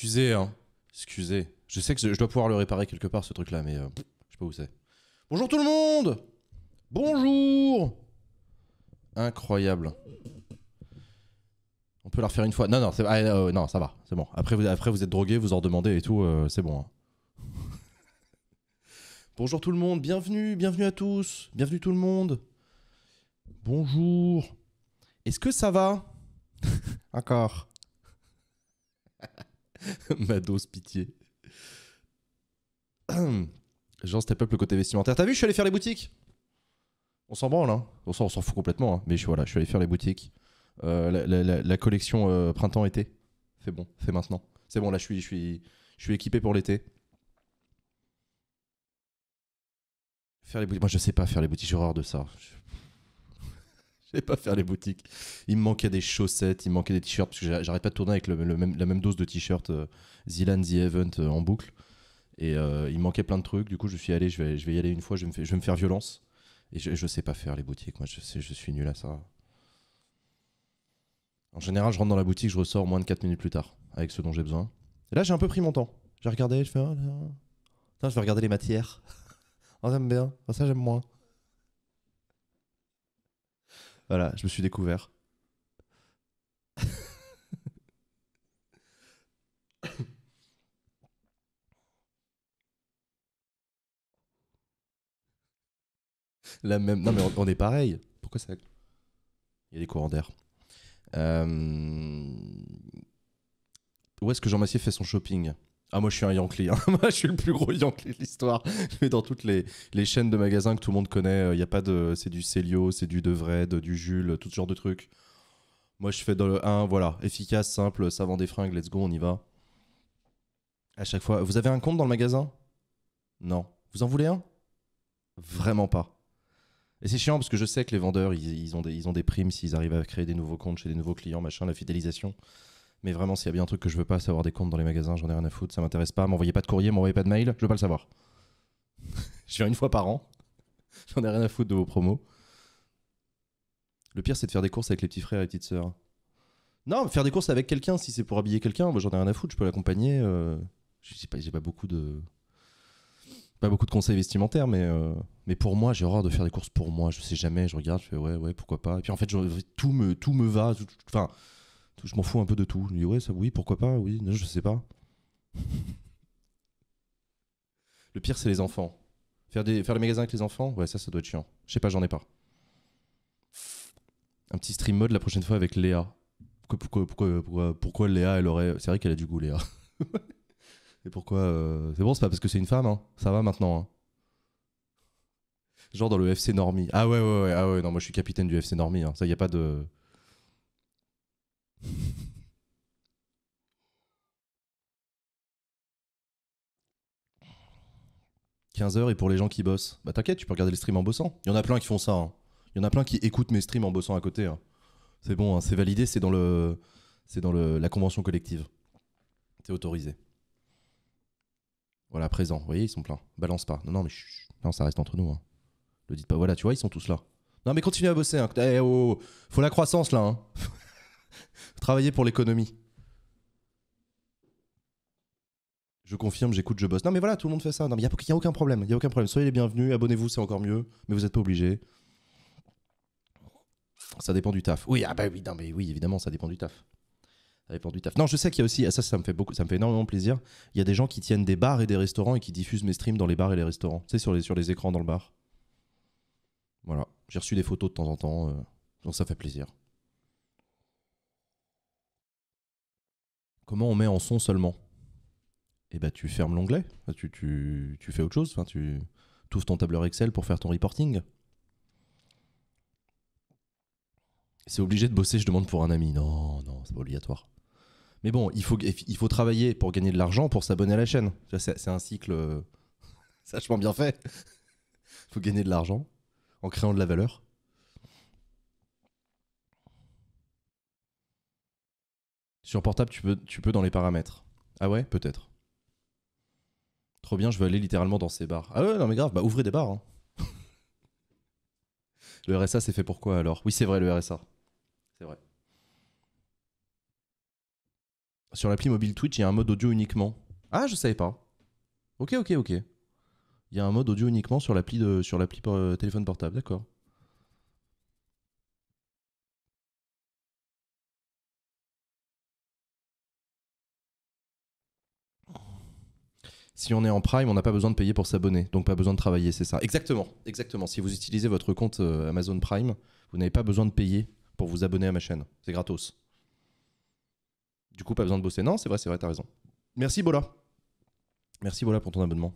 Excusez, hein. Excusez. Je sais que je dois pouvoir le réparer quelque part, ce truc-là, mais euh, je sais pas où c'est. Bonjour tout le monde Bonjour Incroyable. On peut la refaire une fois. Non, non, c'est ah, euh, non ça va, c'est bon. Après vous, après, vous êtes drogué, vous en demandez et tout, euh, c'est bon. Hein. Bonjour tout le monde, bienvenue, bienvenue à tous, bienvenue tout le monde. Bonjour. Est-ce que ça va Encore. Ma dose pitié. Genre, c'était peuple côté vestimentaire. T'as vu, je suis allé faire les boutiques On s'en branle, hein. On s'en fout complètement, hein. Mais je, voilà, je suis allé faire les boutiques. Euh, la, collection euh, printemps-été. C'est bon, c'est maintenant. C'est bon, là, je suis, je suis, je suis équipé pour l'été. Faire les boutiques. Moi, je sais pas faire les boutiques, j'ai horreur de ça. Je... Je pas faire les boutiques. Il me manquait des chaussettes, il me manquait des t-shirts, parce que j'arrête pas de tourner avec la même dose de t-shirts euh, Land, The Event euh, en boucle. Et euh, il me manquait plein de trucs. Du coup, je suis allé, je vais, je vais y aller une fois, je vais me, faire, violence. Et je, je, sais pas faire les boutiques, moi, je, suis nul à ça. En général, je rentre dans la boutique, je ressors moins de 4 minutes plus tard, avec ce dont j'ai besoin. Et là, j'ai un peu pris mon temps. J'ai regardé, je fais. Oh je vais regarder les matières. oh, j'aime bien. Oh, ça, j'aime moins. Voilà, je me suis découvert. La même. Non, mais on, est pareil. Pourquoi ça. Il y a des courants d'air. Euh, où est-ce que Jean Massier fait son shopping ah, moi, je suis un Yankee. Hein. moi, je suis le plus gros Yankee de l'histoire. Je vais dans toutes les, chaînes de magasins que tout le monde connaît. Il euh, y a pas de. C'est du Célio, c'est du Devred, du Jules, tout ce genre de trucs. Moi, je fais dans le 1, voilà. Efficace, simple, ça vend des fringues, let's go, on y va. À chaque fois. Vous avez un compte dans le magasin Non. Vous en voulez un Vraiment pas. Et c'est chiant parce que je sais que les vendeurs, ils, ils, ont, des, ils ont des primes s'ils arrivent à créer des nouveaux comptes chez des nouveaux clients, machin, la fidélisation. Mais vraiment, s'il y a bien un truc que je veux pas, savoir des comptes dans les magasins, j'en ai rien à foutre, ça m'intéresse pas. M'envoyez pas de courrier, m'envoyez pas de mail, je veux pas le savoir. je viens une fois par an, j'en ai rien à foutre de vos promos. Le pire, c'est de faire des courses avec les petits frères et les petites sœurs. Non, faire des courses avec quelqu'un, si c'est pour habiller quelqu'un, moi j'en ai rien à foutre, je peux l'accompagner. Euh... sais pas, pas beaucoup de pas beaucoup de conseils vestimentaires, mais, euh, mais pour moi, j'ai horreur de faire des courses pour moi. Je sais jamais, je regarde, je fais ouais, ouais, pourquoi pas. Et puis en fait, je, tout, me, tout me va. Enfin, je m'en fous un peu de tout. Je ça, oui, pourquoi pas, oui, non, je sais pas. le pire, c'est les enfants. Faire, des, faire les magasins avec les enfants, ouais, ça, ça doit être chiant. Je sais pas, j'en ai pas. Un petit stream mode la prochaine fois avec Léa. Pourquoi, pourquoi, Léa, elle aurait. C'est vrai qu'elle a du goût, Léa. Et pourquoi. Euh, c'est bon, c'est pas parce que c'est une femme, hein. Ça va maintenant, hein. Genre dans le FC Normie. Ah ouais, ouais, ah ouais, non, moi je suis capitaine du FC Normie, hein. Ça, y a pas de. 15h et pour les gens qui bossent. Bah t'inquiète, tu peux regarder les streams en bossant. Il y en a plein qui font ça. Hein. Il y en a plein qui écoutent mes streams en bossant à côté. Hein. C'est bon, hein, c'est validé, c'est dans, le, c'est dans le, la convention collective. C'est autorisé. Voilà, présent. Vous voyez, ils sont pleins. Balance pas. Non, non, mais non, ça reste entre nous. Le dites pas. Voilà, tu vois, ils sont tous là. Non, mais continue à bosser. Hey, eh, oh, oh, oh. faut la croissance là. Travailler pour l'économie. Je confirme, j'écoute, je bosse. Non, mais voilà, tout le monde fait ça. Non, mais il n'y a, aucun problème. Il y a aucun problème. Soyez les bienvenus, abonnez-vous, c'est encore mieux. Mais vous n'êtes pas obligés. Ça dépend du taf. Oui, ah bah oui, mais oui, évidemment, ça dépend du taf. Ça dépend du taf. Non, je sais qu'il y a aussi, ah, ça, ça me fait beaucoup, ça me fait énormément plaisir. Il y a des gens qui tiennent des bars et des restaurants et qui diffusent mes streams dans les bars et les restaurants. C'est sur les, sur les écrans dans le bar. Voilà, j'ai reçu des photos de temps en temps, euh, donc ça fait plaisir. comment on met en son seulement Eh ben, tu fermes l'onglet, tu, tu, tu, fais autre chose, tu ouvres ton tableur Excel pour faire ton reporting. C'est obligé de bosser, je demande pour un ami. Non, non, c'est pas obligatoire. Mais bon, il faut, il faut travailler pour gagner de l'argent pour s'abonner à la chaîne. C'est un cycle euh, sagement bien fait. Il faut gagner de l'argent en créant de la valeur. Sur portable, tu peux, tu peux dans les paramètres. Ah ouais, peut-être. Trop bien, je veux aller littéralement dans ces bars. Ah ouais, non mais grave, bah ouvrez des bars. Hein. le RSA, c'est fait pour quoi alors Oui, c'est vrai, le RSA. C'est vrai. Sur l'appli mobile Twitch, il y a un mode audio uniquement. Ah, je savais pas. Ok, ok, ok. Il y a un mode audio uniquement sur l'appli euh, téléphone portable, d'accord. si on est en Prime, on n'a pas besoin de payer pour s'abonner, donc pas besoin de travailler, c'est ça. Exactement, exactement. Si vous utilisez votre compte euh, Amazon Prime, vous n'avez pas besoin de payer pour vous abonner à ma chaîne. C'est gratos. Du coup, pas besoin de bosser. Non, c'est vrai, c'est vrai, t'as raison. Merci Bola. Merci Bola pour ton abonnement.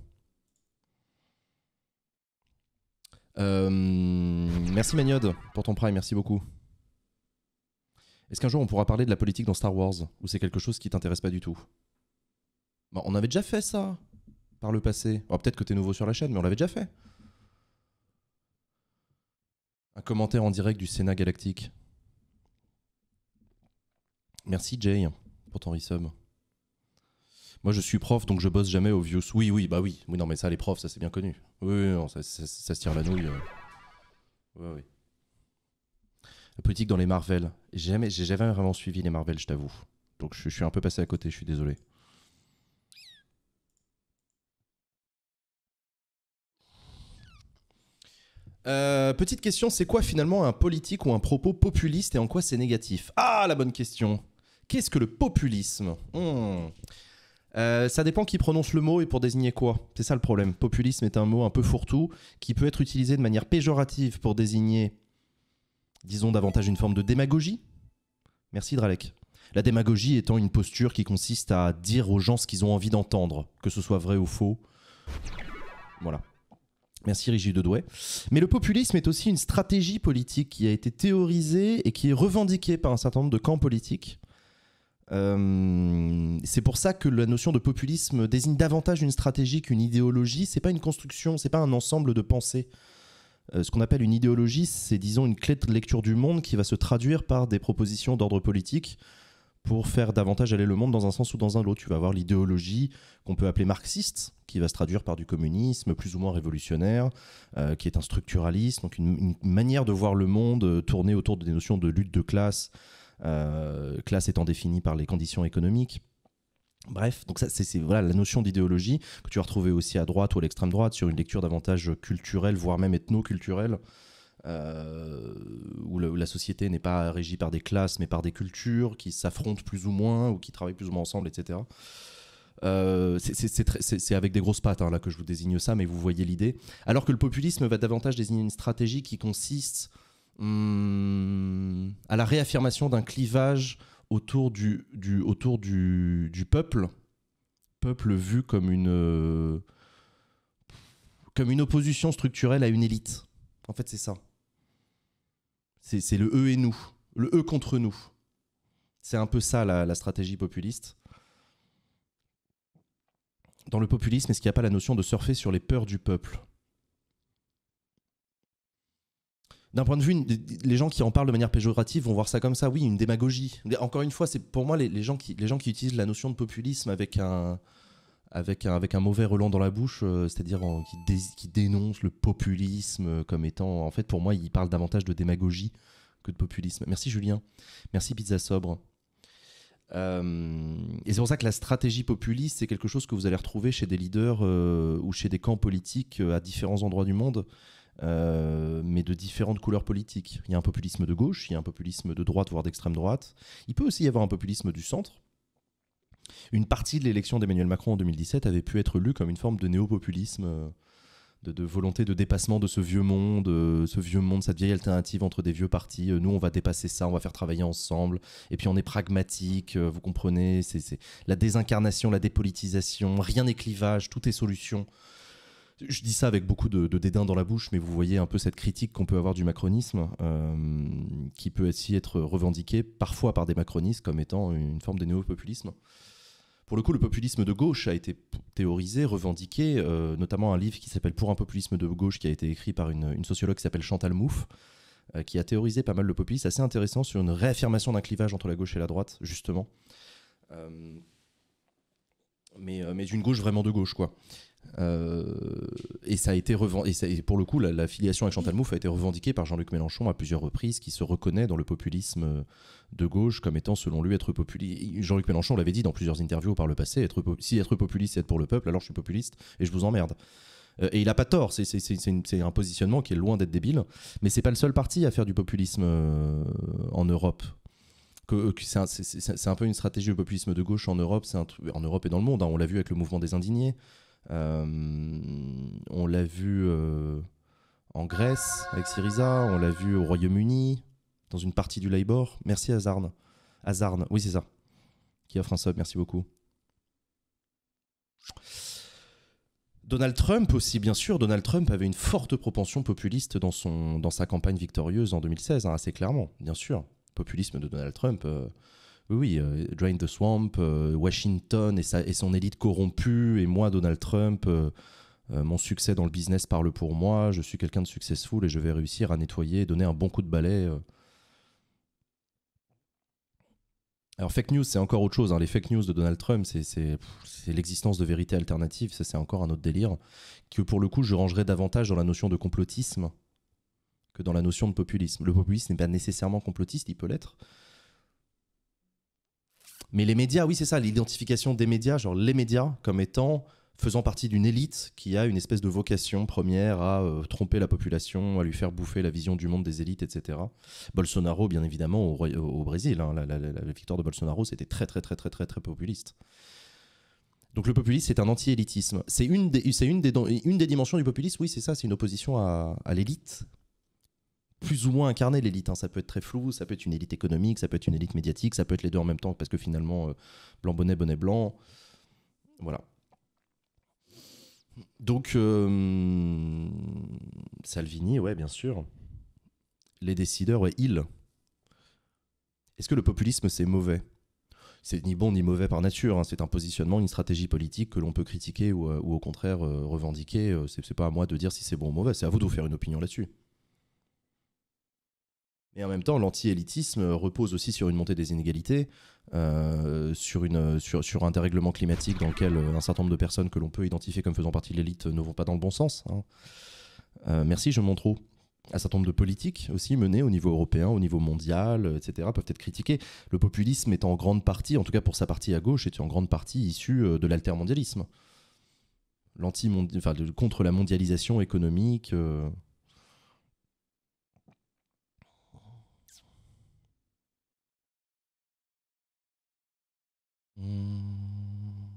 Euh, merci Magnode pour ton Prime, merci beaucoup. Est-ce qu'un jour on pourra parler de la politique dans Star Wars Ou c'est quelque chose qui t'intéresse pas du tout bah, On avait déjà fait ça par le passé peut-être que tu es nouveau sur la chaîne, mais on l'avait déjà fait. Un commentaire en direct du Sénat Galactique. Merci Jay pour ton resum. Moi je suis prof donc je bosse jamais au vieux. Oui, oui, bah oui. Oui, non, mais ça, les profs, ça c'est bien connu. Oui, oui ça, se tire la nouille. Oui, euh. oui. La politique dans les Marvel. Jamais, j'ai jamais vraiment suivi les Marvel, je t'avoue. Donc je suis un peu passé à côté, je suis désolé. Euh, petite question, c'est quoi finalement un politique ou un propos populiste et en quoi c'est négatif Ah, la bonne question. Qu'est-ce que le populisme hmm. euh, ça dépend qui prononce le mot et pour désigner quoi. C'est ça le problème. Populisme est un mot un peu fourre-tout qui peut être utilisé de manière péjorative pour désigner, disons, davantage une forme de démagogie. Merci Dralek. La démagogie étant une posture qui consiste à dire aux gens ce qu'ils ont envie d'entendre, que ce soit vrai ou faux. Voilà. Merci Régis Dedouet. Mais le populisme est aussi une stratégie politique qui a été théorisée et qui est revendiquée par un certain nombre de camps politiques. Euh, c'est pour ça que la notion de populisme désigne davantage une stratégie qu'une idéologie. C'est pas une construction, c'est pas un ensemble de pensées. Euh, ce qu'on appelle une idéologie, c'est disons une clé de lecture du monde qui va se traduire par des propositions d'ordre politique pour faire davantage aller le monde dans un sens ou dans un autre. Tu vas avoir l'idéologie qu'on peut appeler marxiste, qui va se traduire par du communisme plus ou moins révolutionnaire, euh, qui est un structuralisme, donc une, manière de voir le monde euh, tourner autour des notions de lutte de classe, euh, classe étant définie par les conditions économiques. Bref, donc ça c'est voilà la notion d'idéologie que tu as retrouver aussi à droite ou à l'extrême droite sur une lecture davantage culturelle, voire même ethno-culturelle euh, où, la société n'est pas régie par des classes mais par des cultures qui s'affrontent plus ou moins ou qui travaillent plus ou moins ensemble, etc. Euh, c'est avec des grosses pattes hein, là que je vous désigne ça, mais vous voyez l'idée. Alors que le populisme va davantage désigner une stratégie qui consiste hmm, à la réaffirmation d'un clivage autour du, peuple, peuple vu comme une euh, comme une opposition structurelle à une élite. En fait, c'est ça. C'est le eux et nous, le eux contre nous. C'est un peu ça la, stratégie populiste. Dans le populisme, est-ce qu'il n'y a pas la notion de surfer sur les peurs du peuple D'un point de vue, les gens qui en parlent de manière péjorative vont voir ça comme ça, oui, une démagogie. Encore une fois, c'est pour moi les gens qui utilisent la notion de populisme avec un, avec un, mauvais relent dans la bouche, euh, c'est-à-dire qui, qui, dénonce le populisme comme étant. En fait, pour moi, il parle davantage de démagogie que de populisme. Merci Julien. Merci Pizza Sobre. Euh, et c'est pour ça que la stratégie populiste, c'est quelque chose que vous allez retrouver chez des leaders euh, ou chez des camps politiques à différents endroits du monde. mais de différentes couleurs politiques. Il y a un populisme de gauche, il y a un populisme de droite, voire d'extrême droite. Il peut aussi y avoir un populisme du centre, une partie de l'élection d'Emmanuel Macron en 2017 avait pu être lue comme une forme de néopopulisme, euh, de, de, volonté de dépassement de ce vieux monde, euh, ce vieux monde, cette vieille alternative entre des vieux partis. Euh, nous, on va dépasser ça, on va faire travailler ensemble. Et puis, on est pragmatique, vous comprenez, c'est la désincarnation, la dépolitisation, rien n'est clivage, tout est solution. Je dis ça avec beaucoup de, dédain dans la bouche, mais vous voyez un peu cette critique qu'on peut avoir du macronisme, qui peut aussi être revendiquée parfois par des macronistes comme étant une forme de néopopulisme. populisme pour le coup, le populisme de gauche a été théorisé, revendiqué, euh, notamment un livre qui s'appelle Pour un populisme de gauche, qui a été écrit par une, sociologue qui s'appelle Chantal Mouffe, euh, qui a théorisé pas mal le populisme, assez intéressant sur une réaffirmation d'un clivage entre la gauche et la droite, justement. Euh, mais, mais d'une gauche vraiment de gauche, quoi. Euh, et ça a été et, pour le coup, la, filiation avec Chantal Mouffe a été revendiquée par Jean-Luc Mélenchon à plusieurs reprises, qui se reconnaît dans le populisme de gauche comme étant, selon lui, être populiste. Jean-Luc Mélenchon l'avait dit dans plusieurs interviews par le passé être si être populiste, c'est être pour le peuple, alors je suis populiste et je vous emmerde. Euh, et il n'a pas tort, c'est un positionnement qui est loin d'être débile, mais c'est pas le seul parti à faire du populisme euh, en Europe c'est un, peu une stratégie du populisme de gauche en Europe, c'est en Europe et dans le monde. Hein. on l'a vu avec le mouvement des indignés, euh, on l'a vu euh, en Grèce avec Syriza, on l'a vu au Royaume-Uni, dans une partie du Labour. Merci Azarn. zarn. oui c'est ça. Qui offre un sub, merci beaucoup. Donald Trump aussi, bien sûr. Donald Trump avait une forte propension populiste dans, son, dans sa campagne victorieuse en 2016, hein, assez clairement, bien sûr. Populisme de Donald Trump, euh, oui, oui Drain euh, the Swamp, euh, Washington et, son élite corrompue, et moi, Donald Trump. Euh, mon succès dans le business parle pour moi, je suis quelqu'un de successful et je vais réussir à nettoyer, donner un bon coup de balai. Alors fake news, c'est encore autre chose. Hein. Les fake news de Donald Trump, c'est l'existence de vérités alternatives, ça c'est encore un autre délire, que pour le coup je rangerais davantage dans la notion de complotisme que dans la notion de populisme. Le populisme n'est pas nécessairement complotiste, il peut l'être, mais les médias, oui, c'est ça, l'identification des médias, genre les médias comme étant faisant partie d'une élite qui a une espèce de vocation première à euh, tromper la population, à lui faire bouffer la vision du monde des élites, etc. Bolsonaro, bien évidemment, au, Brésil, hein, la, victoire de Bolsonaro, c'était très, très, très, très, très, très populiste. Donc le populisme, c'est un anti-élitisme. C'est une, des, une, une des dimensions du populisme, oui, c'est ça, c'est une opposition à, à l'élite, plus ou moins incarner l'élite. Hein. Ça peut être très flou, ça peut être une élite économique, ça peut être une élite médiatique, ça peut être les deux en même temps, parce que finalement, euh, blanc bonnet, bonnet blanc. Voilà. Donc, euh, Salvini, ouais, bien sûr. Les décideurs, ouais, ils. Est-ce que le populisme, c'est mauvais C'est ni bon ni mauvais par nature. Hein. C'est un positionnement, une stratégie politique que l'on peut critiquer ou, euh, au contraire revendiquer. revendiquer. C'est pas à moi de dire si c'est bon ou mauvais, c'est à vous de vous faire une opinion là-dessus. Et en même temps, l'anti-élitisme repose aussi sur une montée des inégalités, euh, sur, une, sur, un dérèglement climatique dans lequel euh, un certain nombre de personnes que l'on peut identifier comme faisant partie de l'élite ne vont pas dans le bon sens. Hein. Euh, merci, je montre où. Un certain nombre de politiques aussi menées au niveau européen, au niveau mondial, etc., peuvent être critiquées. Le populisme est en grande partie, en tout cas pour sa partie à gauche, est en grande partie issu de l'altermondialisme. contre la mondialisation économique. Hmm.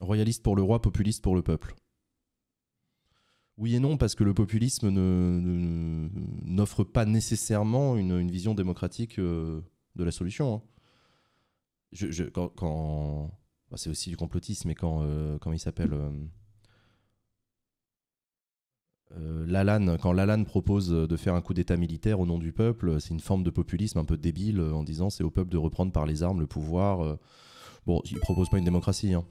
Royaliste pour le roi, populiste pour le peuple. Oui et non, parce que le populisme n'offre ne, pas nécessairement une, vision démocratique euh, de la solution. Hein. quand, bah, c'est aussi du complotisme, mais quand, euh, il s'appelle... Euh, euh, Lalanne, quand l'ALAN propose de faire un coup d'État militaire au nom du peuple, c'est une forme de populisme un peu débile euh, en disant c'est au peuple de reprendre par les armes le pouvoir. Euh. Bon, il propose pas une démocratie, hein.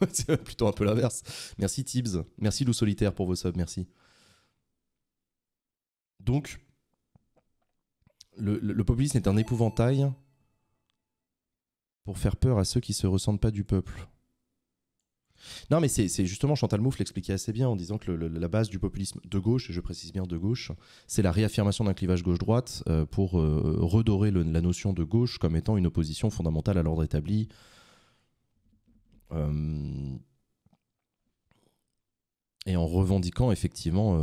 c'est plutôt un peu l'inverse. Merci Tibbs, merci Lou Solitaire pour vos subs, merci. Donc, le, populisme est un épouvantail pour faire peur à ceux qui se ressentent pas du peuple. Non, mais c'est justement Chantal Mouffe l'expliquait assez bien en disant que la base du populisme de gauche, et je précise bien de gauche, c'est la réaffirmation d'un clivage gauche-droite euh, pour euh, redorer la notion de gauche comme étant une opposition fondamentale à l'ordre établi. Euh, et en revendiquant effectivement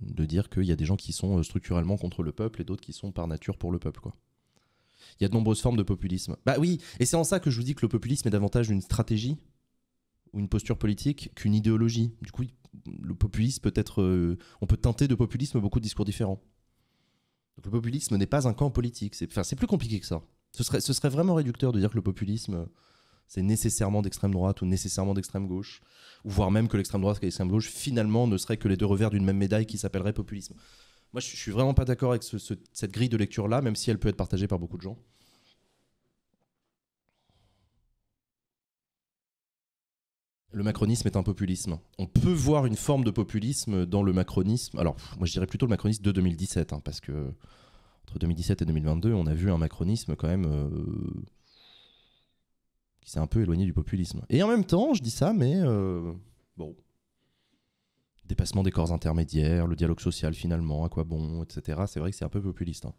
de dire qu'il y a des gens qui sont structurellement contre le peuple et d'autres qui sont par nature pour le peuple, quoi il y a de nombreuses formes de populisme. Bah oui, et c'est en ça que je vous dis que le populisme est davantage une stratégie ou une posture politique qu'une idéologie. Du coup, le populisme peut être. Euh, on peut tenter de populisme beaucoup de discours différents. le populisme n'est pas un camp politique. C'est, c'est plus compliqué que ça. Ce serait, ce serait vraiment réducteur de dire que le populisme, c'est nécessairement d'extrême droite ou nécessairement d'extrême gauche, ou voire même que l'extrême droite et l'extrême gauche, finalement, ne seraient que les deux revers d'une même médaille qui s'appellerait populisme. Moi, je suis vraiment pas d'accord avec cette grille de lecture-là, même si elle peut être partagée par beaucoup de gens. le macronisme est un populisme. On peut voir une forme de populisme dans le macronisme. Alors, moi, je dirais plutôt le macronisme de 2017, hein, parce que entre 2017 et 2022, on a vu un macronisme quand même euh, qui s'est un peu éloigné du populisme. Et en même temps, je dis ça, mais euh, bon, dépassement des corps intermédiaires, le dialogue social finalement, à quoi bon, etc. C'est vrai que c'est un peu populiste. Hein.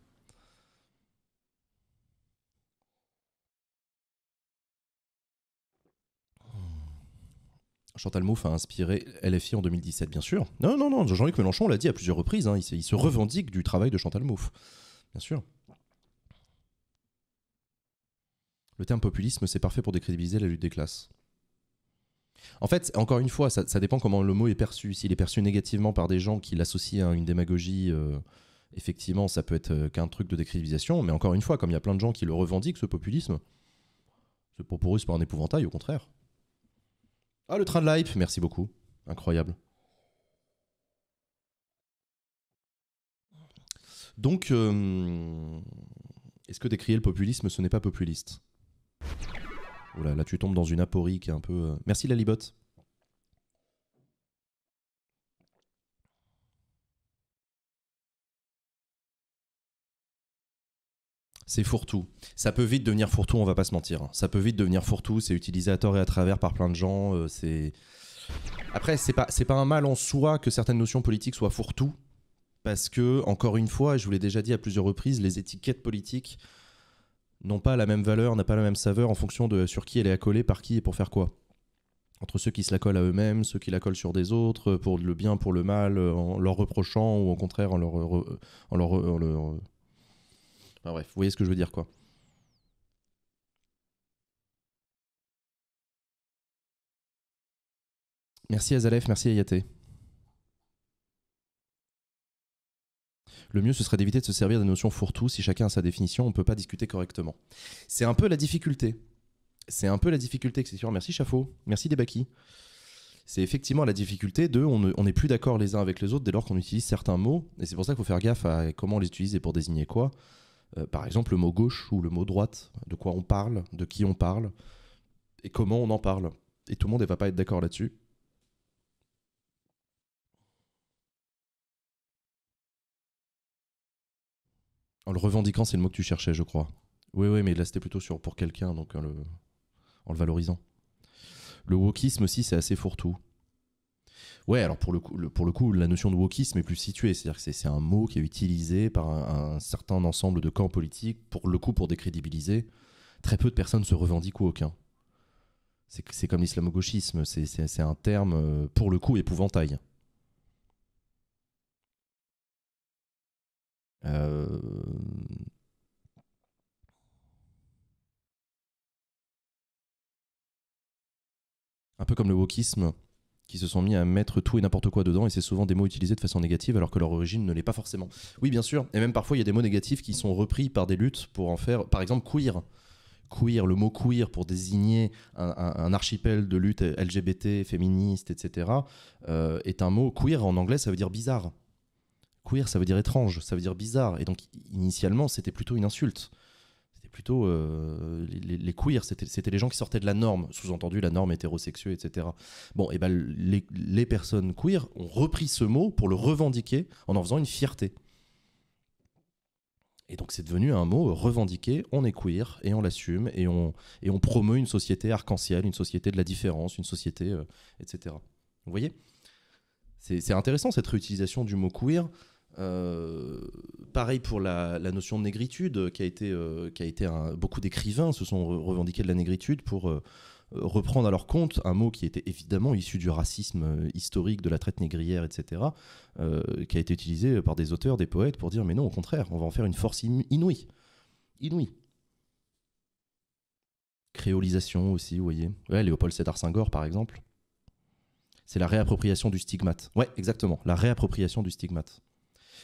Chantal Mouffe a inspiré LFI en 2017, bien sûr. Non, non, non, Jean-Luc Mélenchon l'a dit à plusieurs reprises, hein, il, se revendique du travail de Chantal Mouffe, bien sûr. Le terme populisme, c'est parfait pour décrédibiliser la lutte des classes. En fait, encore une fois, ça, dépend comment le mot est perçu. S'il est perçu négativement par des gens qui l'associent à une démagogie, euh, effectivement, ça peut être euh, qu'un truc de décrédibilisation. Mais encore une fois, comme il y a plein de gens qui le revendiquent, ce populisme, pour populisme, c'est pas un épouvantail, au contraire. Ah, le train de l'hype, merci beaucoup. Incroyable. Donc, euh, est-ce que décrier le populisme, ce n'est pas populiste Oh là, tu tombes dans une aporie qui est un peu. Euh, merci Lalibot. c'est fourre-tout. Ça peut vite devenir fourre-tout, on va pas se mentir. Ça peut vite devenir fourre-tout, c'est utilisé à tort et à travers par plein de gens. Euh, c'est Après, c'est pas, c'est pas un mal en soi que certaines notions politiques soient fourre-tout, parce que, encore une fois, je vous l'ai déjà dit à plusieurs reprises, les étiquettes politiques n'ont pas la même valeur, n'ont pas la même saveur en fonction de sur qui elle est accolée, par qui et pour faire quoi. Entre ceux qui se la collent à eux-mêmes, ceux qui la collent sur des autres, pour le bien, pour le mal, en leur reprochant ou au contraire en leur, euh, en leur- Enfin, bref, vous voyez ce que je veux dire, quoi. Merci Azalef, merci Ayate. Le mieux, ce serait d'éviter de se servir des notions fourre-tout. Si chacun a sa définition, on ne peut pas discuter correctement. C'est un peu la difficulté. C'est un peu la difficulté que c'est sûr. Merci Chafaud, merci Debaki. C'est effectivement la difficulté de on n'est plus d'accord les uns avec les autres dès lors qu'on utilise certains mots. Et c'est pour ça qu'il faut faire gaffe à comment on les utilise et pour désigner quoi. Euh, par exemple le mot gauche ou le mot droite, de quoi on parle, de qui on parle, et comment on en parle. Et tout le monde ne va pas être d'accord là-dessus. En le revendiquant, c'est le mot que tu cherchais, je crois. Oui, oui, mais là c'était plutôt sur pour quelqu'un, donc en le, en le valorisant. Le wokisme aussi, c'est assez fourre-tout. Ouais, alors pour le, coup, pour le coup, la notion de wokisme est plus située. C'est-à-dire que c'est un mot qui est utilisé par un, certain ensemble de camps politiques, pour le coup, pour décrédibiliser. Très peu de personnes se revendiquent wok. Hein. C'est comme l'islamo-gauchisme, c'est un terme, euh, pour le coup, épouvantail. Euh, un peu comme le wokisme, qui se sont mis à mettre tout et n'importe quoi dedans, et c'est souvent des mots utilisés de façon négative alors que leur origine ne l'est pas forcément. Oui, bien sûr, et même parfois il y a des mots négatifs qui sont repris par des luttes pour en faire, par exemple, queer. Queer, le mot queer pour désigner un, archipel de lutte LGBT, féministe, etc., euh, est un mot queer en anglais, ça veut dire bizarre. Queer, ça veut dire étrange, ça veut dire bizarre. Et donc, initialement, c'était plutôt une insulte plutôt euh, les, les, queers, c'était les gens qui sortaient de la norme, sous-entendu la norme hétérosexuelle, etc. Bon, et eh ben les, personnes queer ont repris ce mot pour le revendiquer en en faisant une fierté. Et donc c'est devenu un mot euh, revendiqué, on est queer et on l'assume et on, et on promeut une société arc-en-ciel, une société de la différence, une société, euh, etc. Vous voyez c'est intéressant cette réutilisation du mot queer euh, pareil pour la, notion de négritude, euh, qui a été, euh, qui a été beaucoup d'écrivains se sont revendiqués de la négritude pour reprendre à leur compte un mot qui était évidemment issu du racisme historique, de la traite négrière, etc., qui a été utilisé par des auteurs, des poètes, pour dire mais non, au contraire, on va en faire une force inouïe. Inouïe. Créolisation aussi, vous voyez. Léopold Sédar Senghor, par exemple. C'est la réappropriation du stigmate. Ouais, exactement, la réappropriation du stigmate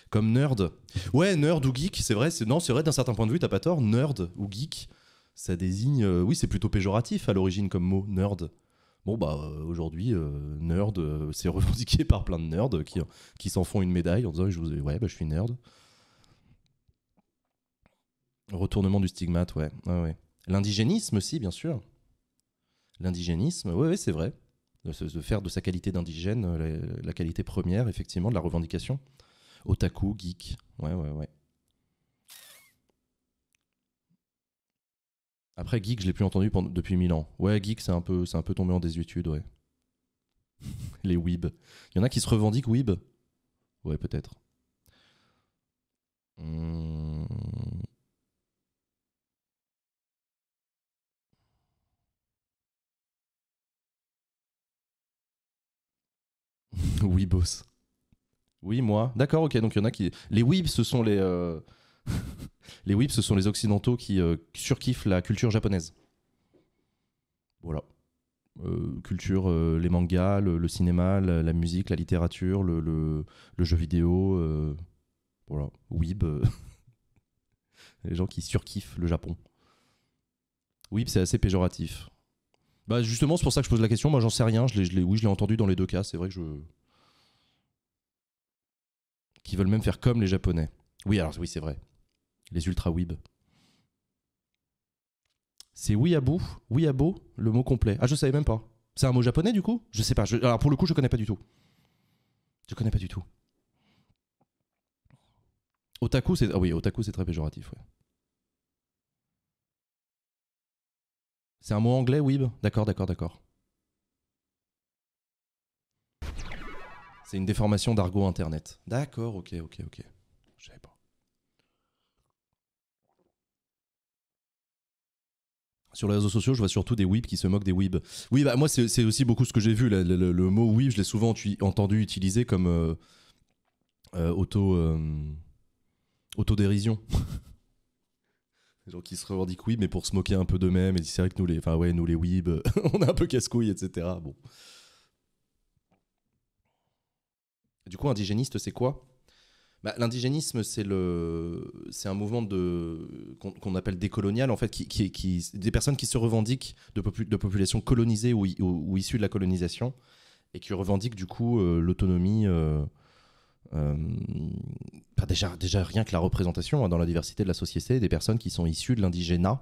comme nerd. Ouais, nerd ou geek, c'est vrai. Non, c'est vrai, d'un certain point de vue, t'as pas tort. Nerd ou geek, ça désigne. Euh, oui, c'est plutôt péjoratif à l'origine comme mot, nerd. Bon, bah, euh, aujourd'hui, euh, nerd, c'est revendiqué par plein de nerds qui, s'en font une médaille en disant je vous, Ouais, bah, je suis nerd. Retournement du stigmate, ouais. ouais, L'indigénisme aussi, bien sûr. L'indigénisme, ouais, ouais c'est vrai. De, faire de sa qualité d'indigène la qualité première, effectivement, de la revendication. Otaku, geek. Ouais, ouais, ouais. Après, geek, je l'ai plus entendu depuis 1000 ans. Ouais, geek, c'est un, peu, un peu tombé en désuétude, ouais. Les weeb. Il y en a qui se revendiquent weeb Ouais, peut-être. Hmm. Weebos. Oui, moi. D'accord, ok. Donc il y en a qui. Les weebs, ce sont les. Euh, les weebs, ce sont les occidentaux qui euh, surkiffent la culture japonaise. Voilà. Euh, culture, les mangas, le, cinéma, la, musique, la littérature, le, jeu vidéo. voilà. Weeb. les gens qui surkiffent le Japon. Weeb, c'est assez péjoratif. Bah justement, c'est pour ça que je pose la question. Moi, j'en sais rien. Je oui, je l'ai entendu dans les deux cas. C'est vrai que je qui veulent même faire comme les Japonais. Oui, alors oui, c'est vrai. Les ultra weeb. C'est Weeaboo, Weeabo, le mot complet. Ah, je savais même pas. C'est un mot japonais du coup Je sais pas. Alors pour le coup, je connais pas du tout. Je connais pas du tout. Otaku, c'est ah oui, otaku, c'est très péjoratif. Ouais. C'est un mot anglais, weeb. D'accord, d'accord, d'accord. C'est une déformation d'argot Internet. D'accord, ok, ok, ok. Je savais pas. Sur les réseaux sociaux, je vois surtout des weebs qui se moquent des weebs. Oui, bah moi, c'est aussi beaucoup ce que j'ai vu. Le, mot weeb, je l'ai souvent entendu utiliser comme euh, euh, auto, euh, autodérision. les gens qui se revendiquent weeb, mais pour se moquer un peu d'eux-mêmes. Et c'est vrai que nous, les, enfin, ouais, nous, les weebs, on est un peu casse-couilles, etc. Bon. Du coup, indigéniste, c'est quoi bah, L'indigénisme, c'est le, c'est un mouvement de qu'on, appelle décolonial, en fait, qui, qui, des personnes qui se revendiquent de, de populations colonisées ou, ou, issues de la colonisation et qui revendiquent du coup euh, l'autonomie. Euh, euh, déjà, déjà rien que la représentation hein, dans la diversité de la société des personnes qui sont issues de l'indigénat.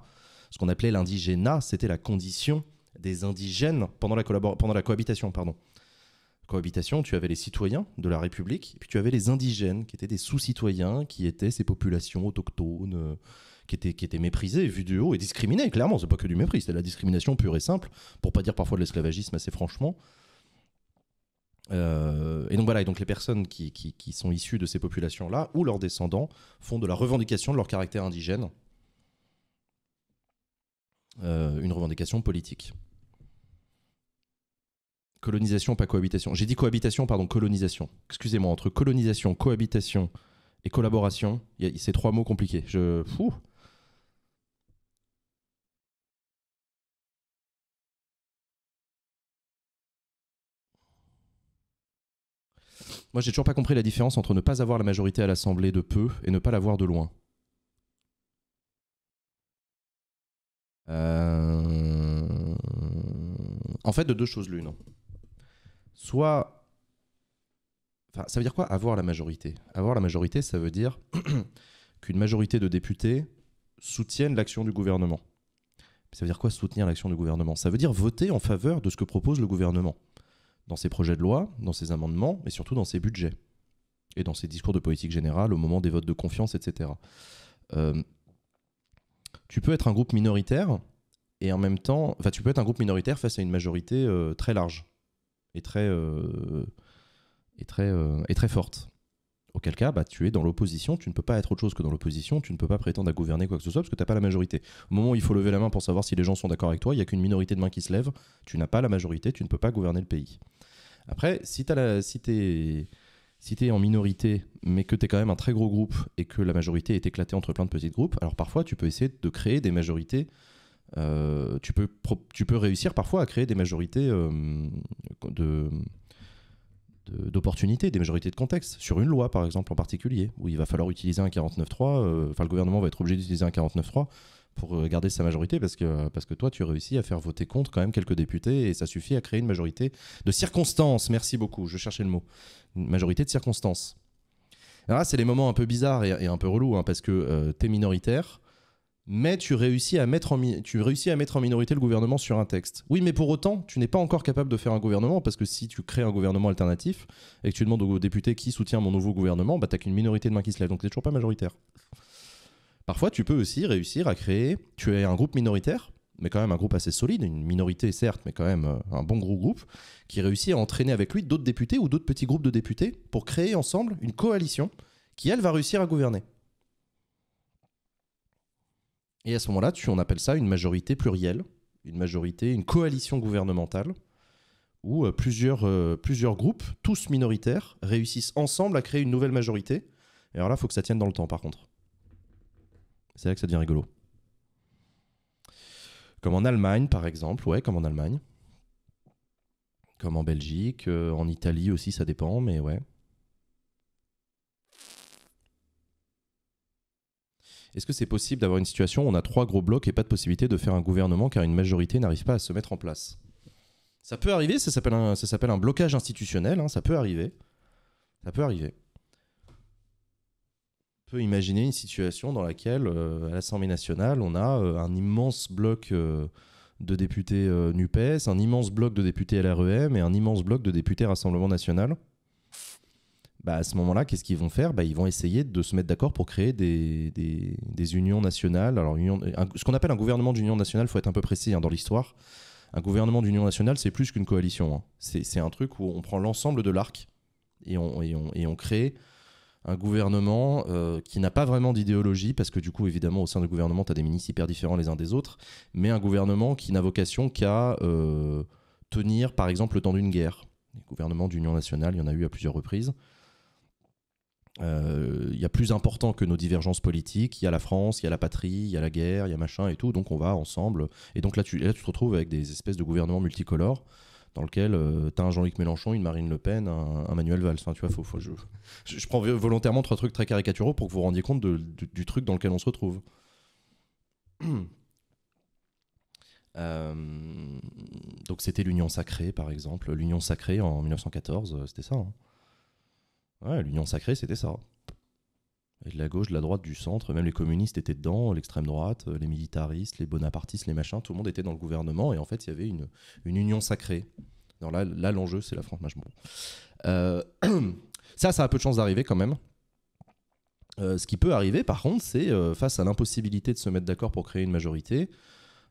Ce qu'on appelait l'indigénat, c'était la condition des indigènes pendant la, pendant la cohabitation, pardon cohabitation, tu avais les citoyens de la République, puis tu avais les indigènes, qui étaient des sous-citoyens, qui étaient ces populations autochtones, euh, qui, étaient, qui étaient méprisées, vues du haut, et discriminées, clairement. C'est pas que du mépris, de la discrimination pure et simple, pour pas dire parfois de l'esclavagisme assez franchement. Euh, et donc voilà, donc les personnes qui, sont issues de ces populations-là, ou leurs descendants, font de la revendication de leur caractère indigène euh, une revendication politique. Colonisation, pas cohabitation. J'ai dit cohabitation, pardon, colonisation. Excusez-moi, entre colonisation, cohabitation et collaboration, c'est trois mots compliqués. Je. Moi, j'ai toujours pas compris la différence entre ne pas avoir la majorité à l'Assemblée de peu et ne pas l'avoir de loin. Euh, en fait, de deux choses l'une soit. ça veut dire quoi avoir la majorité Avoir la majorité, ça veut dire qu'une majorité de députés soutiennent l'action du gouvernement. Ça veut dire quoi soutenir l'action du gouvernement Ça veut dire voter en faveur de ce que propose le gouvernement dans ses projets de loi, dans ses amendements, et surtout dans ses budgets et dans ses discours de politique générale au moment des votes de confiance, etc. Euh, tu peux être un groupe minoritaire et en même temps, enfin, tu peux être un groupe minoritaire face à une majorité euh, très large est très, euh, est très, euh, est très forte auquel cas bah, tu es dans l'opposition, tu ne peux pas être autre chose que dans l'opposition, tu ne peux pas prétendre à gouverner quoi que ce soit parce que tu n'as pas la majorité. Au moment où il faut lever la main pour savoir si les gens sont d'accord avec toi, il n'y a qu'une minorité de mains qui se lève, tu n'as pas la majorité, tu ne peux pas gouverner le pays. Après, si tu si es, si es en minorité, mais que tu es quand même un très gros groupe et que la majorité est éclatée entre plein de petits groupes, alors parfois tu peux essayer de créer des majorités euh, tu, peux tu peux réussir parfois à créer des majorités euh, de d'opportunités, des majorités de contexte, sur une loi par exemple en particulier, où il va falloir utiliser un 49-3 euh, enfin le gouvernement va être obligé d'utiliser un 49-3 pour garder sa majorité parce que, parce que toi, tu réussis à faire voter contre quand même quelques députés et ça suffit à créer une majorité de circonstances. Merci beaucoup, je cherchais le mot. Une majorité de circonstances. Alors là, c'est les moments un peu bizarres et, un peu relous hein, parce que tu t'es minoritaire, mais tu réussis, à mettre en à mettre en minorité le gouvernement sur un texte. Oui, mais pour autant, tu n'es pas encore capable de faire un gouvernement, parce que si tu crées un gouvernement alternatif et que tu demandes aux députés qui soutient mon nouveau gouvernement, bah n'as qu'une minorité de main qui se lève, donc n'es toujours pas majoritaire. Parfois, tu peux aussi réussir à créer, tu es un groupe minoritaire, mais quand même un groupe assez solide, une minorité certes, mais quand même euh, un bon gros groupe, qui réussit à entraîner avec lui d'autres députés ou d'autres petits groupes de députés pour créer ensemble une coalition qui, elle, va réussir à gouverner. Et à ce moment-là, tu on appelle ça une majorité plurielle, une majorité, une coalition gouvernementale où euh, plusieurs, euh, plusieurs groupes, tous minoritaires, réussissent ensemble à créer une nouvelle majorité. Et alors là, il faut que ça tienne dans le temps, par contre. C'est là que ça devient rigolo. Comme en Allemagne, par exemple, ouais, comme en Allemagne. Comme en Belgique, euh, en Italie aussi, ça dépend, mais ouais. Est-ce que c'est possible d'avoir une situation où on a trois gros blocs et pas de possibilité de faire un gouvernement car une majorité n'arrive pas à se mettre en place Ça peut arriver, ça s'appelle un, un blocage institutionnel, hein, ça peut arriver. Ça peut arriver. On peut imaginer une situation dans laquelle, euh, à l'Assemblée nationale, on a euh, un immense bloc euh, de députés NUPES, un immense bloc de députés LREM et un immense bloc de députés Rassemblement national bah, à ce moment-là, qu'est-ce qu'ils vont faire bah, Ils vont essayer de se mettre d'accord pour créer des, des, des, unions nationales. Alors, ce qu'on appelle un gouvernement d'union nationale, il faut être un peu précis hein, dans l'histoire. Un gouvernement d'union nationale, c'est plus qu'une coalition. Hein. C'est un truc où on prend l'ensemble de l'arc et on, et, on, et on crée un gouvernement euh, qui n'a pas vraiment d'idéologie, parce que du coup, évidemment, au sein du gouvernement, tu as des ministres hyper différents les uns des autres, mais un gouvernement qui n'a vocation qu'à euh, tenir, par exemple, le temps d'une guerre. Les gouvernements d'union nationale, il y en a eu à plusieurs reprises. Euh, il y a plus important que nos divergences politiques. Il y a la France, il y a la patrie, il y a la guerre, il y a machin et tout. Donc on va ensemble. Et donc là, tu, là, tu te retrouves avec des espèces de gouvernements multicolores dans lequel euh, tu as un Jean-Luc Mélenchon, une Marine Le Pen, un, Emmanuel Manuel Valls. tu vois, faut, faut, je, je, prends volontairement trois trucs très caricaturaux pour que vous vous rendiez compte du, truc dans lequel on se retrouve. Euh, donc c'était l'Union sacrée, par exemple. L'Union sacrée en 1914, c'était ça. Hein l'union sacrée, c'était ça. de la gauche, de la droite, du centre, même les communistes étaient dedans, l'extrême droite, euh, les militaristes, les bonapartistes, les machins, tout le monde était dans le gouvernement et en fait il y avait une, union sacrée. Alors là, l'enjeu c'est la France euh, ça, ça a peu de chances d'arriver quand même. Euh, ce qui peut arriver par contre, c'est face à l'impossibilité de se mettre d'accord pour créer une majorité,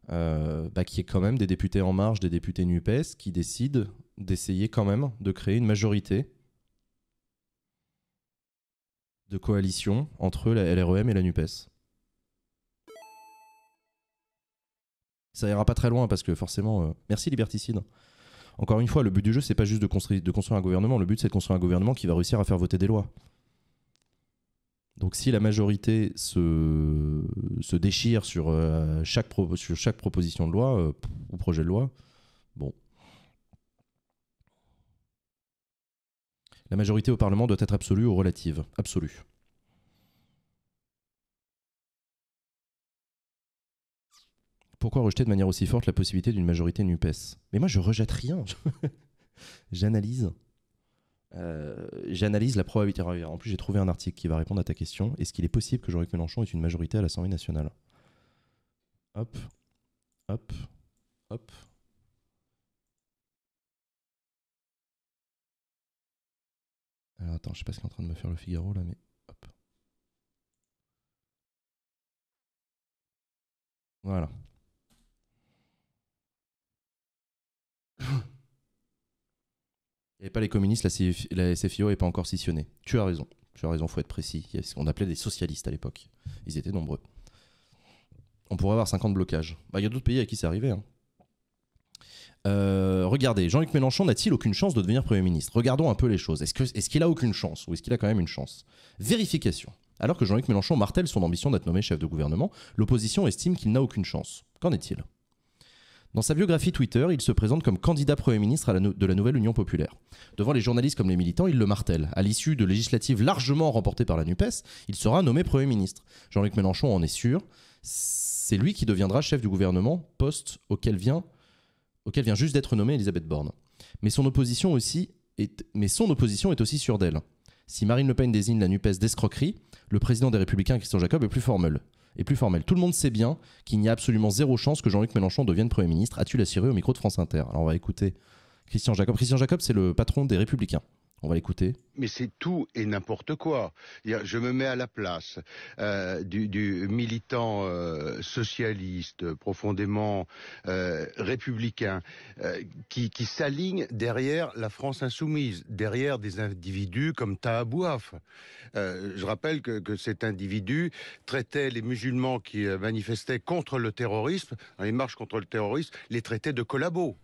bah, qu'il y ait quand même des députés en marge, des députés NUPES qui décident d'essayer quand même de créer une majorité de coalition entre la LREM et la NUPES. Ça ira pas très loin parce que forcément, euh, merci liberticide. Encore une fois, le but du jeu, c'est pas juste de construire, un gouvernement. Le but, c'est de construire un gouvernement qui va réussir à faire voter des lois. Donc si la majorité se, déchire euh, sur, chaque proposition de loi euh, ou projet de loi, La majorité au Parlement doit être absolue ou relative Absolue. Pourquoi rejeter de manière aussi forte la possibilité d'une majorité NUPES Mais moi, je rejette rien. J'analyse. Euh, j'analyse la probabilité. En plus, j'ai trouvé un article qui va répondre à ta question. Est-ce qu'il est possible que Jean-Luc Mélenchon ait une majorité à l'Assemblée nationale Hop, hop, hop. attends, je sais pas ce qu'est en train de me faire le Figaro là, mais hop. Voilà. Il n'y avait pas les communistes, la, SFIO n'est pas encore scissionnée. Tu as raison, tu as raison, faut être précis. Il ce qu'on appelait des socialistes à l'époque. Ils étaient nombreux. On pourrait avoir 50 blocages. Bah, il y a d'autres pays à qui c'est arrivé. Hein. Euh, regardez, Jean-Luc Mélenchon n'a-t-il aucune chance de devenir Premier ministre Regardons un peu les choses. Est-ce qu'il a aucune chance ou est-ce qu'il a quand même une chance Vérification. Alors que Jean-Luc Mélenchon martèle son ambition d'être nommé chef de gouvernement, l'opposition estime qu'il n'a aucune chance. Qu'en est-il dans sa biographie Twitter, il se présente comme candidat Premier ministre de la nouvelle Union populaire. Devant les journalistes comme les militants, il le martèle. À l'issue de législatives largement remportées par la NUPES, il sera nommé Premier ministre. Jean-Luc Mélenchon en est sûr. C'est lui qui deviendra chef du gouvernement, poste auquel vient auquel vient juste d'être nommée Elisabeth Borne. Mais son opposition aussi est, mais son opposition est aussi sûre d'elle. Si Marine Le Pen désigne la NUPES d'escroquerie, le président des Républicains Christian Jacob est plus formel. Et plus formel. Tout le monde sait bien qu'il n'y a absolument zéro chance que Jean-Luc Mélenchon devienne Premier ministre. As-tu l'assuré au micro de France Inter Alors on va écouter Christian Jacob. Christian Jacob, c'est le patron des Républicains. On va l'écouter. Mais c'est tout et n'importe quoi. Je me mets à la place euh, du, militant euh, socialiste, profondément euh, républicain, qui, s'aligne derrière la France insoumise, derrière des individus comme Tahabouaf. je rappelle que, cet individu traitait les musulmans qui manifestaient contre le terrorisme, hein, les marches contre le terrorisme, les traitait de collabos.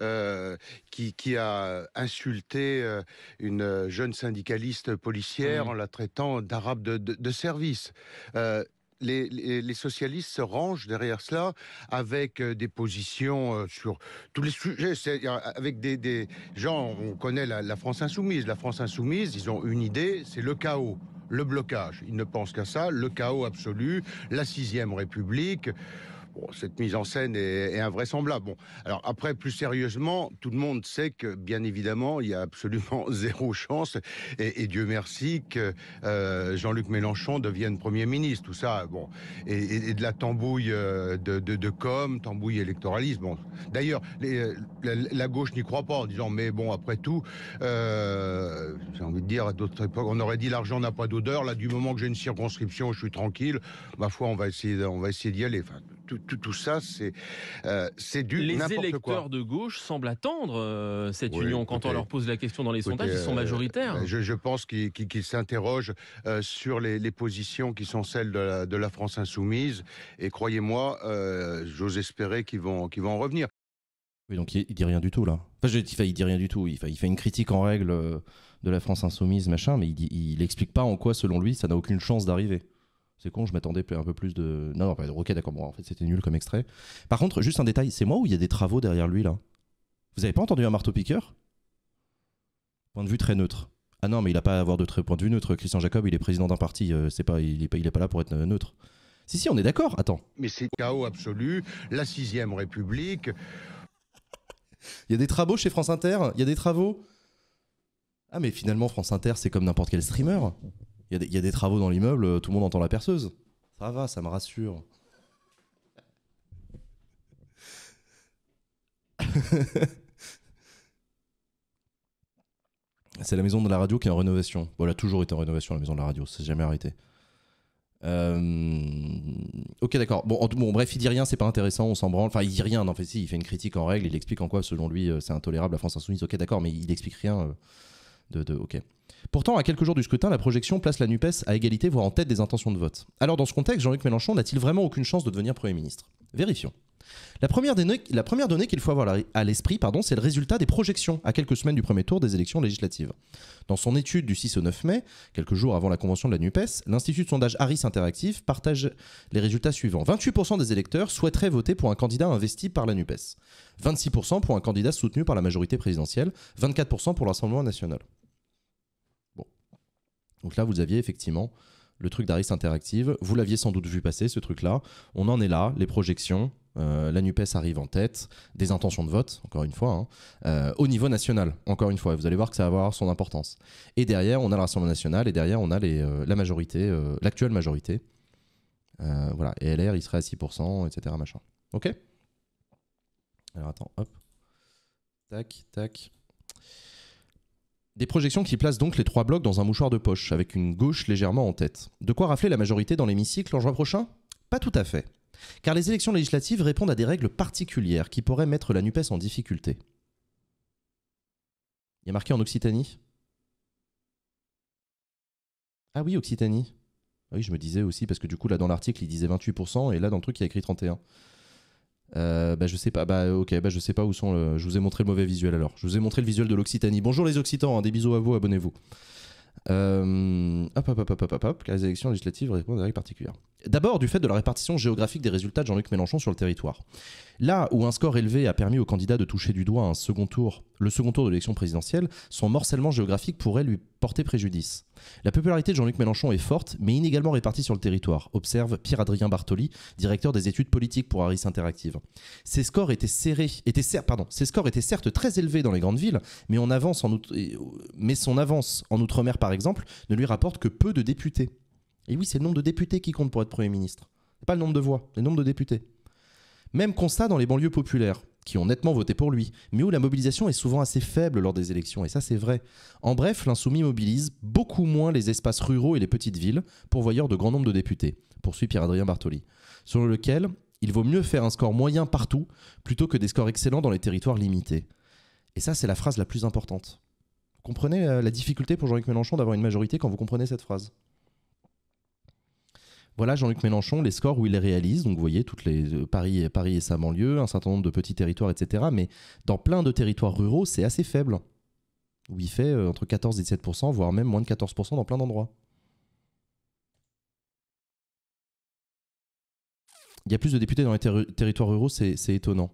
Euh, qui, a insulté euh, une jeune syndicaliste policière en la traitant d'arabe de, service. Euh, les, socialistes se rangent derrière cela avec des positions sur tous les sujets, avec des, gens, on connaît la, la France insoumise. La France insoumise, ils ont une idée, c'est le chaos le blocage. Ils ne pensent qu'à ça, le chaos absolu, la sixième république, cette mise en scène est, invraisemblable. Bon, alors après, plus sérieusement, tout le monde sait que, bien évidemment, il y a absolument zéro chance, et, Dieu merci, que euh, Jean-Luc Mélenchon devienne Premier ministre. Tout ça, bon, et, de la tambouille euh, de, com, tambouille électoraliste. Bon, d'ailleurs, la, la, gauche n'y croit pas en disant, mais bon, après tout, euh, j'ai envie de dire, à d'autres époques, on aurait dit l'argent n'a pas d'odeur. Là, du moment que j'ai une circonscription, je suis tranquille. Ma foi, on va essayer, on va essayer d'y aller tout, ça, c'est euh, du n'importe quoi. Les électeurs de gauche semblent attendre euh, cette union. Quand on leur pose la question dans les sondages, ils sont euh, majoritaires. Ben, je, pense qu'ils s'interrogent sur les, positions qui sont celles de la, de la France insoumise. Et croyez-moi, j'ose espérer qu'ils vont, qu'ils vont en revenir. donc il, dit rien du tout là. Enfin, il, dit rien du tout. Il fait, une critique en règle de la France insoumise, machin, mais il, n'explique il explique pas en quoi, selon lui, ça n'a aucune chance d'arriver. C'est con, je m'attendais un peu plus de. Non, non, ok, d'accord, bon, en fait, c'était nul comme extrait. Par contre, juste un détail, c'est moi ou il y a des travaux derrière lui, là Vous avez pas entendu un marteau-piqueur Point de vue très neutre. Ah non, mais il a pas à avoir de très point de vue neutre. Christian Jacob, il est président d'un parti, euh, c'est pas, il n'est pas, il est pas là pour être euh, neutre. Si, si, on est d'accord, attends. Mais c'est chaos absolu, la sixième république. Il y a des travaux chez France Inter, il y a des travaux. Ah mais finalement, France Inter, c'est comme n'importe quel streamer. Il y, a des travaux dans l'immeuble, euh, tout le monde entend la perceuse. Ça va, ça me rassure. c'est la maison de la radio qui est en rénovation. Voilà, toujours été en rénovation, la maison de la radio, ça s'est jamais arrêté. Euh, ok, d'accord. Bon, bon, bref, il dit rien, c'est pas intéressant, on s'en branle. Enfin, il dit rien, en fait, si, il fait une critique en règle, il explique en quoi, selon lui, euh, c'est intolérable la France Insoumise. Ok, d'accord, mais il explique rien de... Ok. Pourtant, à quelques jours du scrutin, la projection place la NUPES à égalité, voire en tête des intentions de vote. Alors, dans ce contexte, Jean-Luc Mélenchon n'a-t-il vraiment aucune chance de devenir Premier ministre Vérifions. La première, donnée, qu'il faut avoir à l'esprit, pardon, c'est le résultat des projections à quelques semaines du premier tour des élections législatives. Dans son étude du 6 au 9 mai, quelques jours avant la convention de la NUPES, l'Institut de sondage Harris Interactive partage les résultats suivants. 28% des électeurs souhaiteraient voter pour un candidat investi par la NUPES, 26% pour un candidat soutenu par la majorité présidentielle, 24% pour l'Assemblée nationale. Donc là, vous aviez effectivement le truc d'Aris Interactive. Vous l'aviez sans doute vu passer, ce truc-là. On en est là, les projections. Euh, la NUPES arrive en tête, des intentions de vote, encore une fois, hein, euh, au niveau national, encore une fois. Vous allez voir que ça va avoir son importance. Et derrière, on a le Rassemblement national, et derrière, on a les, euh, la majorité, l'actuelle majorité. voilà, et LR, il serait à 6%, etc. Machin. Ok Alors attends, hop. Tac, tac. Des projections qui placent donc les trois blocs dans un mouchoir de poche, avec une gauche légèrement en tête. De quoi rafler la majorité dans l'hémicycle en juin prochain Pas tout à fait. Car les élections législatives répondent à des règles particulières qui pourraient mettre la NUPES en difficulté. Il y a marqué en Occitanie Ah oui, Occitanie. Ah oui, je me disais aussi, parce que du coup, là, dans l'article, il disait 28%, et là, dans le truc, il y a écrit 31%. Euh, bah, je sais pas, bah, ok, bah, je sais pas où sont. Euh, je vous ai montré le mauvais visuel alors. Je vous ai montré le visuel de l'Occitanie. Bonjour les Occitans, hein, des bisous à vous, abonnez-vous. Euh, hop, hop, hop, hop, hop, hop, les élections législatives répondent à des règles particulières. D'abord, du fait de la répartition géographique des résultats de Jean-Luc Mélenchon sur le territoire. Là où un score élevé a permis au candidat de toucher du doigt un second tour, le second tour de l'élection présidentielle, son morcellement géographique pourrait lui porter préjudice. La popularité de Jean-Luc Mélenchon est forte, mais inégalement répartie sur le territoire, observe Pierre-Adrien Bartoli, directeur des études politiques pour Harris Interactive. Ses scores étaient serrés, étaient certes très élevés dans les grandes villes, mais, avance en euh, mais son avance en Outre-mer, par exemple, ne lui rapporte que peu de députés. Et oui, c'est le nombre de députés qui compte pour être Premier ministre. Pas le nombre de voix, le nombre de députés. Même constat dans les banlieues populaires qui ont nettement voté pour lui, mais où la mobilisation est souvent assez faible lors des élections, et ça c'est vrai. En bref, l'insoumis mobilise beaucoup moins les espaces ruraux et les petites villes, pourvoyeurs de grand nombre de députés, poursuit Pierre-Adrien Bartoli, selon lequel il vaut mieux faire un score moyen partout plutôt que des scores excellents dans les territoires limités. Et ça c'est la phrase la plus importante. comprenez la difficulté pour Jean-Luc Mélenchon d'avoir une majorité quand vous comprenez cette phrase voilà Jean-Luc Mélenchon, les scores où il les réalise. Donc vous voyez, toutes les euh, Paris, et, Paris et sa banlieue, un certain nombre de petits territoires, etc. Mais dans plein de territoires ruraux, c'est assez faible. Où il fait euh, entre 14 et 17%, voire même moins de 14% dans plein d'endroits. Il y a plus de députés dans les territoires ruraux, c'est étonnant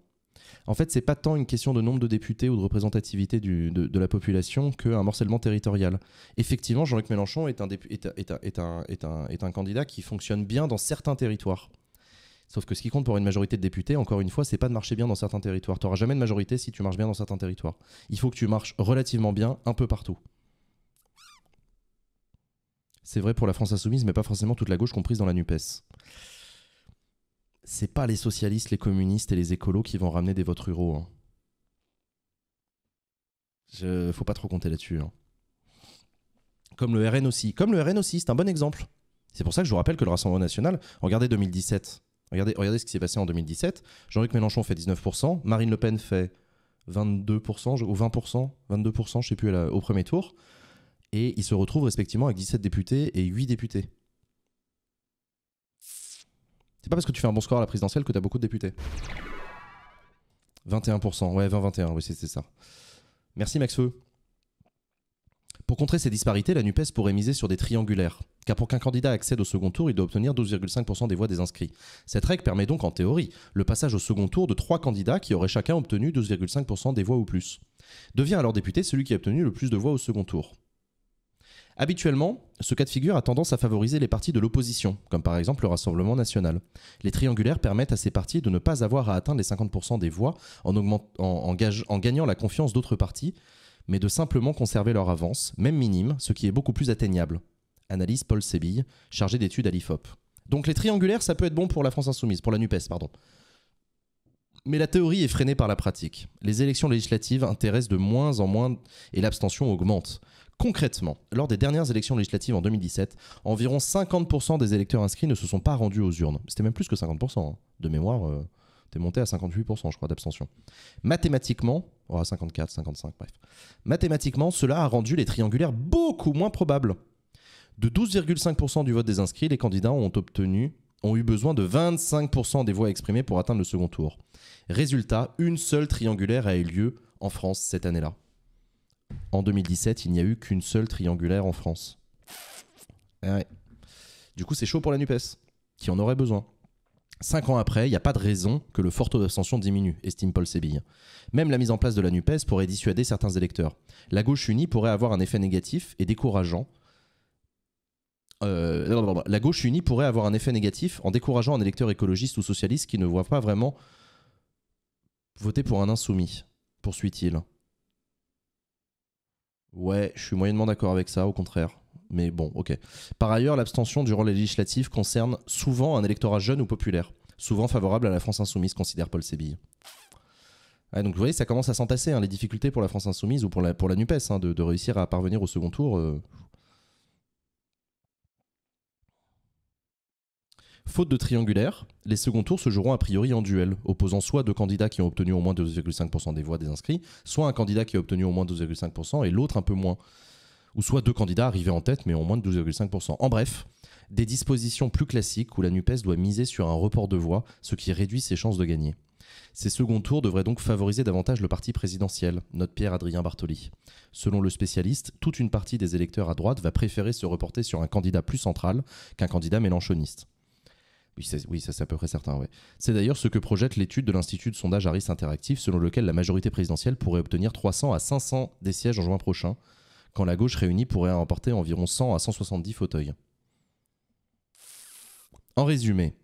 en fait, c'est pas tant une question de nombre de députés ou de représentativité de, la population qu'un morcellement territorial. Effectivement, Jean-Luc Mélenchon est un, est un, candidat qui fonctionne bien dans certains territoires. Sauf que ce qui compte pour une majorité de députés, encore une fois, c'est pas de marcher bien dans certains territoires. Tu n'auras jamais de majorité si tu marches bien dans certains territoires. Il faut que tu marches relativement bien un peu partout. C'est vrai pour la France insoumise, mais pas forcément toute la gauche comprise dans la NUPES c'est pas les socialistes, les communistes et les écolos qui vont ramener des votes ruraux. Il hein. Je, faut pas trop compter là-dessus. Hein. Comme le RN aussi. Comme le RN aussi, c'est un bon exemple. C'est pour ça que je vous rappelle que le Rassemblement national, regardez 2017. Regardez, regardez ce qui s'est passé en 2017. Jean-Luc Mélenchon fait 19%, Marine Le Pen fait 22% ou 20%, 22%, je sais plus, au premier tour. Et ils se retrouvent respectivement avec 17 députés et 8 députés. C'est pas parce que tu fais un bon score à la présidentielle que tu as beaucoup de députés. 21%, ouais, 20-21, oui, c'est ça. Merci Maxfeu. Pour contrer ces disparités, la NUPES pourrait miser sur des triangulaires, car pour qu'un candidat accède au second tour, il doit obtenir 12,5% des voix des inscrits. Cette règle permet donc en théorie le passage au second tour de trois candidats qui auraient chacun obtenu 12,5% des voix ou plus. Devient alors député celui qui a obtenu le plus de voix au second tour. Habituellement, ce cas de figure a tendance à favoriser les partis de l'opposition, comme par exemple le Rassemblement national. Les triangulaires permettent à ces partis de ne pas avoir à atteindre les 50% des voix en, gagnant la confiance d'autres partis, mais de simplement conserver leur avance, même minime, ce qui est beaucoup plus atteignable. Analyse Paul Sébille, chargé d'études à l'IFOP. Donc les triangulaires, ça peut être bon pour la France insoumise, pour la NUPES, pardon. Mais la théorie est freinée par la pratique. Les élections législatives intéressent de moins en moins et l'abstention augmente. Concrètement, lors des dernières élections législatives en 2017, environ 50% des électeurs inscrits ne se sont pas rendus aux urnes. C'était même plus que 50%. Hein. De mémoire, euh, t'es monté à 58%, je crois, d'abstention. Mathématiquement, 54, 55, bref. Mathématiquement, cela a rendu les triangulaires beaucoup moins probables. De 12,5% du vote des inscrits, les candidats ont obtenu ont eu besoin de 25% des voix exprimées pour atteindre le second tour. Résultat, une seule triangulaire a eu lieu en France cette année-là en 2017, il n'y a eu qu'une seule triangulaire en France. Ah du coup, c'est chaud pour la NUPES, qui en aurait besoin. Cinq ans après, il n'y a pas de raison que le fort taux d'abstention diminue, estime Paul Sébille. Même la mise en place de la NUPES pourrait dissuader certains électeurs. La gauche unie pourrait avoir un effet négatif et décourageant. Euh, la gauche unie pourrait avoir un effet négatif en décourageant un électeur écologiste ou socialiste qui ne voit pas vraiment voter pour un insoumis, poursuit-il. Ouais, je suis moyennement d'accord avec ça, au contraire. Mais bon, ok. Par ailleurs, l'abstention durant les législatives concerne souvent un électorat jeune ou populaire, souvent favorable à la France insoumise, considère Paul Sébille. donc vous voyez, ça commence à s'entasser, hein, les difficultés pour la France insoumise ou pour la, NUPES, hein, de, réussir à parvenir au second tour. Euh, Faute de triangulaire, les seconds tours se joueront a priori en duel, opposant soit deux candidats qui ont obtenu au moins 2,5% des voix des inscrits, soit un candidat qui a obtenu au moins 2,5% et l'autre un peu moins. Ou soit deux candidats arrivés en tête mais ont moins de 12,5%. En bref, des dispositions plus classiques où la NUPES doit miser sur un report de voix, ce qui réduit ses chances de gagner. Ces seconds tours devraient donc favoriser davantage le parti présidentiel, notre Pierre-Adrien Bartoli. Selon le spécialiste, toute une partie des électeurs à droite va préférer se reporter sur un candidat plus central qu'un candidat mélanchoniste. Oui, ça c'est à peu près certain. C'est d'ailleurs ce que projette l'étude de l'Institut de sondage Aris Interactif, selon lequel la majorité présidentielle pourrait obtenir 300 à 500 des sièges en juin prochain, quand la gauche réunie pourrait remporter environ 100 à 170 fauteuils. En résumé,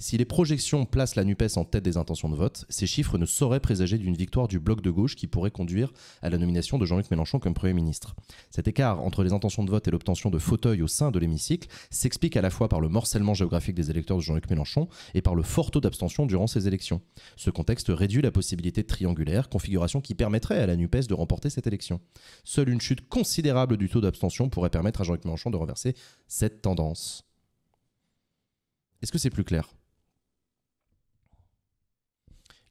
si les projections placent la NUPES en tête des intentions de vote, ces chiffres ne sauraient présager d'une victoire du bloc de gauche qui pourrait conduire à la nomination de Jean-Luc Mélenchon comme Premier ministre. Cet écart entre les intentions de vote et l'obtention de fauteuils au sein de l'hémicycle s'explique à la fois par le morcellement géographique des électeurs de Jean-Luc Mélenchon et par le fort taux d'abstention durant ces élections. Ce contexte réduit la possibilité triangulaire, configuration qui permettrait à la NUPES de remporter cette élection. Seule une chute considérable du taux d'abstention pourrait permettre à Jean-Luc Mélenchon de renverser cette tendance. Est-ce que c'est plus clair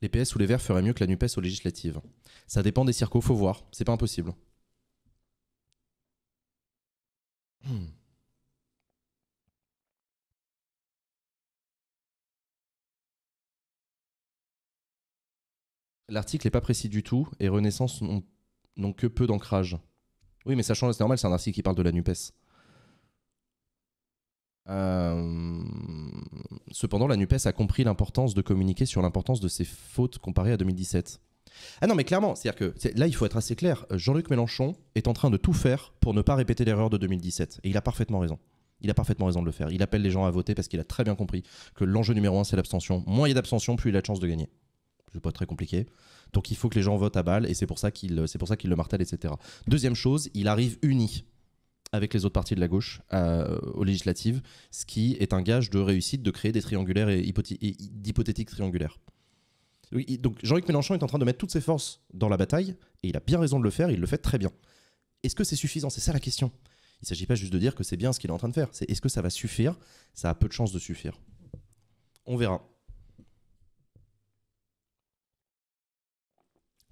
les PS ou les Verts feraient mieux que la NUPES aux législatives. Ça dépend des circos, faut voir, c'est pas impossible. Hmm. L'article n'est pas précis du tout et Renaissance n'ont que peu d'ancrage. Oui, mais sachant, c'est normal, c'est un article qui parle de la NUPES. Euh, cependant, la NUPES a compris l'importance de communiquer sur l'importance de ses fautes comparées à 2017. Ah non, mais clairement, c'est-à-dire que là, il faut être assez clair. Jean-Luc Mélenchon est en train de tout faire pour ne pas répéter l'erreur de 2017. Et il a parfaitement raison. Il a parfaitement raison de le faire. Il appelle les gens à voter parce qu'il a très bien compris que l'enjeu numéro un, c'est l'abstention. Moins il y a d'abstention, plus il a de chances de gagner. C'est pas très compliqué. Donc il faut que les gens votent à balle et c'est pour ça qu'il qu'il le martèle, etc. Deuxième chose, il arrive uni avec les autres partis de la gauche euh, aux législatives, ce qui est un gage de réussite de créer des triangulaires et, d'hypothétiques triangulaires. donc Jean-Luc Mélenchon est en train de mettre toutes ses forces dans la bataille, et il a bien raison de le faire, il le fait très bien. Est-ce que c'est suffisant C'est ça la question. Il ne s'agit pas juste de dire que c'est bien ce qu'il est en train de faire, c'est est-ce que ça va suffire Ça a peu de chances de suffire. On verra.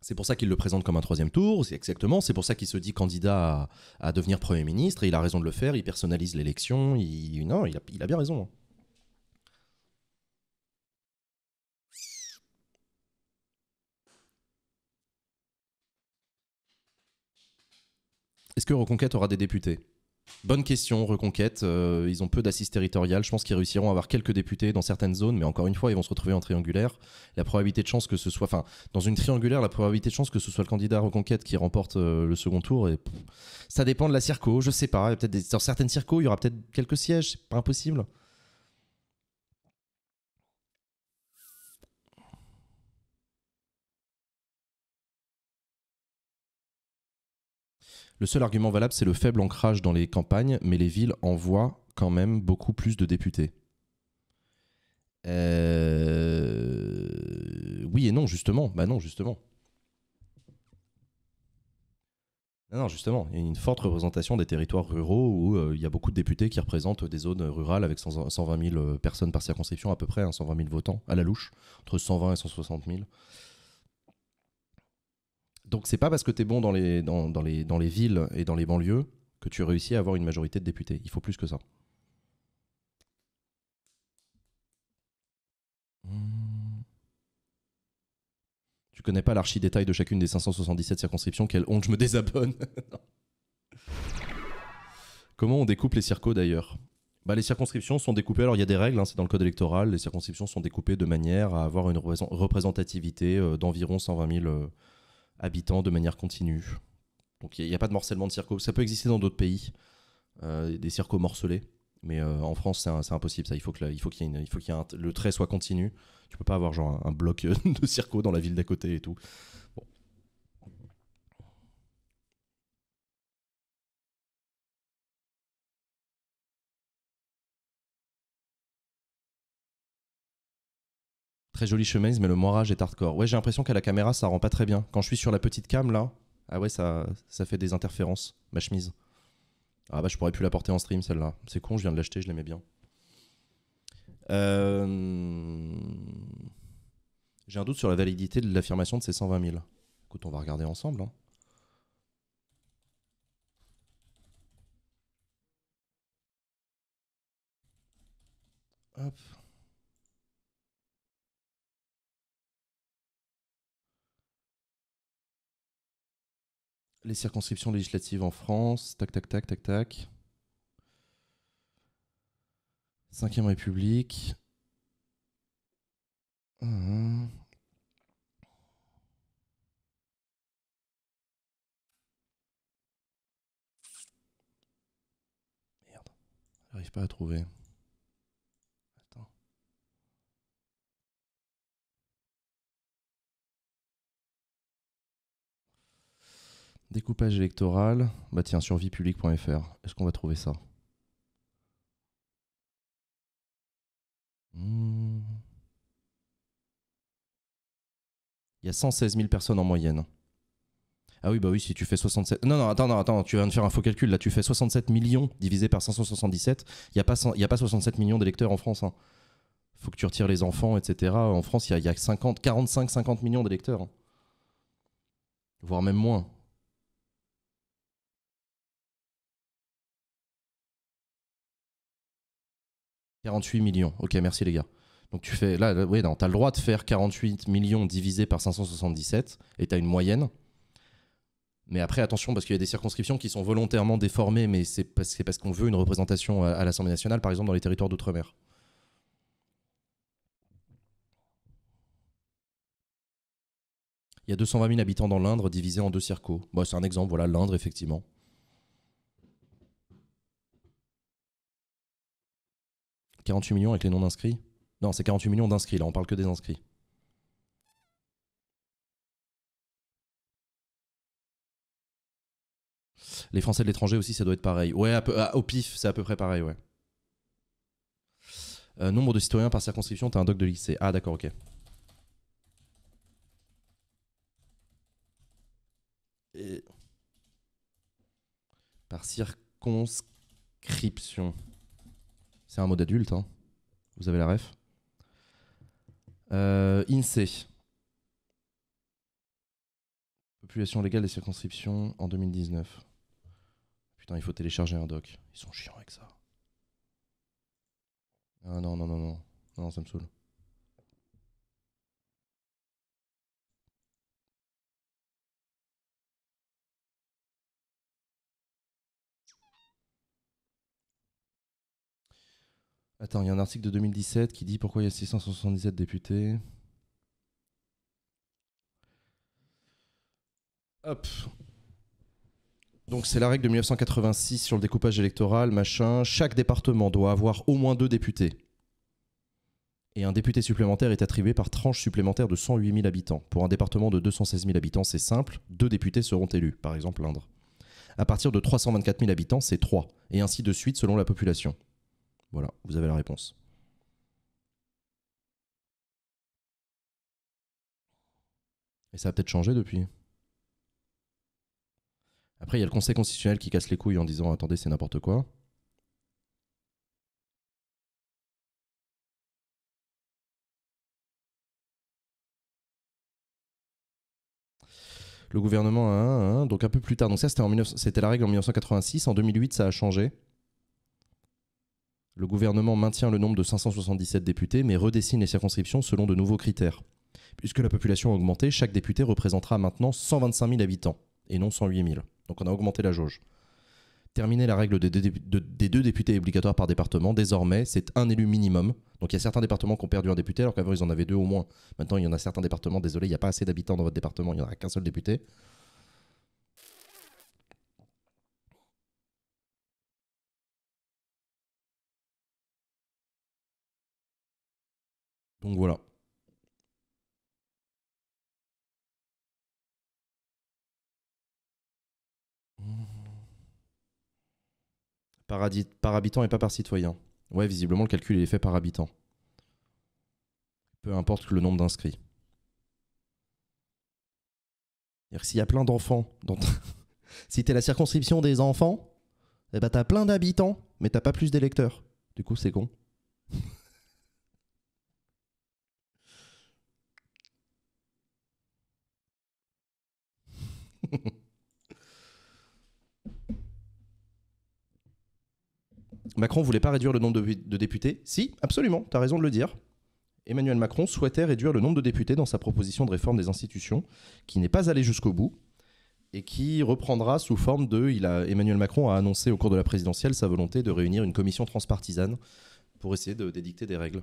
C'est pour ça qu'il le présente comme un troisième tour, c'est exactement. C'est pour ça qu'il se dit candidat à, devenir Premier ministre, et il a raison de le faire, il personnalise l'élection, il, non, il a bien raison. Hein. Est-ce que Reconquête aura des députés Bonne question, reconquête. Euh, ils ont peu d'assises territoriales. Je pense qu'ils réussiront à avoir quelques députés dans certaines zones, mais encore une fois, ils vont se retrouver en triangulaire. La probabilité de chance que ce soit, enfin, dans une triangulaire, la probabilité de chance que ce soit le candidat reconquête qui remporte euh, le second tour, et ça dépend de la circo. Je sais pas. Peut-être dans certaines circos, il y aura peut-être quelques sièges. C'est pas impossible. Le seul argument valable, c'est le faible ancrage dans les campagnes, mais les villes envoient quand même beaucoup plus de députés. Euh, oui et non, justement. Bah non, justement. Non, justement, il y a une forte représentation des territoires ruraux où euh, il y a beaucoup de députés qui représentent des zones rurales avec 120 000 euh, personnes par circonscription à peu près, 120 hein, 000 votants à la louche, entre 120 et 160 000. Donc c'est pas parce que tu es bon dans les, dans, les, dans les villes et dans les banlieues que tu réussis à avoir une majorité de députés. Il faut plus que ça. Hmm. Tu connais pas l'archi-détail de chacune des 577 circonscriptions, quelle honte, je me désabonne. Comment on découpe les circos d'ailleurs bah, les circonscriptions sont découpées, alors il y a des règles, hein, c'est dans le code électoral, les circonscriptions sont découpées de manière à avoir une représentativité euh, d'environ 120 000 habitants de manière continue. Donc il n'y a, pas de morcellement de circo. Ça peut exister dans d'autres pays, euh, des circos morcelés. Mais euh, en France, c'est impossible. Ça. Il faut que, il faut qu'il y il faut le trait soit continu. Tu peux pas avoir genre un bloc euh, de circo dans la ville d'à côté et tout. Très jolie chemise, mais le moirage est hardcore. Ouais, j'ai l'impression qu'à la caméra, ça rend pas très bien. Quand je suis sur la petite cam, là, ah ouais, ça, ça fait des interférences, ma chemise. Ah bah, je pourrais plus la porter en stream, celle-là. C'est con, je viens de l'acheter, je l'aimais bien. Euh, j'ai un doute sur la validité de l'affirmation de ces 120 000. Écoute, on va regarder ensemble. Hein. Hop. les circonscriptions législatives en France, tac, tac, tac, tac, tac. Cinquième République. Merde, j'arrive pas à trouver. Découpage électoral. Bah tiens, sur Est-ce qu'on va trouver ça hmm. Il y a 116 000 personnes en moyenne. Ah oui, bah oui, si tu fais 67. Non, non, attends, non, attends, tu viens de faire un faux calcul. Là, tu fais 67 millions divisé par 577. Il n'y a, pas a pas 67 millions d'électeurs en France. Hein. Faut que tu retires les enfants, etc. En France, il y a, 45, 50 millions d'électeurs. Hein. Voire même moins. 48 millions. Ok, merci les gars. Donc tu fais là, oui, non, as le droit de faire 48 millions divisé par 577 et tu as une moyenne. Mais après, attention, parce qu'il y a des circonscriptions qui sont volontairement déformées, mais c'est parce, qu'on veut une représentation à, l'Assemblée nationale, par exemple, dans les territoires d'outre-mer. Il y a 220 000 habitants dans l'Indre divisés en deux circos. Bon, c'est un exemple, voilà, l'Indre, effectivement. 48 millions avec les noms d'inscrits Non, c'est 48 millions d'inscrits, là, on parle que des inscrits. Les Français de l'étranger aussi, ça doit être pareil. Ouais, au pif, c'est à peu près pareil, ouais. Euh, nombre de citoyens par circonscription, t'as un doc de lycée. Ah, d'accord, ok. Par circonscription. C'est un mot d'adulte, hein. Vous avez la ref. Euh, INSEE. Population légale des circonscriptions en 2019. Putain, il faut télécharger un doc. Ils sont chiants avec ça. Ah non, non, non, non. Non, ça me saoule. Attends, il y a un article de 2017 qui dit pourquoi il y a 677 députés. Hop. Donc c'est la règle de 1986 sur le découpage électoral, machin. Chaque département doit avoir au moins deux députés. Et un député supplémentaire est attribué par tranche supplémentaire de 108 000 habitants. Pour un département de 216 000 habitants, c'est simple, deux députés seront élus, par exemple l'Indre. À partir de 324 000 habitants, c'est trois, et ainsi de suite selon la population. Voilà, vous avez la réponse. Et ça a peut-être changé depuis. Après, il y a le Conseil constitutionnel qui casse les couilles en disant attendez, c'est n'importe quoi. Le gouvernement a un, hein, hein, hein, donc un peu plus tard. Donc ça, c'était la règle en 1986. En 2008, ça a changé. Le gouvernement maintient le nombre de 577 députés, mais redessine les circonscriptions selon de nouveaux critères. Puisque la population a augmenté, chaque député représentera maintenant 125 000 habitants, et non 108 000. Donc on a augmenté la jauge. Terminer la règle des deux, députés obligatoires par département, désormais, c'est un élu minimum. Donc il y a certains départements qui ont perdu un député, alors qu'avant ils en avaient deux au moins. Maintenant il y en a certains départements, désolé, il n'y a pas assez d'habitants dans votre département, il n'y en a qu'un seul député. Donc voilà. Par, habitant et pas par citoyen. Ouais, visiblement, le calcul est fait par habitant. Peu importe le nombre d'inscrits. S'il y a plein d'enfants, dans... si t'es la circonscription des enfants, eh ben t'as plein d'habitants, mais t'as pas plus d'électeurs. Du coup, c'est con. Macron voulait pas réduire le nombre de, députés Si, absolument, tu as raison de le dire. Emmanuel Macron souhaitait réduire le nombre de députés dans sa proposition de réforme des institutions, qui n'est pas allée jusqu'au bout et qui reprendra sous forme de. Il a, Emmanuel Macron a annoncé au cours de la présidentielle sa volonté de réunir une commission transpartisane pour essayer de dédicter des règles.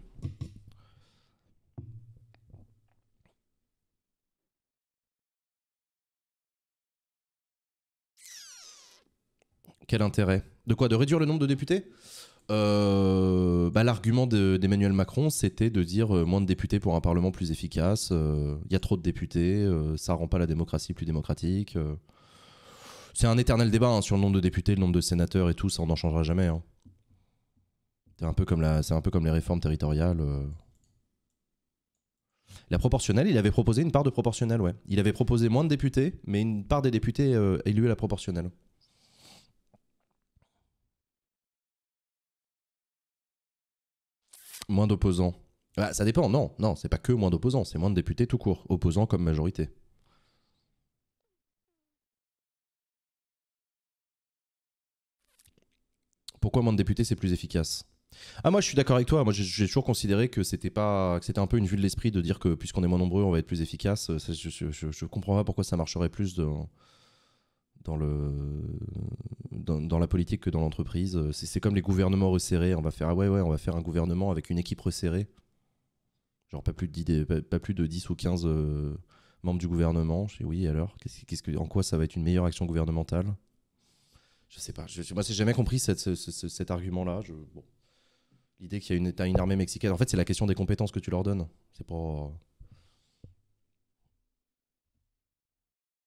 Quel intérêt De quoi De réduire le nombre de députés euh, bah, L'argument d'Emmanuel Macron, c'était de dire euh, moins de députés pour un Parlement plus efficace, il euh, y a trop de députés, ça rend pas la démocratie plus démocratique. C'est un éternel débat hein, sur le nombre de députés, le nombre de sénateurs et tout, ça on n'en changera jamais. Hein. C'est un, peu comme un peu comme les réformes territoriales. La proportionnelle, il avait proposé une part de proportionnelle, ouais. Il avait proposé moins de députés, mais une part des députés élus à la proportionnelle. Moins d'opposants. Ah, ça dépend, non, non, c'est pas que moins d'opposants, c'est moins de députés tout court, opposants comme majorité. Pourquoi moins de députés c'est plus efficace Ah moi je suis d'accord avec toi, moi j'ai toujours considéré que c'était pas c'était un peu une vue de l'esprit de dire que puisqu'on est moins nombreux on va être plus efficace, je, je, comprends pas pourquoi ça marcherait plus de, dans, le, dans, la politique que dans l'entreprise. C'est comme les gouvernements resserrés. On va faire, ah ouais, ouais, on va faire un gouvernement avec une équipe resserrée. Genre pas plus de 10, pas, plus de 10 ou 15 euh, membres du gouvernement. Je dis oui, alors quest -ce, -ce que, En quoi ça va être une meilleure action gouvernementale Je sais pas. Je, moi, j'ai jamais compris cet argument-là. Bon. L'idée qu'il y a une, as une armée mexicaine. En fait, c'est la question des compétences que tu leur donnes. C'est pour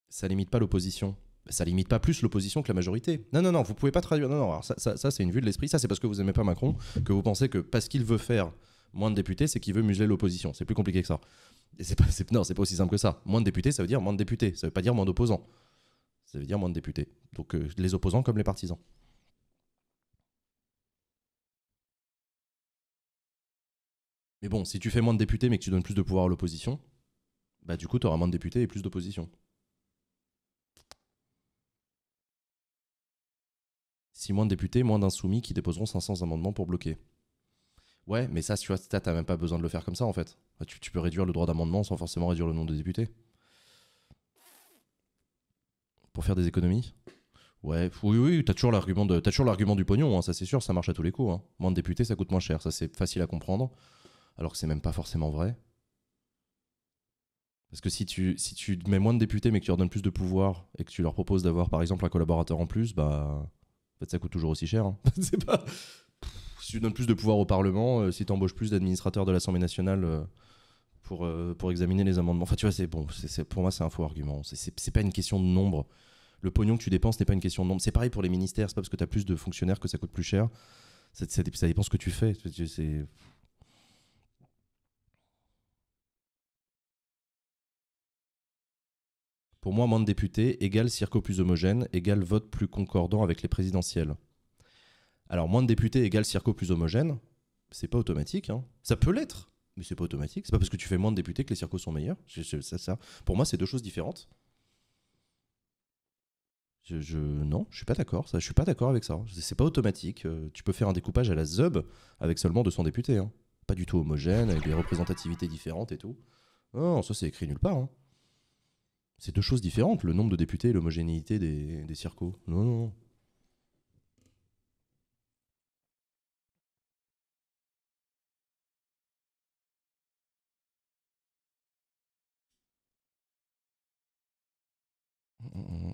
Ça limite pas l'opposition ça limite pas plus l'opposition que la majorité. Non, non, non, vous pouvez pas traduire. Non, non, ça, ça, c'est une vue de l'esprit. Ça, c'est parce que vous aimez pas Macron que vous pensez que parce qu'il veut faire moins de députés, c'est qu'il veut museler l'opposition. C'est plus compliqué que ça. Et c'est pas, non, c'est pas aussi simple que ça. Moins de députés, ça veut dire moins de députés. Ça veut pas dire moins d'opposants. Ça veut dire moins de députés. Donc euh, les opposants comme les partisans. Mais bon, si tu fais moins de députés mais que tu donnes plus de pouvoir à l'opposition, bah du coup, tu auras moins de députés et plus d'opposition. moins de députés, moins d'insoumis qui déposeront 500 amendements pour bloquer. Ouais, mais ça, tu vois, t'as même pas besoin de le faire comme ça en fait. Tu, peux réduire le droit d'amendement sans forcément réduire le nombre de députés. Pour faire des économies Ouais, oui, oui, t'as toujours l'argument de, as toujours l'argument du pognon, hein, ça c'est sûr, ça marche à tous les coups. Hein. Moins de députés, ça coûte moins cher, ça c'est facile à comprendre, alors que c'est même pas forcément vrai. Parce que si si tu mets moins de députés mais que tu leur donnes plus de pouvoir et que tu leur proposes d'avoir par exemple un collaborateur en plus, bah fait, ça coûte toujours aussi cher. Hein. c'est pas... si tu donnes plus de pouvoir au Parlement, euh, si tu embauches plus d'administrateurs de l'Assemblée nationale euh, pour, euh, pour examiner les amendements. Enfin, tu vois, c'est bon. pour moi, c'est un faux argument. C'est pas une question de nombre. Le pognon que tu dépenses n'est pas une question de nombre. C'est pareil pour les ministères. C'est pas parce que tu as plus de fonctionnaires que ça coûte plus cher. Ça, ça, dépend ce que tu fais. C'est Pour moi, moins de députés égale circo plus homogène, égale vote plus concordant avec les présidentielles. Alors, moins de députés égale circo plus homogène, c'est pas automatique. Hein. Ça peut l'être, mais c'est pas automatique. C'est pas parce que tu fais moins de députés que les circos sont meilleurs. ça, Pour moi, c'est deux choses différentes. Je, non, je suis pas d'accord. je suis pas d'accord avec ça. C'est pas automatique. Euh, tu peux faire un découpage à la ZUB avec seulement 200 députés. Hein. Pas du tout homogène, avec des représentativités différentes et tout. Non, ça c'est écrit nulle part. Hein. C'est deux choses différentes, le nombre de députés et l'homogénéité des, des circos. Non, non, non.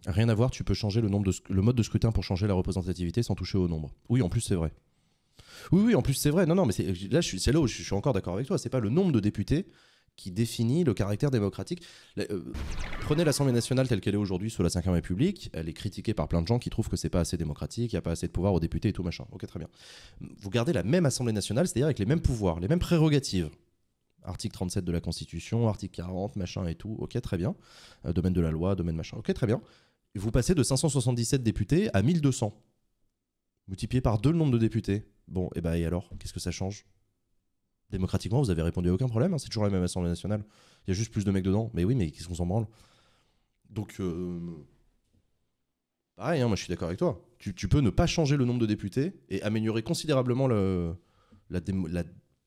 Rien à voir, tu peux changer le, nombre mode de scrutin pour changer la représentativité sans toucher au nombre. Oui, en plus, c'est vrai. Oui, oui, en plus, c'est vrai. Non, non, mais là, c'est là où je suis encore d'accord avec toi. C'est pas le nombre de députés qui définit le caractère démocratique. Euh, prenez l'Assemblée nationale telle qu'elle est aujourd'hui sous la Ve République, elle est critiquée par plein de gens qui trouvent que c'est pas assez démocratique, il n'y a pas assez de pouvoir aux députés et tout machin. Ok, très bien. Vous gardez la même Assemblée nationale, c'est-à-dire avec les mêmes pouvoirs, les mêmes prérogatives. Article 37 de la Constitution, article 40, machin et tout. Ok, très bien. Euh, domaine de la loi, domaine machin. Ok, très bien. Vous passez de 577 députés à 1200. Multiplié par deux le nombre de députés. Bon, et eh ben, et alors Qu'est-ce que ça change démocratiquement, vous avez répondu à aucun problème. Hein, c'est toujours la même Assemblée nationale. Il y a juste plus de mecs dedans. Mais oui, mais qu'est-ce qu'on s'en branle Donc, euh, pareil, hein, moi je suis d'accord avec toi. Tu, peux ne pas changer le nombre de députés et améliorer considérablement le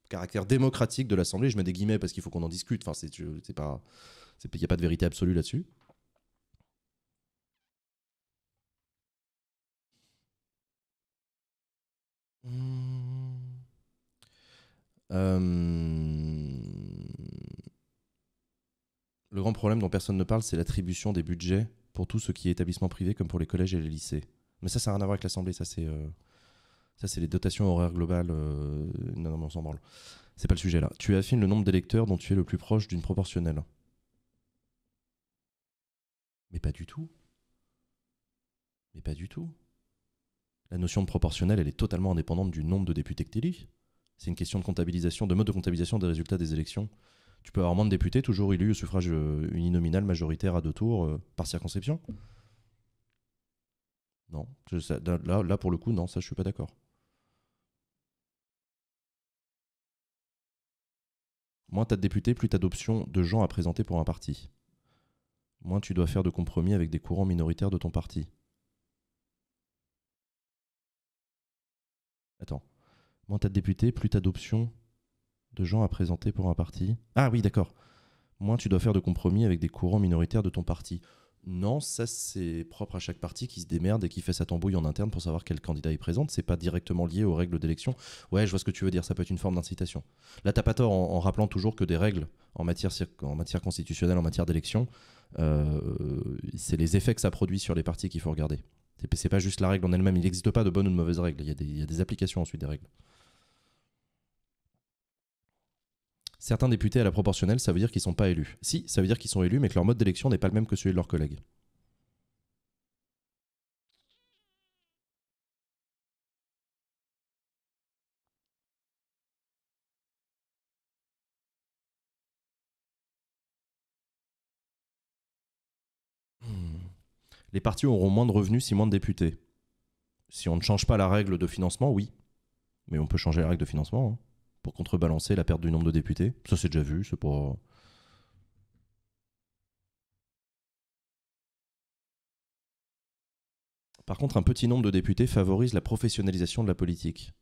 caractère démocratique de l'Assemblée. Je mets des guillemets parce qu'il faut qu'on en discute. Enfin, c'est pas, il n'y a pas de vérité absolue là-dessus. Hmm. Euh, le grand problème dont personne ne parle, c'est l'attribution des budgets pour tout ce qui est établissement privé, comme pour les collèges et les lycées. Mais ça, ça n'a rien à voir avec l'Assemblée, ça c'est euh, ça, les dotations horaires globales. Euh, non, non, C'est pas le sujet là. Tu affines le nombre d'électeurs dont tu es le plus proche d'une proportionnelle. Mais pas du tout. Mais pas du tout. La notion de proportionnelle, elle est totalement indépendante du nombre de députés que tu élis c'est une question de comptabilisation, de mode de comptabilisation des résultats des élections. Tu peux avoir moins de députés, toujours élus au suffrage euh, uninominal majoritaire à deux tours euh, par circonscription. Non, là, là pour le coup, non, ça je suis pas d'accord. Moins t'as de députés, plus t'as d'options de gens à présenter pour un parti. Moins tu dois faire de compromis avec des courants minoritaires de ton parti. Attends, moins t'as de députés, plus t'as d'options de gens à présenter pour un parti. Ah oui, d'accord. Moins tu dois faire de compromis avec des courants minoritaires de ton parti. Non, ça c'est propre à chaque parti qui se démerde et qui fait sa tambouille en interne pour savoir quel candidat il présente. C'est pas directement lié aux règles d'élection. Ouais, je vois ce que tu veux dire, ça peut être une forme d'incitation. Là, t'as pas tort en, rappelant toujours que des règles en matière, constitutionnelle, en matière d'élection, euh, c'est les effets que ça produit sur les partis qu'il faut regarder. C'est pas juste la règle en elle-même, il n'existe pas de bonnes ou de mauvaises règles. il il y a des applications ensuite des règles. certains députés à la proportionnelle, ça veut dire qu'ils sont pas élus. Si, ça veut dire qu'ils sont élus, mais que leur mode d'élection n'est pas le même que celui de leurs collègues. Hmm. les partis auront moins de revenus si moins de députés. Si on ne change pas la règle de financement, oui. Mais on peut changer la règle de financement. Hein pour contrebalancer la perte du nombre de députés. Ça, c'est déjà vu, c'est pas. Par contre, un petit nombre de députés favorise la professionnalisation de la politique.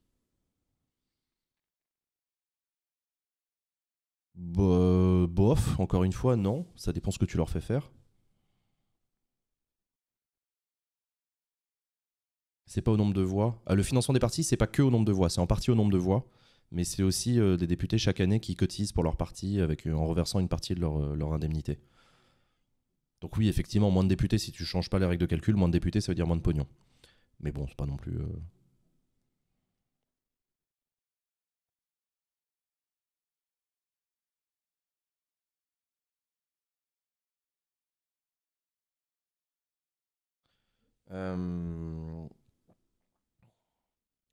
bof, encore une fois, non, ça dépend ce que tu leur fais faire. C'est pas au nombre de voix. Ah, le financement des partis, c'est pas que au nombre de voix, c'est en partie au nombre de voix mais c'est aussi des euh, députés chaque année qui cotisent pour leur parti avec, euh, en reversant une partie de euh, leur, indemnité. Donc oui, effectivement, moins de députés, si tu ne changes pas les règles de calcul, moins de députés, ça veut dire moins de pognon. Mais bon, c'est pas non plus...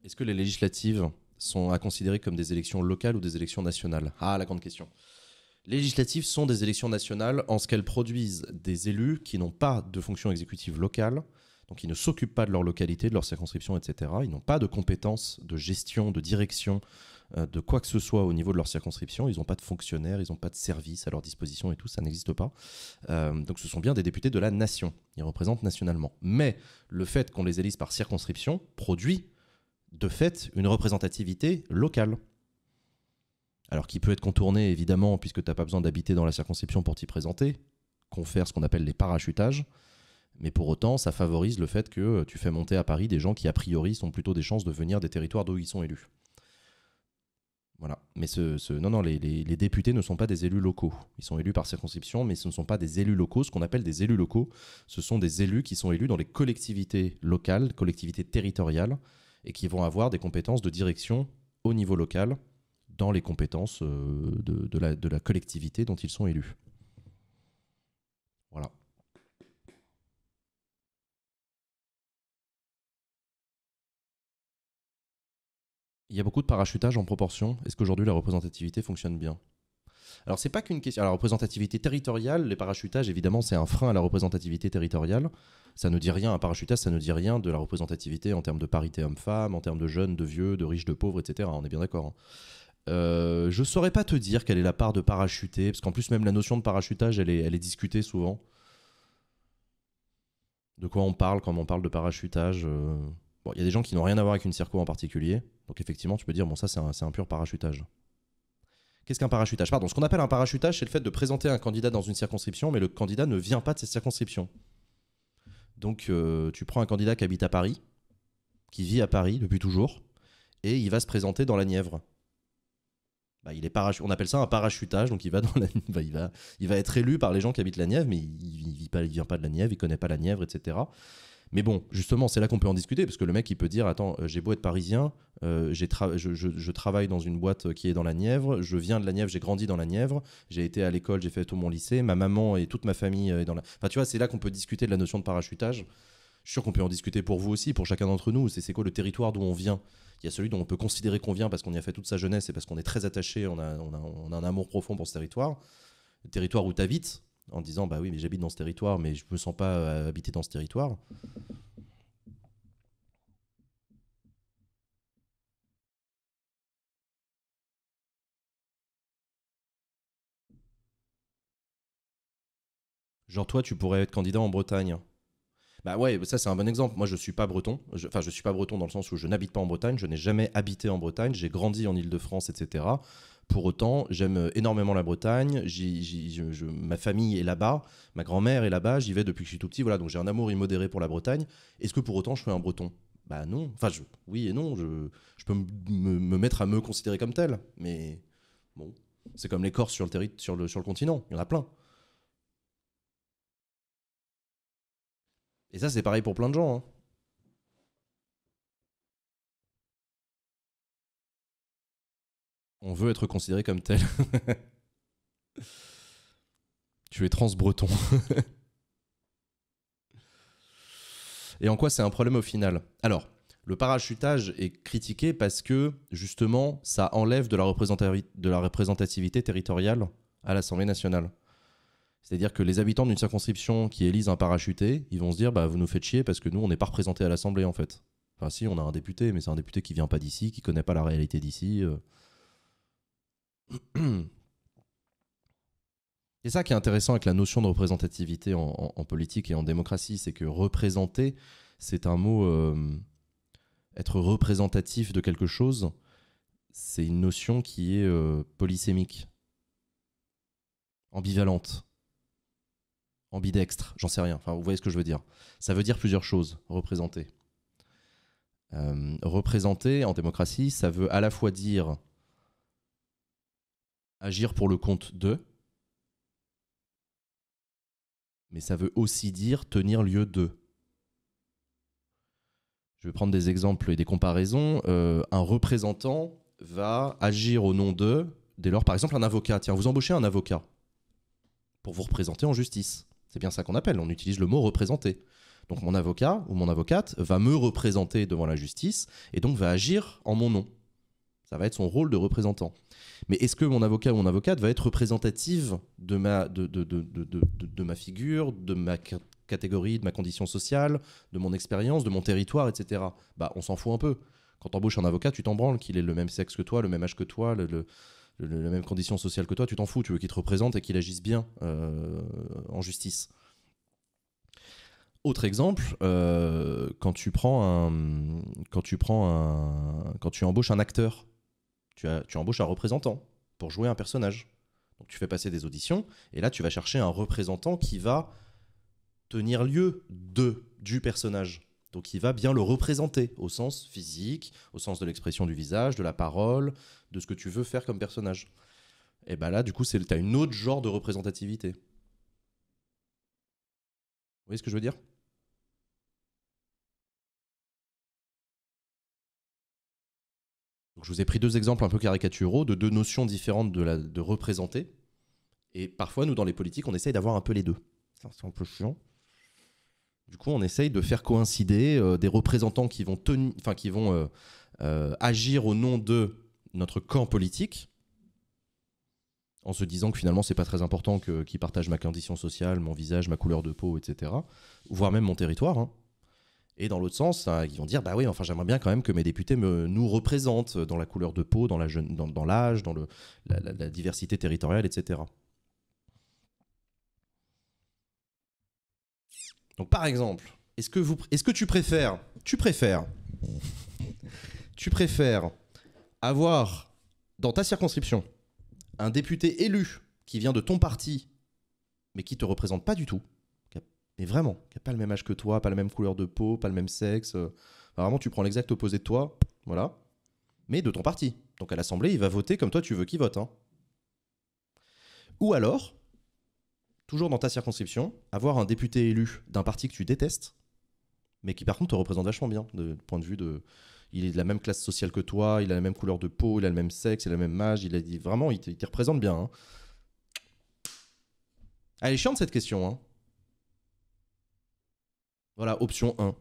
Est-ce que les législatives sont à considérer comme des élections locales ou des élections nationales Ah, la grande question. Les Législatives sont des élections nationales en ce qu'elles produisent des élus qui n'ont pas de fonction exécutive locale, donc ils ne s'occupent pas de leur localité, de leur circonscription, etc. Ils n'ont pas de compétences de gestion, de direction, euh, de quoi que ce soit au niveau de leur circonscription. Ils n'ont pas de fonctionnaires, ils n'ont pas de services à leur disposition et tout, ça n'existe pas. Euh, donc ce sont bien des députés de la nation. Ils représentent nationalement. Mais le fait qu'on les élise par circonscription produit de fait une représentativité locale. Alors qui peut être contournée évidemment puisque tu n'as pas besoin d'habiter dans la circonscription pour t'y présenter, fasse ce qu'on appelle les parachutages, mais pour autant ça favorise le fait que tu fais monter à Paris des gens qui a priori sont plutôt des chances de venir des territoires d'où ils sont élus. Voilà. Mais ce, non, non, les, députés ne sont pas des élus locaux. Ils sont élus par circonscription, mais ce ne sont pas des élus locaux. Ce qu'on appelle des élus locaux, ce sont des élus qui sont élus dans les collectivités locales, collectivités territoriales, et qui vont avoir des compétences de direction au niveau local dans les compétences euh, de, la, collectivité dont ils sont élus. Voilà. Il y a beaucoup de parachutage en proportion. Est-ce qu'aujourd'hui la représentativité fonctionne bien Alors c'est pas qu'une question. la représentativité territoriale, les parachutages évidemment c'est un frein à la représentativité territoriale ça ne dit rien, un parachutage, ça ne dit rien de la représentativité en termes de parité homme-femme, en termes de jeunes, de vieux, de riches, de pauvres, etc. On est bien d'accord. Hein. Euh, je ne saurais pas te dire quelle est la part de parachuter, parce qu'en plus même la notion de parachutage, elle est, discutée souvent. De quoi on parle quand on parle de parachutage euh. il y a des gens qui n'ont rien à voir avec une circo en particulier, donc effectivement tu peux dire, bon ça c'est un, un pur parachutage. Qu'est-ce qu'un parachutage Pardon, ce qu'on appelle un parachutage, c'est le fait de présenter un candidat dans une circonscription, mais le candidat ne vient pas de cette circonscription. Donc euh, tu prends un candidat qui habite à Paris, qui vit à Paris depuis toujours, et il va se présenter dans la Nièvre. Bah, il est On appelle ça un parachutage, donc il va, dans la... Bah, il, va... il va être élu par les gens qui habitent la Nièvre, mais il ne vient pas de la Nièvre, il connaît pas la Nièvre, etc. Mais bon, justement, c'est là qu'on peut en discuter, parce que le mec, il peut dire, attends, euh, j'ai beau être parisien, euh, je, travaille dans une boîte qui est dans la Nièvre, je viens de la Nièvre, j'ai grandi dans la Nièvre, j'ai été à l'école, j'ai fait tout mon lycée, ma maman et toute ma famille euh, est dans la... Enfin, tu vois, c'est là qu'on peut discuter de la notion de parachutage. Je suis sûr qu'on peut en discuter pour vous aussi, pour chacun d'entre nous. C'est quoi le territoire d'où on vient Il y a celui dont on peut considérer qu'on vient parce qu'on y a fait toute sa jeunesse et parce qu'on est très attaché, on a, on, a, on a un amour profond pour ce territoire. Le territoire où tu habites, en disant bah oui mais j'habite dans ce territoire mais je me sens pas euh, habité habiter dans ce territoire Genre toi tu pourrais être candidat en Bretagne. Bah ouais, ça c'est un bon exemple. Moi je suis pas breton. enfin je suis pas breton dans le sens où je n'habite pas en Bretagne. Je n'ai jamais habité en Bretagne. J'ai grandi en Île-de-France, etc. Pour autant, j'aime euh, énormément la Bretagne. ma famille est là-bas, ma grand-mère est là-bas. J'y vais depuis que je suis tout petit. Voilà, donc j'ai un amour immodéré pour la Bretagne. Est-ce que pour autant je suis un Breton Bah non. Enfin, je, oui et non. Je, peux me mettre à me considérer comme tel, mais bon, c'est comme les Corses sur le, sur le continent. Il y en a plein. Et ça, c'est pareil pour plein de gens. Hein. On veut être considéré comme tel. tu es trans-breton. Et en quoi c'est un problème au final Alors, le parachutage est critiqué parce que, justement, ça enlève de la, représentativité territoriale à l'Assemblée nationale. C'est-à-dire que les habitants d'une circonscription qui élisent un parachuté, ils vont se dire bah, Vous nous faites chier parce que nous, on n'est pas représentés à l'Assemblée, en fait. Enfin, si, on a un député, mais c'est un député qui vient pas d'ici, qui connaît pas la réalité d'ici. Euh. C'est ça qui est intéressant avec la notion de représentativité en, politique et en démocratie, c'est que représenter, c'est un mot... Euh, être représentatif de quelque chose, c'est une notion qui est euh, polysémique, ambivalente, ambidextre, j'en sais rien, enfin vous voyez ce que je veux dire. Ça veut dire plusieurs choses, représenter. Euh, représenter en démocratie, ça veut à la fois dire agir pour le compte de, mais ça veut aussi dire tenir lieu de. Je vais prendre des exemples et des comparaisons. Euh, un représentant va agir au nom de, dès lors, par exemple, un avocat. Tiens, vous embauchez un avocat pour vous représenter en justice. C'est bien ça qu'on appelle, on utilise le mot représenter. Donc mon avocat ou mon avocate va me représenter devant la justice et donc va agir en mon nom. Ça va être son rôle de représentant. Mais est-ce que mon avocat ou mon avocate va être représentative de ma, de, ma figure, de ma catégorie, de ma condition sociale, de mon expérience, de mon territoire, etc. Bah, on s'en fout un peu. Quand embauches un avocat, tu t'en branles qu'il ait le même sexe que toi, le même âge que toi, le, la même condition sociale que toi, tu t'en fous, tu veux qu'il te représente et qu'il agisse bien euh, en justice. Autre exemple, euh, quand tu prends un, quand tu prends un, quand tu embauches un acteur tu, embauches un représentant pour jouer un personnage. Donc tu fais passer des auditions, et là tu vas chercher un représentant qui va tenir lieu de, du personnage. Donc il va bien le représenter au sens physique, au sens de l'expression du visage, de la parole, de ce que tu veux faire comme personnage. Et bien là, du coup, tu as une autre genre de représentativité. Vous voyez ce que je veux dire je vous ai pris deux exemples un peu caricaturaux de deux notions différentes de, représenter. Et parfois, nous, dans les politiques, on essaye d'avoir un peu les deux. C'est un peu chiant. Du coup, on essaye de faire coïncider euh, des représentants qui vont, qui vont euh, euh, agir au nom de notre camp politique, en se disant que finalement, ce n'est pas très important qu'ils qui partagent ma condition sociale, mon visage, ma couleur de peau, etc. Voire même mon territoire. Hein. Et dans l'autre sens, euh, ils vont dire bah oui, enfin j'aimerais bien quand même que mes députés me, nous représentent dans la couleur de peau, dans la dans, l'âge, dans le, la, la, diversité territoriale, etc. Donc par exemple, est-ce que, est que tu préfères, tu préfères, tu préfères avoir dans ta circonscription un député élu qui vient de ton parti mais qui ne te représente pas du tout, mais vraiment, qui a pas le même âge que toi, pas la même couleur de peau, pas le même sexe. Euh, vraiment, tu prends l'exact opposé de toi, voilà, mais de ton parti. Donc à l'Assemblée, il va voter comme toi tu veux qu'il vote. Hein. Ou alors, toujours dans ta circonscription, avoir un député élu d'un parti que tu détestes, mais qui par contre te représente vachement bien, de, point de vue de. Il est de la même classe sociale que toi, il a la même couleur de peau, il a le même sexe, il a le même âge, il a, dit vraiment, il te, représente bien. Hein. Elle est cette question. Hein. Voilà, option 1.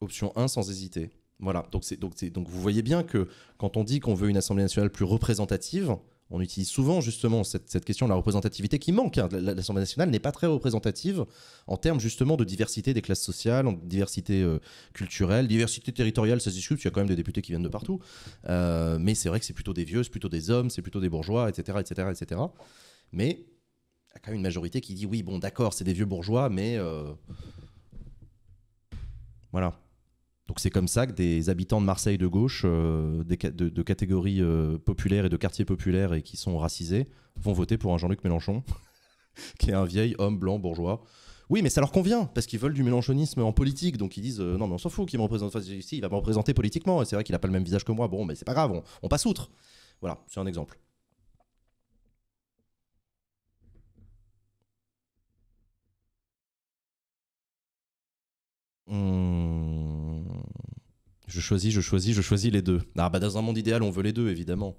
Option 1 sans hésiter. Voilà, donc, donc, donc vous voyez bien que quand on dit qu'on veut une Assemblée nationale plus représentative, on utilise souvent justement cette, question de la représentativité qui manque. Hein. L'Assemblée nationale n'est pas très représentative en termes justement de diversité des classes sociales, en diversité euh, culturelle, diversité territoriale, ça se discute, il y a quand même des députés qui viennent de partout. Euh, mais c'est vrai que c'est plutôt des vieux, c'est plutôt des hommes, c'est plutôt des bourgeois, etc. etc., etc. Mais y a quand même une majorité qui dit oui, bon, d'accord, c'est des vieux bourgeois, mais. Euh, voilà. Donc c'est comme ça que des habitants de Marseille de gauche, euh, des, de, catégories euh, populaires et de quartiers populaires et qui sont racisés, vont voter pour un Jean-Luc Mélenchon, qui est un vieil homme blanc bourgeois. Oui, mais ça leur convient, parce qu'ils veulent du mélanchonisme en politique, donc ils disent non, mais on s'en fout qu'il me représente. si, il va me représenter politiquement, et c'est vrai qu'il n'a pas le même visage que moi, bon, mais c'est pas grave, on passe outre. Voilà, c'est un exemple. Je choisis, je choisis, je choisis les deux. Ah, bah, dans un monde idéal, on veut les deux, évidemment.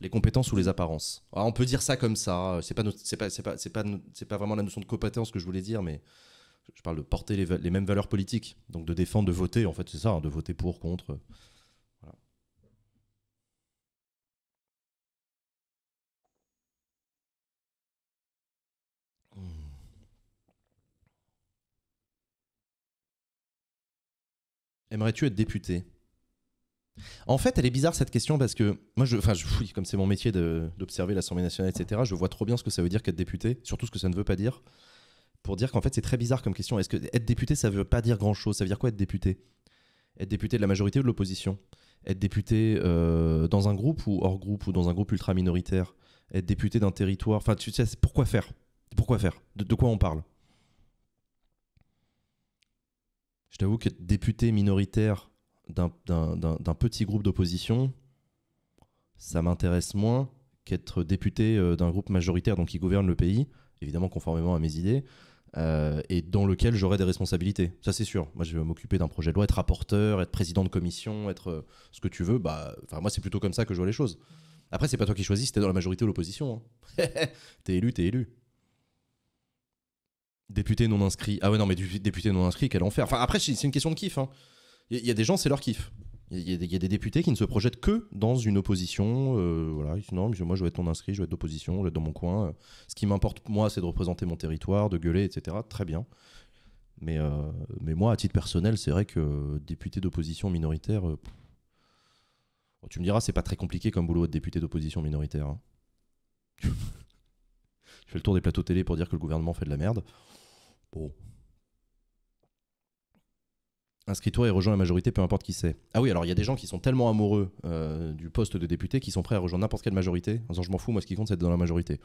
Les compétences ou les apparences. Ah, on peut dire ça comme ça. C'est pas, c'est pas, c'est pas, c'est pas, vraiment la notion de compétence que je voulais dire, mais je parle de porter les, mêmes valeurs politiques. Donc de défendre, de voter, en fait, c'est ça, hein, de voter pour, contre. Aimerais-tu être député en fait, elle est bizarre cette question parce que moi, je, comme c'est mon métier d'observer l'Assemblée nationale, etc. Je vois trop bien ce que ça veut dire qu'être député, surtout ce que ça ne veut pas dire, pour dire qu'en fait, c'est très bizarre comme question. Est-ce que être député, ça ne veut pas dire grand chose Ça veut dire quoi être député Être député de la majorité ou de l'opposition Être député euh, dans un groupe ou hors groupe ou dans un groupe ultra minoritaire Être député d'un territoire Enfin, tu sais, pourquoi faire Pourquoi faire de quoi on parle Je t'avoue que député minoritaire d'un petit groupe d'opposition, ça m'intéresse moins qu'être député euh, d'un groupe majoritaire, donc qui gouverne le pays, évidemment conformément à mes idées, euh, et dans lequel j'aurai des responsabilités. Ça, c'est sûr. Moi, je vais m'occuper d'un projet de loi, être rapporteur, être président de commission, être euh, ce que tu veux. Bah, moi, c'est plutôt comme ça que je vois les choses. Après, c'est pas toi qui choisis c'était dans la majorité ou l'opposition. Hein. t'es élu, t'es élu. Député non inscrit. Ah ouais, non, mais député non inscrit, quel enfer. Enfin, après, c'est une question de kiff. Hein. Il y, a des gens, c'est leur kiff. Il y, a des députés qui ne se projettent que dans une opposition. Euh, voilà, ils disent non, moi je vais être non inscrit, je vais être d'opposition, je vais être dans mon coin. Euh. Ce qui m'importe, moi, c'est de représenter mon territoire, de gueuler, etc. Très bien. Mais, euh, mais moi, à titre personnel, c'est vrai que député d'opposition minoritaire. Oh, tu me diras, c'est pas très compliqué comme boulot de député d'opposition minoritaire. Hein. Je fais le tour des plateaux télé pour dire que le gouvernement fait de la merde. Bon. Inscris-toi et rejoins la majorité, peu importe qui c'est. Ah oui, alors il y a des gens qui sont tellement amoureux euh, du poste de député qu'ils sont prêts à rejoindre n'importe quelle majorité. En disant, je m'en fous, moi ce qui compte c'est d'être dans la majorité.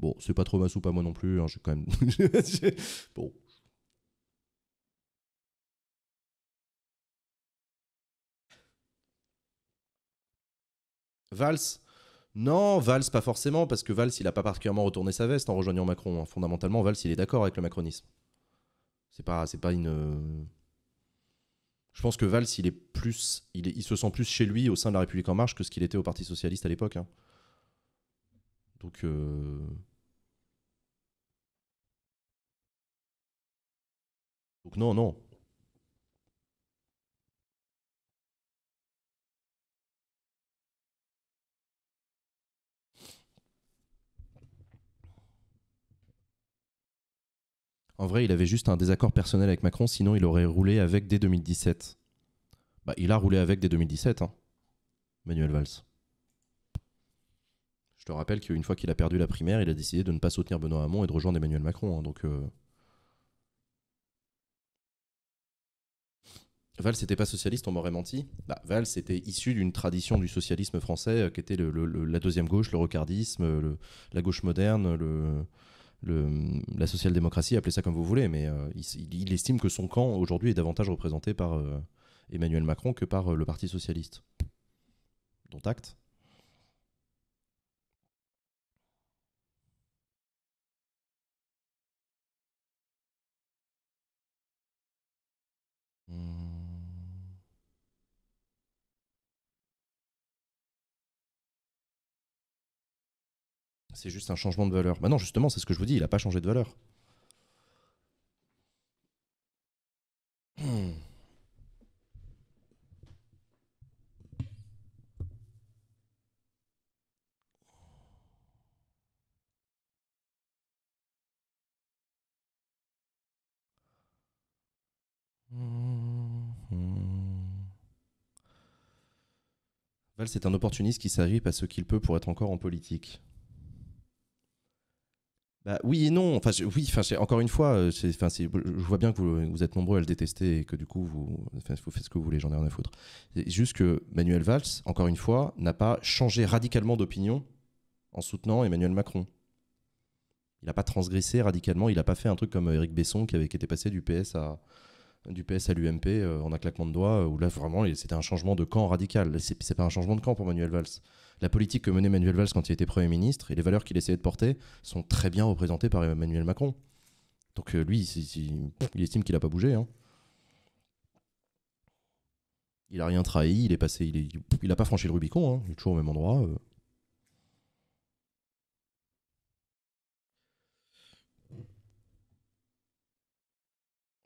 Bon, c'est pas trop ma soupe à moi non plus, hein, j'ai quand même. bon, Valls non, Valls, pas forcément, parce que Valls, il n'a pas particulièrement retourné sa veste en rejoignant Macron. Hein. Fondamentalement, Valls, il est d'accord avec le macronisme. C'est pas, pas une. Je pense que Valls, il est plus, il, il, se sent plus chez lui au sein de la République en marche que ce qu'il était au Parti socialiste à l'époque. Hein. Donc. Euh, Donc non, non. En vrai, il avait juste un désaccord personnel avec Macron, sinon il aurait roulé avec dès 2017. Bah, il a roulé avec dès 2017, Emmanuel hein. Manuel Valls. Je te rappelle qu'une fois qu'il a perdu la primaire, il a décidé de ne pas soutenir Benoît Hamon et de rejoindre Emmanuel Macron. Hein, donc. Euh. Valls n'était pas socialiste, on m'aurait menti. Bah, Valls était issu d'une tradition du socialisme français euh, qui était la deuxième gauche, le recardisme, la gauche moderne, le, la social-démocratie, appelez ça comme vous voulez, mais euh, il, il, estime que son camp aujourd'hui est davantage représenté par euh, Emmanuel Macron que par euh, le Parti socialiste. Dont acte. C'est juste un changement de valeur. Bah non, justement, c'est ce que je vous dis, il n'a pas changé de valeur. Val, c'est un opportuniste qui s'arrive à ce qu'il peut pour être encore en politique. Bah, oui et non. oui, enfin, encore une fois, euh, je vois bien que vous, êtes nombreux à le détester et que du coup, vous, vous faites ce que vous voulez, j'en ai rien à foutre. C'est juste que Manuel Valls, encore une fois, n'a pas changé radicalement d'opinion en soutenant Emmanuel Macron. Il n'a pas transgressé radicalement, il n'a pas fait un truc comme euh, Éric Besson qui avait été passé du PS à, du PS à l'UMP euh, en un claquement de doigts, où là vraiment c'était un changement de camp radical. C'est, c'est pas un changement de camp pour Manuel Valls la politique que menait Manuel Valls quand il était Premier ministre et les valeurs qu'il essayait de porter sont très bien représentées par Emmanuel Macron. Donc euh, lui, il, estime qu'il n'a pas bougé. Hein. Il n'a rien trahi, il est passé, il n'a pas franchi le Rubicon, hein. il est toujours au même endroit. Euh.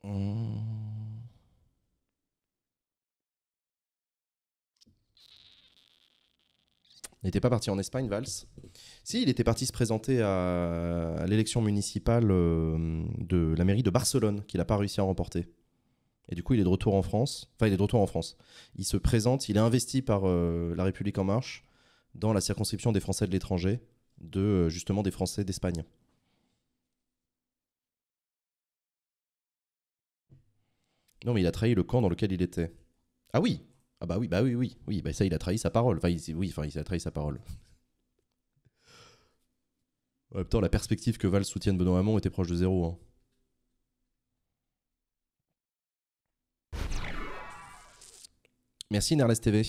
Mmh. Il n'était pas parti en Espagne, Valls. Si, il était parti se présenter à, l'élection municipale euh, de la mairie de Barcelone, qu'il n'a pas réussi à remporter. Et du coup, il est de retour en France. Enfin, il est de retour en France. Il se présente, il est investi par euh, La République En Marche dans la circonscription des Français de l'étranger, de euh, justement des Français d'Espagne. Non, mais il a trahi le camp dans lequel il était. Ah oui ah bah oui, bah oui, oui, oui, bah ça il a trahi sa parole. Enfin, il, oui, enfin, il a trahi sa parole. En même temps, la perspective que Val soutienne Benoît Hamon était proche de zéro. Hein. Merci Nerles TV.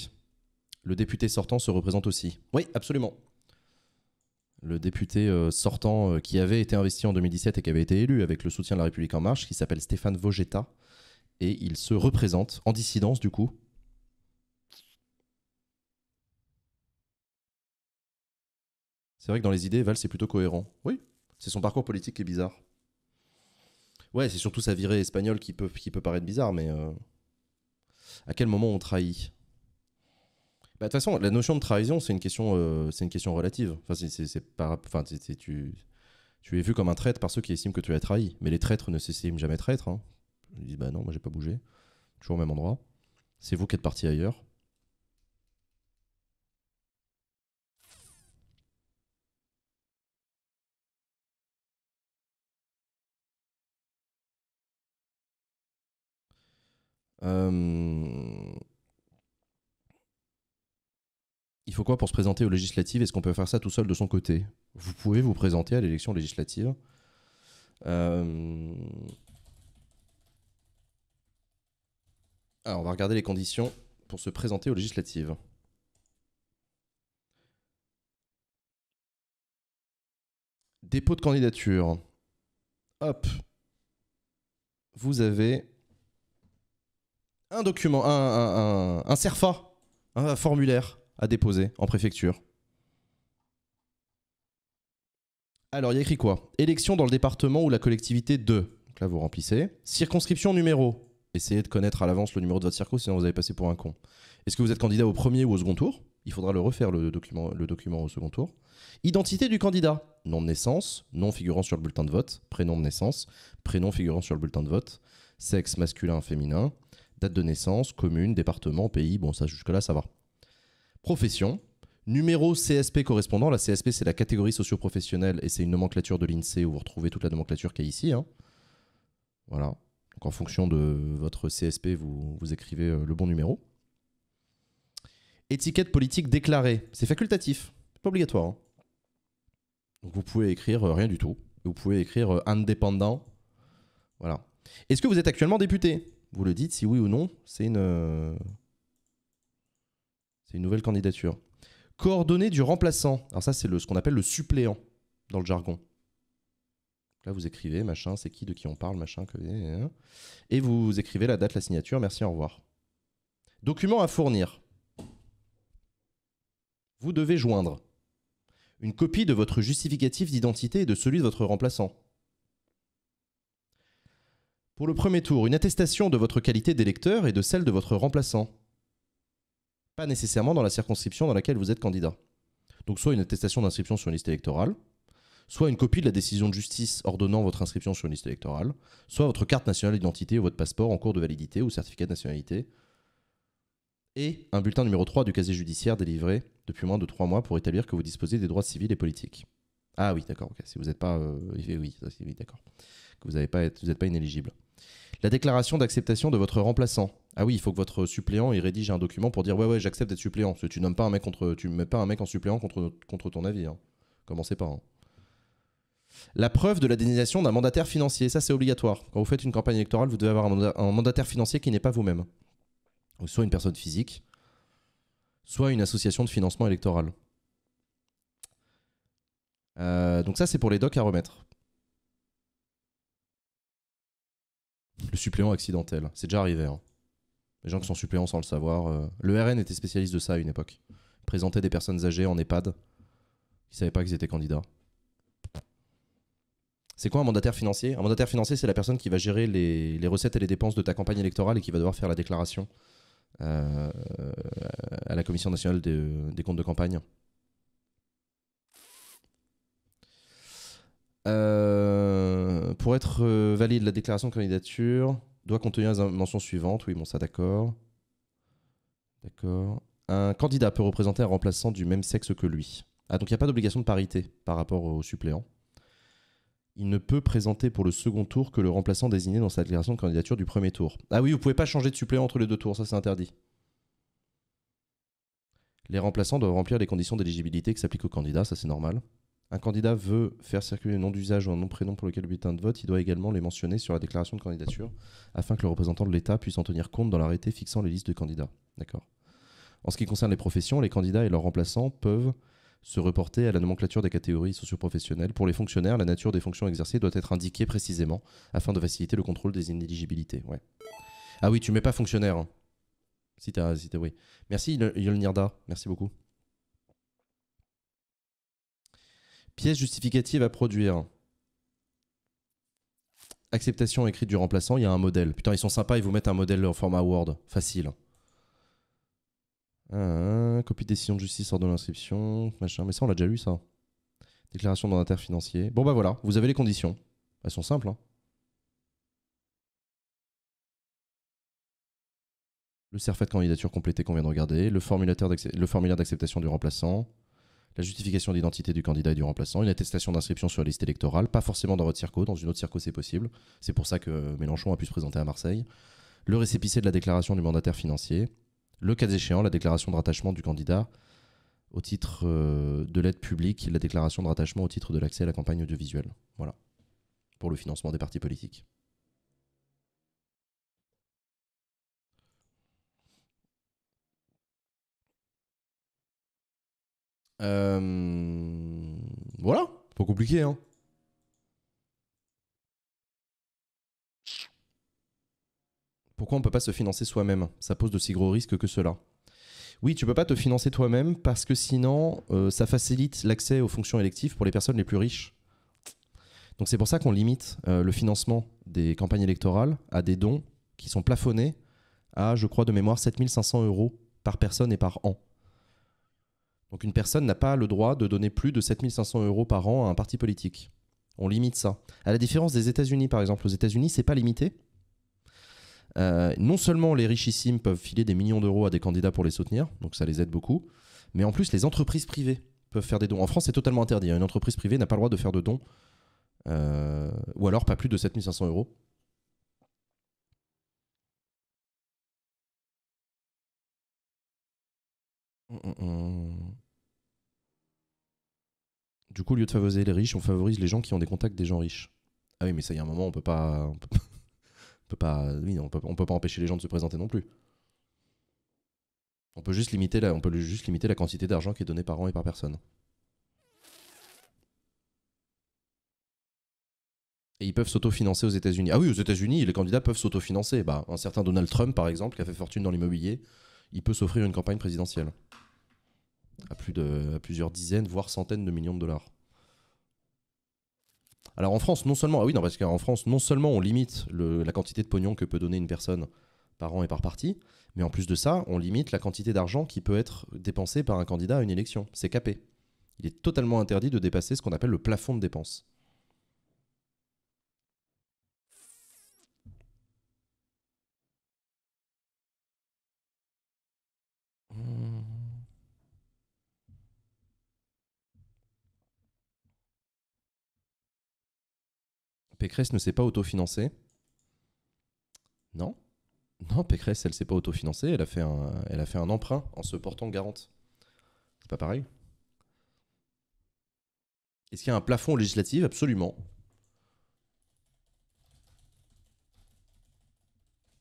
Le député sortant se représente aussi. Oui, absolument. Le député euh, sortant euh, qui avait été investi en 2017 et qui avait été élu avec le soutien de la République en marche, qui s'appelle Stéphane Vogetta, et il se représente en dissidence du coup C'est vrai que dans les idées, Val, c'est plutôt cohérent. Oui, c'est son parcours politique qui est bizarre. Ouais, c'est surtout sa virée espagnole qui peut, qui peut paraître bizarre, mais euh, à quel moment on trahit bah, de toute façon, la notion de trahison, c'est une question, euh, une question relative. Enfin, c'est, par, enfin, tu, es vu comme un traître par ceux qui estiment que tu as trahi. Mais les traîtres ne s'estiment jamais traîtres. Hein. Ils disent bah non, moi j'ai pas bougé, toujours au même endroit. C'est vous qui êtes parti ailleurs. Euh, il faut quoi pour se présenter aux législatives Est-ce qu'on peut faire ça tout seul de son côté Vous pouvez vous présenter à l'élection législative. Euh, alors, on va regarder les conditions pour se présenter aux législatives. Dépôt de candidature. Hop. Vous avez un document, un, un, un, CERFA, un formulaire à déposer en préfecture. Alors, il y a écrit quoi Élection dans le département ou la collectivité 2. Donc là, vous remplissez. Circonscription numéro. Essayez de connaître à l'avance le numéro de votre circo, sinon vous allez passer pour un con. Est-ce que vous êtes candidat au premier ou au second tour Il faudra le refaire, le document, le document au second tour. Identité du candidat. Nom de naissance, nom figurant sur le bulletin de vote, prénom de naissance, prénom figurant sur le bulletin de vote, sexe masculin, féminin, date de naissance, commune, département, pays, bon ça jusque-là ça va. Profession, numéro CSP correspondant, la CSP c'est la catégorie socio-professionnelle et c'est une nomenclature de l'INSEE où vous retrouvez toute la nomenclature qu'il y a ici. Hein. Voilà, donc en fonction de votre CSP vous, vous écrivez euh, le bon numéro. Étiquette politique déclarée, c'est facultatif, pas obligatoire. Hein. Donc vous pouvez écrire euh, rien du tout, vous pouvez écrire euh, indépendant, voilà. Est-ce que vous êtes actuellement député vous le dites si oui ou non, c'est une, euh, c'est une nouvelle candidature. Coordonnées du remplaçant. Alors ça, c'est le, ce qu'on appelle le suppléant dans le jargon. Là, vous écrivez, machin, c'est qui, de qui on parle, machin, que... Eh, eh, eh. Et vous écrivez la date, la signature, merci, au revoir. Document à fournir. Vous devez joindre une copie de votre justificatif d'identité et de celui de votre remplaçant. Pour le premier tour, une attestation de votre qualité d'électeur et de celle de votre remplaçant. Pas nécessairement dans la circonscription dans laquelle vous êtes candidat. Donc soit une attestation d'inscription sur une liste électorale, soit une copie de la décision de justice ordonnant votre inscription sur une liste électorale, soit votre carte nationale d'identité ou votre passeport en cours de validité ou certificat de nationalité, et un bulletin numéro 3 du casier judiciaire délivré depuis moins de 3 mois pour établir que vous disposez des droits civils et politiques. Ah oui, d'accord, ok, si vous n'êtes pas... Euh, oui d'accord vous n'êtes pas, inéligible. La déclaration d'acceptation de votre remplaçant. Ah oui, il faut que votre suppléant il rédige un document pour dire ouais ouais j'accepte d'être suppléant. que tu nommes pas un mec contre, tu mets pas un mec en suppléant contre, ton avis. Hein. Commencez par. un. Hein. La preuve de la désignation d'un mandataire financier, ça c'est obligatoire. Quand vous faites une campagne électorale, vous devez avoir un mandataire financier qui n'est pas vous-même. Soit une personne physique, soit une association de financement électoral. Euh, donc ça c'est pour les docs à remettre. Le suppléant accidentel, c'est déjà arrivé. Hein. Les gens qui sont suppléants sans le savoir. Euh, le RN était spécialiste de ça à une époque. Il présentait des personnes âgées en EHPAD qui ne savaient pas qu'ils étaient candidats. C'est quoi un mandataire financier Un mandataire financier, c'est la personne qui va gérer les, recettes et les dépenses de ta campagne électorale et qui va devoir faire la déclaration euh, à la Commission nationale des comptes de campagne. Euh, pour être euh, valide, la déclaration de candidature doit contenir les mentions suivantes. Oui, bon, ça, d'accord. D'accord. Un candidat peut représenter un remplaçant du même sexe que lui. Ah, donc il n'y a pas d'obligation de parité par rapport au suppléant. Il ne peut présenter pour le second tour que le remplaçant désigné dans sa déclaration de candidature du premier tour. Ah oui, vous pouvez pas changer de suppléant entre les deux tours, ça c'est interdit. Les remplaçants doivent remplir les conditions d'éligibilité qui s'appliquent au candidat, ça c'est normal. Un candidat veut faire circuler un nom d'usage ou un nom prénom pour lequel le bulletin de vote, il doit également les mentionner sur la déclaration de candidature afin que le représentant de l'État puisse en tenir compte dans l'arrêté fixant les listes de candidats. D'accord. En ce qui concerne les professions, les candidats et leurs remplaçants peuvent se reporter à la nomenclature des catégories socioprofessionnelles. Pour les fonctionnaires, la nature des fonctions exercées doit être indiquée précisément afin de faciliter le contrôle des inéligibilités. Ouais. Ah oui, tu mets pas fonctionnaire. Hein. Si oui. Merci Yolnirda, merci beaucoup. Pièce justificative à produire. Acceptation écrite du remplaçant, il y a un modèle. Putain, ils sont sympas, ils vous mettent un modèle en format Word. Facile. Ah, ah, copie de décision de justice hors de l'inscription, machin. Mais ça, on l'a déjà lu, ça. Déclaration d'un financier. Bon, bah voilà, vous avez les conditions. Elles sont simples. Hein. Le certificat de candidature complété qu'on vient de regarder, le formulaire d'acceptation du remplaçant, la justification d'identité du candidat et du remplaçant, une attestation d'inscription sur la liste électorale, pas forcément dans votre circo, dans une autre circo c'est possible. C'est pour ça que Mélenchon a pu se présenter à Marseille. Le récépissé de la déclaration du mandataire financier, le cas échéant, la déclaration de rattachement du candidat au titre euh, de l'aide publique, la déclaration de rattachement au titre de l'accès à la campagne audiovisuelle. Voilà. Pour le financement des partis politiques. Euh, voilà, pas compliqué, hein. Pourquoi on peut pas se financer soi-même Ça pose de si gros risques que cela. Oui, tu peux pas te financer toi-même parce que sinon, euh, ça facilite l'accès aux fonctions électives pour les personnes les plus riches. Donc c'est pour ça qu'on limite euh, le financement des campagnes électorales à des dons qui sont plafonnés à, je crois de mémoire, 7500 euros par personne et par an. Donc une personne n'a pas le droit de donner plus de 7500 euros par an à un parti politique. On limite ça. À la différence des États-Unis, par exemple. Aux États-Unis, c'est pas limité. Euh, non seulement les richissimes peuvent filer des millions d'euros à des candidats pour les soutenir, donc ça les aide beaucoup, mais en plus les entreprises privées peuvent faire des dons. En France, c'est totalement interdit. Hein. Une entreprise privée n'a pas le droit de faire de dons, euh, ou alors pas plus de 7500 euros. Hum, hum, hum. Du coup, au lieu de favoriser les riches, on favorise les gens qui ont des contacts des gens riches. Ah oui, mais ça, y a un moment, on peut pas, on peut, pas, oui, pas empêcher les gens de se présenter non plus. On peut juste limiter la, on peut juste limiter la quantité d'argent qui est donnée par an et par personne. Et ils peuvent s'autofinancer aux États-Unis. Ah oui, aux États-Unis, les candidats peuvent s'autofinancer. Bah, un certain Donald Trump, par exemple, qui a fait fortune dans l'immobilier, il peut s'offrir une campagne présidentielle à, plus de, plusieurs dizaines, voire centaines de millions de dollars. Alors en France, non seulement, ah oui, non, parce qu'en France, non seulement on limite la quantité de pognon que peut donner une personne par an et par parti, mais en plus de ça, on limite la quantité d'argent qui peut être dépensée par un candidat à une élection. C'est capé. Il est totalement interdit de dépasser ce qu'on appelle le plafond de dépense. Pécresse ne s'est pas autofinancée Non. Non, Pécresse, elle s'est pas autofinancée. Elle a, fait un, elle a fait un emprunt en se portant garante. C'est pas pareil. Est-ce qu'il y a un plafond législatif Absolument.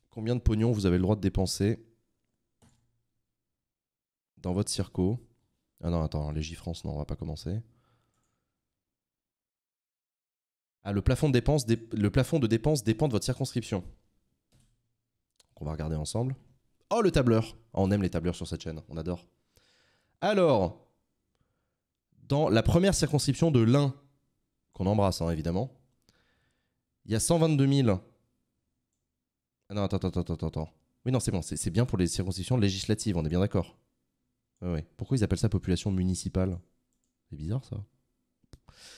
Combien de pognon vous avez le droit de dépenser dans votre circo Ah non, attends, Légifrance, non, on va pas commencer. Ah, le plafond de dépenses, dépend de votre circonscription. On va regarder ensemble. Oh, le tableur ah, On aime les tableurs sur cette chaîne, on adore. Alors, dans la première circonscription de l'Ain, qu'on embrasse hein, évidemment, il y a 122 000. Ah non, attends, attends, attends, attends. Oui, non, c'est bon, c'est bien pour les circonscriptions législatives, on est bien d'accord. Pourquoi ils appellent ça population municipale C'est bizarre ça.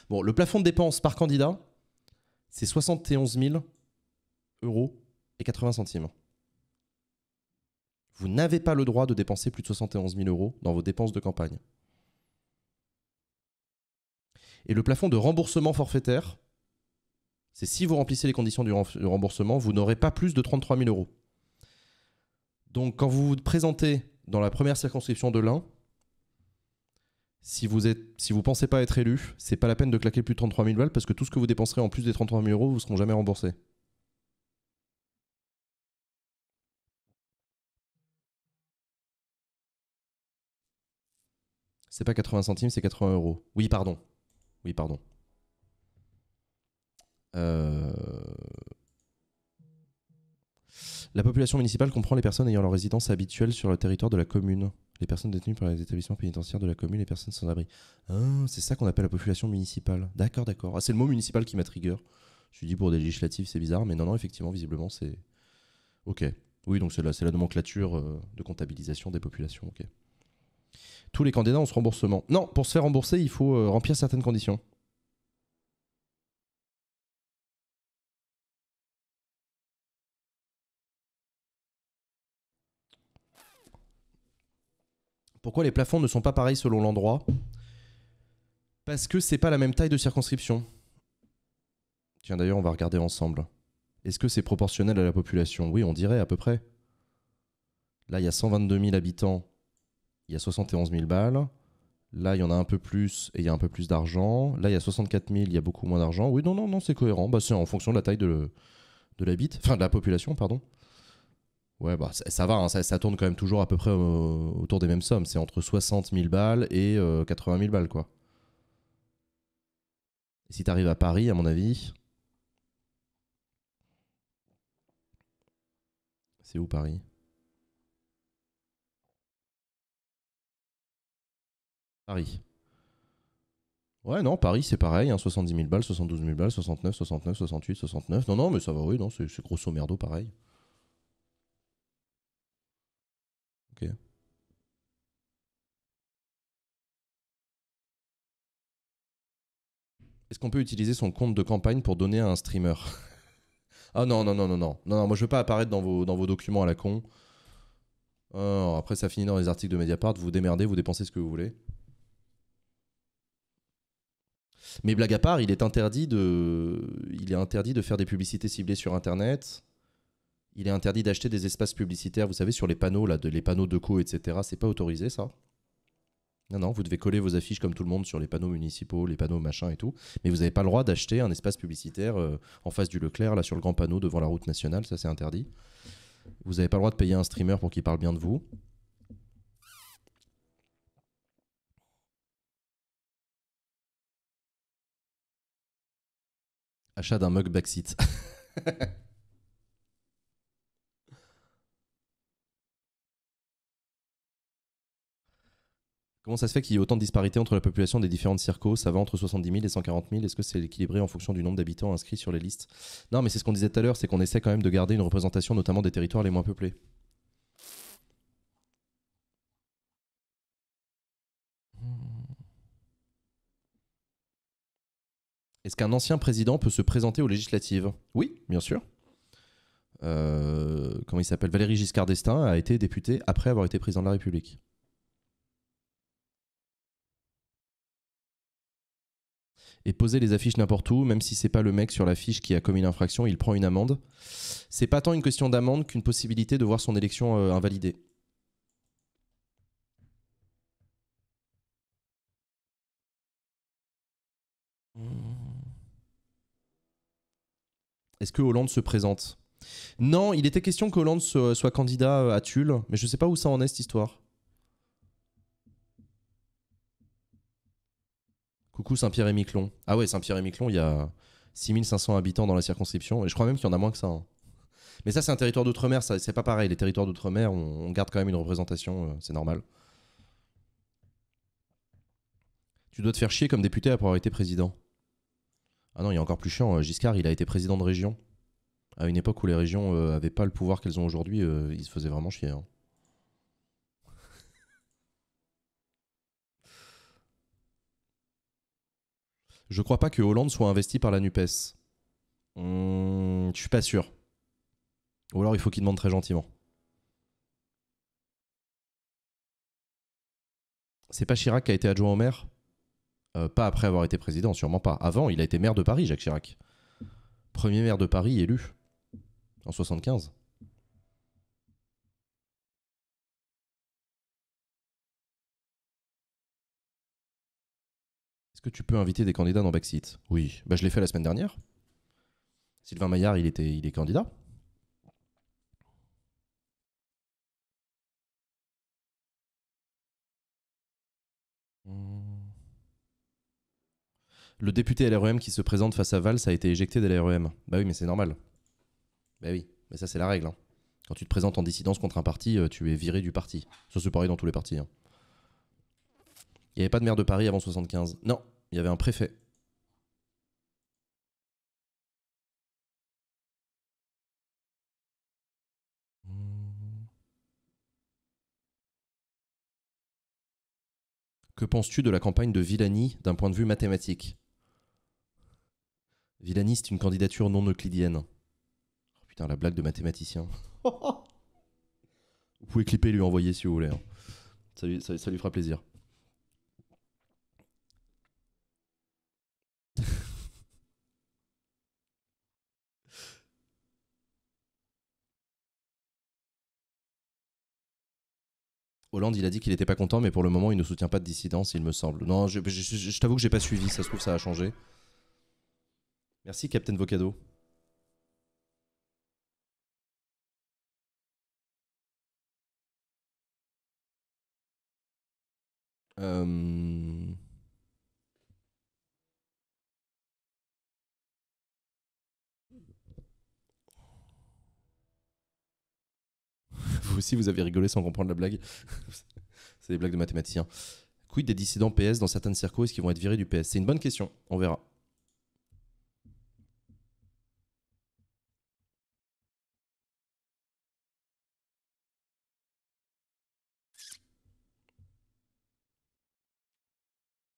Bon, le plafond de dépenses par candidat, c'est 71 000 euros et 80 centimes. Vous n'avez pas le droit de dépenser plus de 71 000 euros dans vos dépenses de campagne. Et le plafond de remboursement forfaitaire, c'est si vous remplissez les conditions du remboursement, vous n'aurez pas plus de 33 000 euros. Donc quand vous vous présentez dans la première circonscription de l'Ain, si vous êtes, si vous pensez pas être élu, c'est pas la peine de claquer plus de 33 000 balles parce que tout ce que vous dépenserez en plus des 33 000 euros, vous seront jamais remboursés. C'est pas 80 centimes, c'est 80 euros. Oui, pardon. Oui, pardon. Euh... La population municipale comprend les personnes ayant leur résidence habituelle sur le territoire de la commune, les personnes détenues par les établissements pénitentiaires de la commune, et les personnes sans abri. Ah, c'est ça qu'on appelle la population municipale. D'accord, d'accord. Ah, c'est le mot municipal qui m'a trigger. Je suis dit pour des législatives, c'est bizarre, mais non, non, effectivement, visiblement, c'est. Ok. Oui, donc c'est la, nomenclature euh, de comptabilisation des populations. Ok. Tous les candidats ont ce remboursement. Non, pour se faire rembourser, il faut euh, remplir certaines conditions. Pourquoi les plafonds ne sont pas pareils selon l'endroit Parce que c'est pas la même taille de circonscription. Tiens, d'ailleurs, on va regarder ensemble. Est-ce que c'est proportionnel à la population Oui, on dirait à peu près. Là, il y a 122 000 habitants, il y a 71 000 balles. Là, il y en a un peu plus et il y a un peu plus d'argent. Là, il y a 64 000, il y a beaucoup moins d'argent. Oui, non, non, non, c'est cohérent. Bah, c'est en fonction de la taille de, de enfin de la population, pardon. Ouais, bah, ça, va, hein, ça, tourne quand même toujours à peu près euh, autour des mêmes sommes. C'est entre 60 000 balles et 80 euh, 000 balles, quoi. Et si t'arrives à Paris, à mon avis. C'est où Paris Paris. Ouais, non, Paris, c'est pareil, 70 hein, 000 balles, 72 000 balles, 69, 69, 68, 69. Non, non, mais ça va, oui, non, c'est grosso merdo pareil. Est-ce qu'on peut utiliser son compte de campagne pour donner à un streamer Ah non, non, non, non, non, non, moi je veux pas apparaître dans vos, documents à la con. Oh, après, ça finit dans les articles de Mediapart, vous démerdez, vous dépensez ce que vous voulez. Mais blague à part, il est interdit de, il est interdit de faire des publicités ciblées sur Internet il est interdit d'acheter des espaces publicitaires, vous savez, sur les panneaux, là, de, les panneaux de co, etc. C'est pas autorisé, ça Non, non, vous devez coller vos affiches comme tout le monde sur les panneaux municipaux, les panneaux machin et tout. Mais vous n'avez pas le droit d'acheter un espace publicitaire euh, en face du Leclerc, là, sur le grand panneau devant la route nationale, ça c'est interdit. Vous n'avez pas le droit de payer un streamer pour qu'il parle bien de vous. Achat d'un mug backseat. Comment ça se fait qu'il y ait autant de disparités entre la population des différentes circos Ça va entre 70 000 et 140 000. Est-ce que c'est équilibré en fonction du nombre d'habitants inscrits sur les listes Non, mais c'est ce qu'on disait tout à l'heure, c'est qu'on essaie quand même de garder une représentation notamment des territoires les moins peuplés. Hmm. Est-ce qu'un ancien président peut se présenter aux législatives Oui, bien sûr. Euh, comment il s'appelle Valéry Giscard d'Estaing a été député après avoir été président de la République. et poser les affiches n'importe où, même si c'est pas le mec sur l'affiche qui a commis l'infraction, il prend une amende. C'est pas tant une question d'amende qu'une possibilité de voir son élection euh, invalidée. Est-ce que Hollande se présente Non, il était question que Hollande soit candidat à Tulle, mais je sais pas où ça en est cette histoire. Coup Saint-Pierre et Miquelon. Ah ouais, Saint-Pierre et Miquelon, il y a 6500 habitants dans la circonscription. Et je crois même qu'il y en a moins que ça. Hein. Mais ça, c'est un territoire d'outre-mer, c'est pas pareil. Les territoires d'outre-mer, on, garde quand même une représentation, euh, c'est normal. Tu dois te faire chier comme député après avoir été président. Ah non, il y a encore plus chiant. Euh, Giscard, il a été président de région. À une époque où les régions n'avaient euh, pas le pouvoir qu'elles ont aujourd'hui, il se faisait vraiment chier. Hein. Je crois pas que Hollande soit investi par la NUPES. Je hmm, je suis pas sûr. Ou alors il faut qu'il demande très gentiment. C'est pas Chirac qui a été adjoint au maire euh, Pas après avoir été président, sûrement pas. Avant, il a été maire de Paris, Jacques Chirac. Premier maire de Paris élu en 75. que tu peux inviter des candidats dans Backseat Oui, bah, je l'ai fait la semaine dernière. Sylvain Maillard, il, était, il est candidat. Hmm. Le député LREM qui se présente face à Valls a été éjecté de LREM. Bah oui, mais c'est normal. Bah oui, mais ça c'est la règle. Hein. Quand tu te présentes en dissidence contre un parti, euh, tu es viré du parti. Ça c'est pareil dans tous les partis. Hein. Il n'y avait pas de maire de Paris avant 75. Non, il y avait un préfet. Que penses-tu de la campagne de Villani d'un point de vue mathématique Villani, c'est une candidature non euclidienne. Oh, putain, la blague de mathématicien. vous pouvez clipper et lui envoyer si vous voulez. Hein. ça lui fera plaisir. Hollande, il a dit qu'il n'était pas content, mais pour le moment, il ne soutient pas de dissidence, il me semble. Non, je, je, je t'avoue que j'ai pas suivi, ça se trouve, ça a changé. Merci, Captain Vocado. Euh... vous aussi, vous avez rigolé sans comprendre la blague. c'est des blagues de mathématiciens. Quid des dissidents PS dans certaines circos Est-ce qu'ils vont être virés du PS C'est une bonne question. On verra.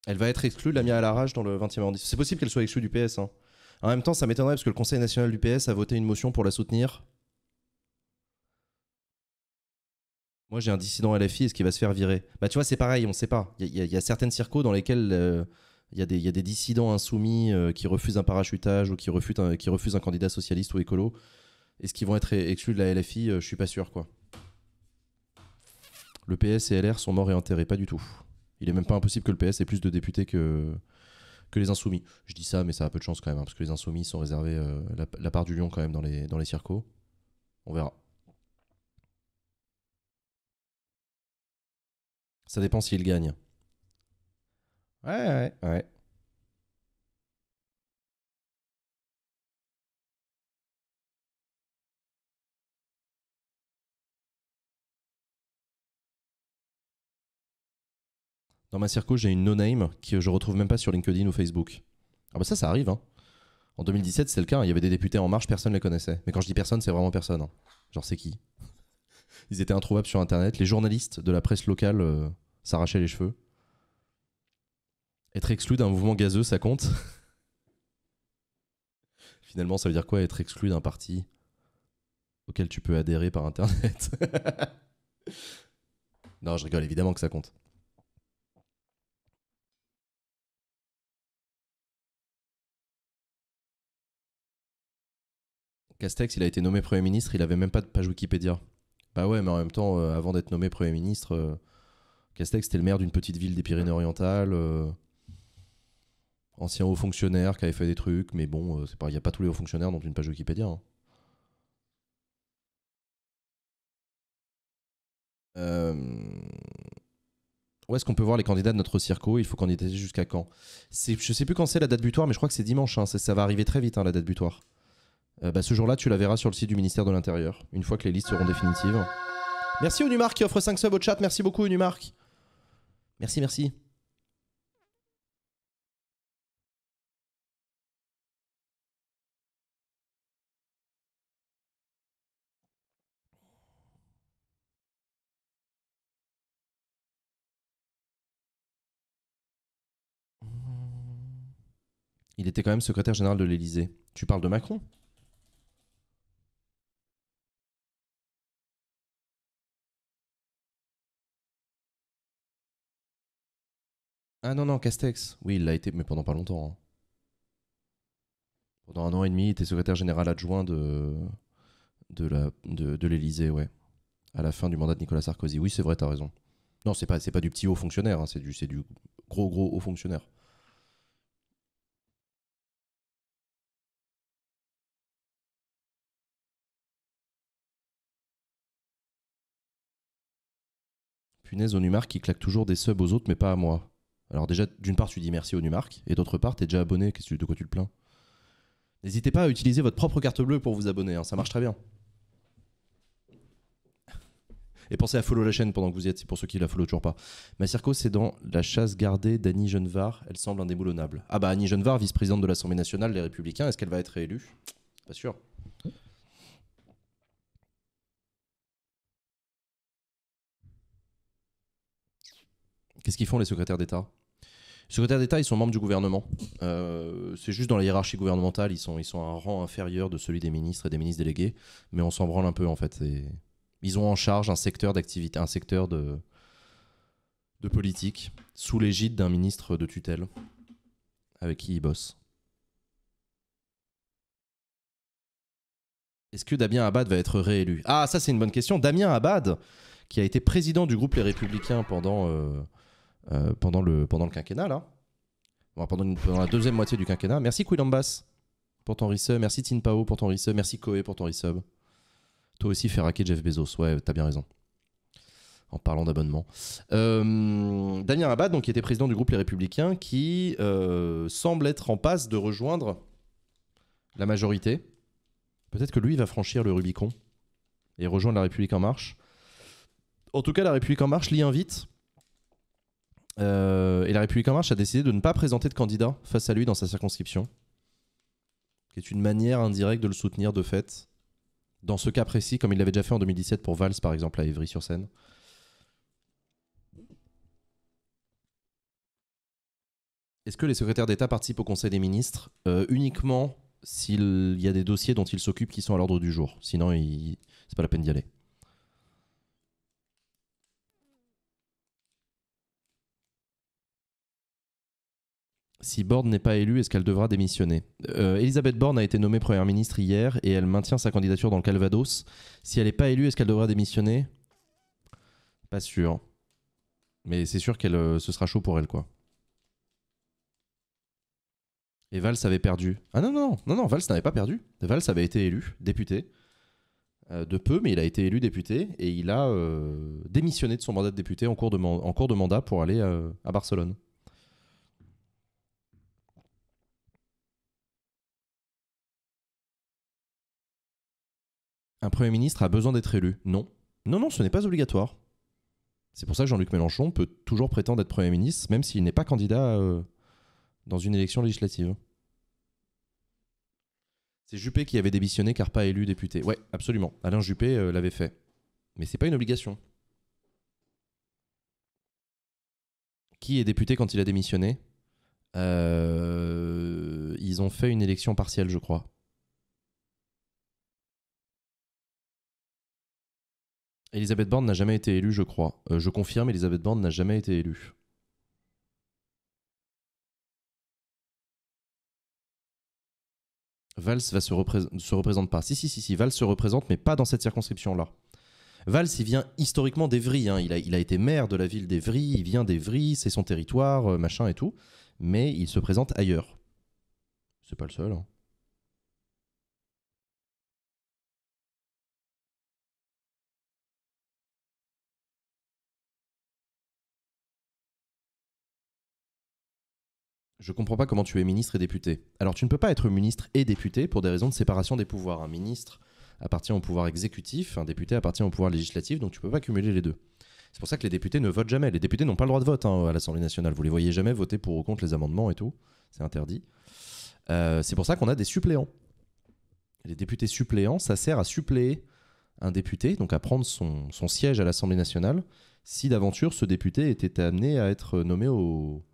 Elle va être exclue, la mienne la rage dans le 20e arrondissement. C'est possible qu'elle soit exclue du PS. Hein. En même temps, ça m'étonnerait parce que le Conseil national du PS a voté une motion pour la soutenir. moi j'ai un dissident LFI, est-ce qu'il va se faire virer Bah tu vois, c'est pareil, on ne sait pas. Il y, a certaines circos dans lesquelles euh, il y, y, a des dissidents insoumis euh, qui refusent un parachutage ou qui refusent un, qui refusent un candidat socialiste ou écolo. Est-ce qu'ils vont être exclus de la LFI euh, Je suis pas sûr, quoi. Le PS et LR sont morts et enterrés, pas du tout. Il est même pas impossible que le PS ait plus de députés que, que les Insoumis. Je dis ça, mais ça a peu de chance quand même, hein, parce que les Insoumis sont réservés la, part du lion quand même dans les, dans les circos. On verra. Ça dépend s'il gagne. Ouais, ouais. Ouais. Dans ma circo, j'ai une no-name que je retrouve même pas sur LinkedIn ou Facebook. Ah bah ça, ça arrive. Hein. En 2017, c'est le cas. Hein. Il y avait des députés en marche, personne ne les connaissait. Mais quand je dis personne, c'est vraiment personne. Hein. Genre, c'est qui Ils étaient introuvables sur Internet. Les journalistes de la presse locale, euh, s'arracher les cheveux. Être exclu d'un mouvement gazeux, ça compte Finalement, ça veut dire quoi être exclu d'un parti auquel tu peux adhérer par Internet Non, je rigole, évidemment que ça compte. Castex, il a été nommé Premier ministre, il avait même pas de page Wikipédia. Bah ouais, mais en même temps, euh, avant d'être nommé Premier ministre, euh, Castex, c'était le maire d'une petite ville des Pyrénées-Orientales, euh, ancien haut fonctionnaire qui avait fait des trucs, mais bon, il euh, n'y a pas tous les hauts fonctionnaires dans une page Wikipédia. Hein. Euh, où est-ce qu'on peut voir les candidats de notre circo Il faut candidater jusqu'à quand Je sais plus quand c'est la date butoir, mais je crois que c'est dimanche. Hein. Ça, va arriver très vite, hein, la date butoir. Bah, ce jour-là, tu la verras sur le site du ministère de l'Intérieur, une fois que les listes seront définitives. Merci Unumark qui offre 5 subs au chat. Merci beaucoup Unumark. Merci, merci. Il était quand même secrétaire général de l'Élysée. Tu parles de Macron Ah non, non, Castex. Oui, il l'a été, mais pendant pas longtemps. Hein. Pendant un an et demi, il était secrétaire général adjoint de, de la- de, l'Élysée, ouais. À la fin du mandat de Nicolas Sarkozy. Oui, c'est vrai, t'as raison. Non, c'est pas, c'est pas du petit haut fonctionnaire, hein, c'est du, c'est du gros, gros haut fonctionnaire. Punaise, Onumar qui claque toujours des subs aux autres, mais pas à moi. Alors déjà, d'une part, tu dis merci au Numark, et d'autre part, es déjà abonné, de quoi tu le plains N'hésitez pas à utiliser votre propre carte bleue pour vous abonner, hein, ça marche très bien. Et pensez à follow la chaîne pendant que vous y êtes, c'est pour ceux qui la follow toujours pas. Ma circo, c'est dans La chasse gardée d'Annie Genevard. Elle semble indéboulonnable. Ah bah Annie Genevard, vice-présidente de l'Assemblée nationale des Républicains, est-ce qu'elle va être réélue Pas sûr. Qu'est-ce qu'ils font les secrétaires d'État Secrétaires d'État, ils sont membres du gouvernement. Euh, c'est juste dans la hiérarchie gouvernementale, ils sont, ils sont à un rang inférieur de celui des ministres et des ministres délégués, mais on s'en branle un peu en fait. ils ont en charge un secteur d'activité, un secteur de, de politique sous l'égide d'un ministre de tutelle avec qui ils bossent. Est-ce que Damien Abad va être réélu Ah, ça c'est une bonne question. Damien Abad, qui a été président du groupe Les Républicains pendant. Euh, euh, pendant, le, pendant le quinquennat, là. pendant, la deuxième moitié du quinquennat. Merci Quilambas pour ton resub. Merci Tin pour ton resub. Merci Koé pour ton resub. Toi aussi, fais raquer Jeff Bezos. Ouais, t'as bien raison. En parlant d'abonnement. Daniel euh, Damien Abad, donc, qui était président du groupe Les Républicains, qui euh, semble être en passe de rejoindre la majorité. Peut-être que lui va franchir le Rubicon et rejoindre la République En Marche. En tout cas, la République En Marche l'y invite euh, et La République En Marche a décidé de ne pas présenter de candidat face à lui dans sa circonscription, qui est une manière indirecte de le soutenir de fait. Dans ce cas précis, comme il l'avait déjà fait en 2017 pour Valls, par exemple, à Évry-sur-Seine. Est-ce que les secrétaires d'État participent au Conseil des ministres euh, uniquement s'il y a des dossiers dont ils s'occupent qui sont à l'ordre du jour Sinon, il... c'est pas la peine d'y aller. Si Borne n'est pas élue, est-ce qu'elle devra démissionner euh, Elisabeth Borne a été nommée Première ministre hier et elle maintient sa candidature dans le Calvados. Si elle n'est pas élue, est-ce qu'elle devra démissionner Pas sûr. Mais c'est sûr qu'elle euh, ce sera chaud pour elle, quoi. Et Valls avait perdu. Ah non, non, non, non, Valls n'avait pas perdu. Valls avait été élu député. Euh, de peu, mais il a été élu député et il a démissionné de son mandat de député en cours de mandat pour aller à Barcelone. un Premier ministre a besoin d'être élu. Non. Non, non, ce n'est pas obligatoire. C'est pour ça que Jean-Luc Mélenchon peut toujours prétendre être Premier ministre, même s'il n'est pas candidat euh, dans une élection législative. C'est Juppé qui avait démissionné car pas élu député. Ouais, absolument. Alain Juppé euh, l'avait fait. Mais c'est pas une obligation. Qui est député quand il a démissionné euh, Ils ont fait une élection partielle, je crois. Elisabeth Borne n'a jamais été élue, je crois. Euh, je confirme, Elisabeth Borne n'a jamais été élue. Valls va se, représente pas. Si, si, si, si, Valls se représente, mais pas dans cette circonscription-là. Valls, il vient historiquement d'Evry. Hein. Il, a, il, a, été maire de la ville d'Evry, il vient d'Evry, c'est son territoire, euh, machin et tout. Mais il se présente ailleurs. C'est pas le seul. Hein. Je comprends pas comment tu es ministre et député. Alors tu ne peux pas être ministre et député pour des raisons de séparation des pouvoirs. Un ministre appartient au pouvoir exécutif, un député appartient au pouvoir législatif, donc tu ne peux pas cumuler les deux. C'est pour ça que les députés ne votent jamais. Les députés n'ont pas le droit de vote hein, à l'Assemblée nationale. Vous les voyez jamais voter pour ou contre les amendements et tout. C'est interdit. Euh, c'est pour ça qu'on a des suppléants. Les députés suppléants, ça sert à suppléer un député, donc à prendre son siège à l'Assemblée nationale, si d'aventure ce député était amené à être nommé au,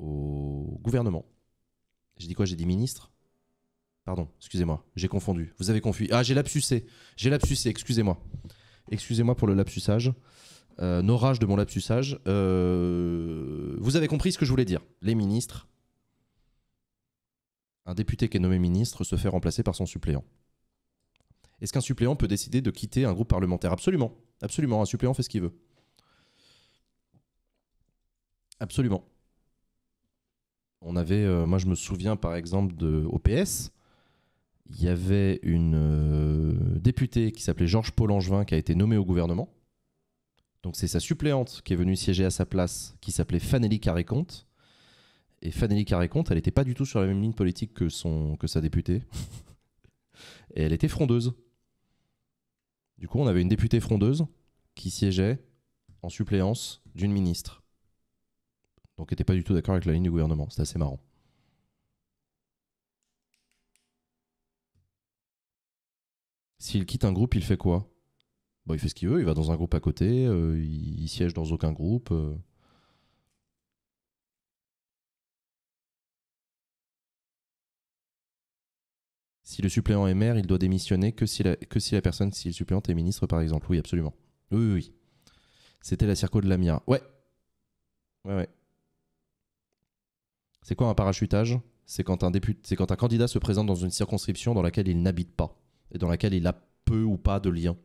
au gouvernement. J'ai dit quoi J'ai dit ministre Pardon, excusez-moi, j'ai confondu. Vous avez confus. Ah, j'ai lapsusé. J'ai lapsusé, excusez-moi. Excusez-moi pour le lapsusage. Euh, de mon lapsusage. Euh, vous avez compris ce que je voulais dire. Les ministres. Un député qui est nommé ministre se fait remplacer par son suppléant. Est-ce qu'un suppléant peut décider de quitter un groupe parlementaire Absolument. Absolument. Un suppléant fait ce qu'il veut. Absolument on avait, euh, moi je me souviens par exemple de OPS, il y avait une euh, députée qui s'appelait Georges Paul Angevin qui a été nommée au gouvernement. Donc c'est sa suppléante qui est venue siéger à sa place, qui s'appelait Fanélie Carré-Comte. Et Fanélie carré elle n'était pas du tout sur la même ligne politique que, son, que sa députée. Et elle était frondeuse. Du coup, on avait une députée frondeuse qui siégeait en suppléance d'une ministre donc n'était pas du tout d'accord avec la ligne du gouvernement. C'est assez marrant. S'il quitte un groupe, il fait quoi Bon, bah, il fait ce qu'il veut, il va dans un groupe à côté, euh, il, siège dans aucun groupe. Euh. Si le suppléant est maire, il doit démissionner que si la, que si la personne, si le suppléant est ministre, par exemple. Oui, absolument. Oui, oui, oui. C'était la circo de Lamia. Ouais. Ouais, ouais. C'est quoi un parachutage C'est quand un député, c'est quand un candidat se présente dans une circonscription dans laquelle il n'habite pas et dans laquelle il a peu ou pas de liens.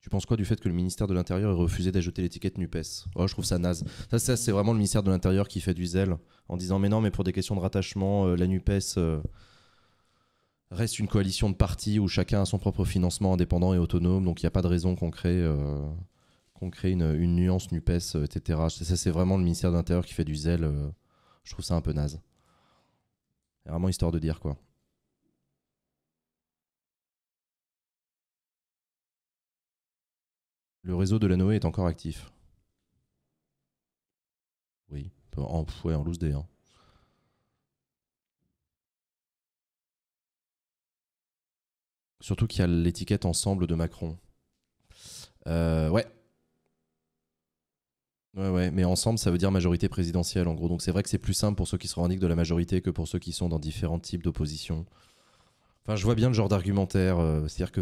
Tu penses quoi du fait que le ministère de l'Intérieur ait refusé d'ajouter l'étiquette NUPES Oh, je trouve ça naze. Ça, c'est vraiment le ministère de l'Intérieur qui fait du zèle en disant Mais non, mais pour des questions de rattachement, euh, la NUPES. Euh, reste une coalition de partis où chacun a son propre financement indépendant et autonome, donc il n'y a pas de raison qu'on crée, euh, qu'on crée une, une, nuance NUPES, etc. Euh, ça, c'est vraiment le ministère de l'Intérieur qui fait du zèle. Euh, je trouve ça un peu naze. Vraiment histoire de dire quoi. Le réseau de la Noé est encore actif. Oui, en, ouais, en loose des. Surtout qu'il y a l'étiquette ensemble de Macron. Euh, ouais. Ouais, ouais, mais ensemble, ça veut dire majorité présidentielle en gros. Donc c'est vrai que c'est plus simple pour ceux qui se revendiquent de la majorité que pour ceux qui sont dans différents types d'opposition. Enfin, je vois bien le genre d'argumentaire. Euh, c'est-à-dire que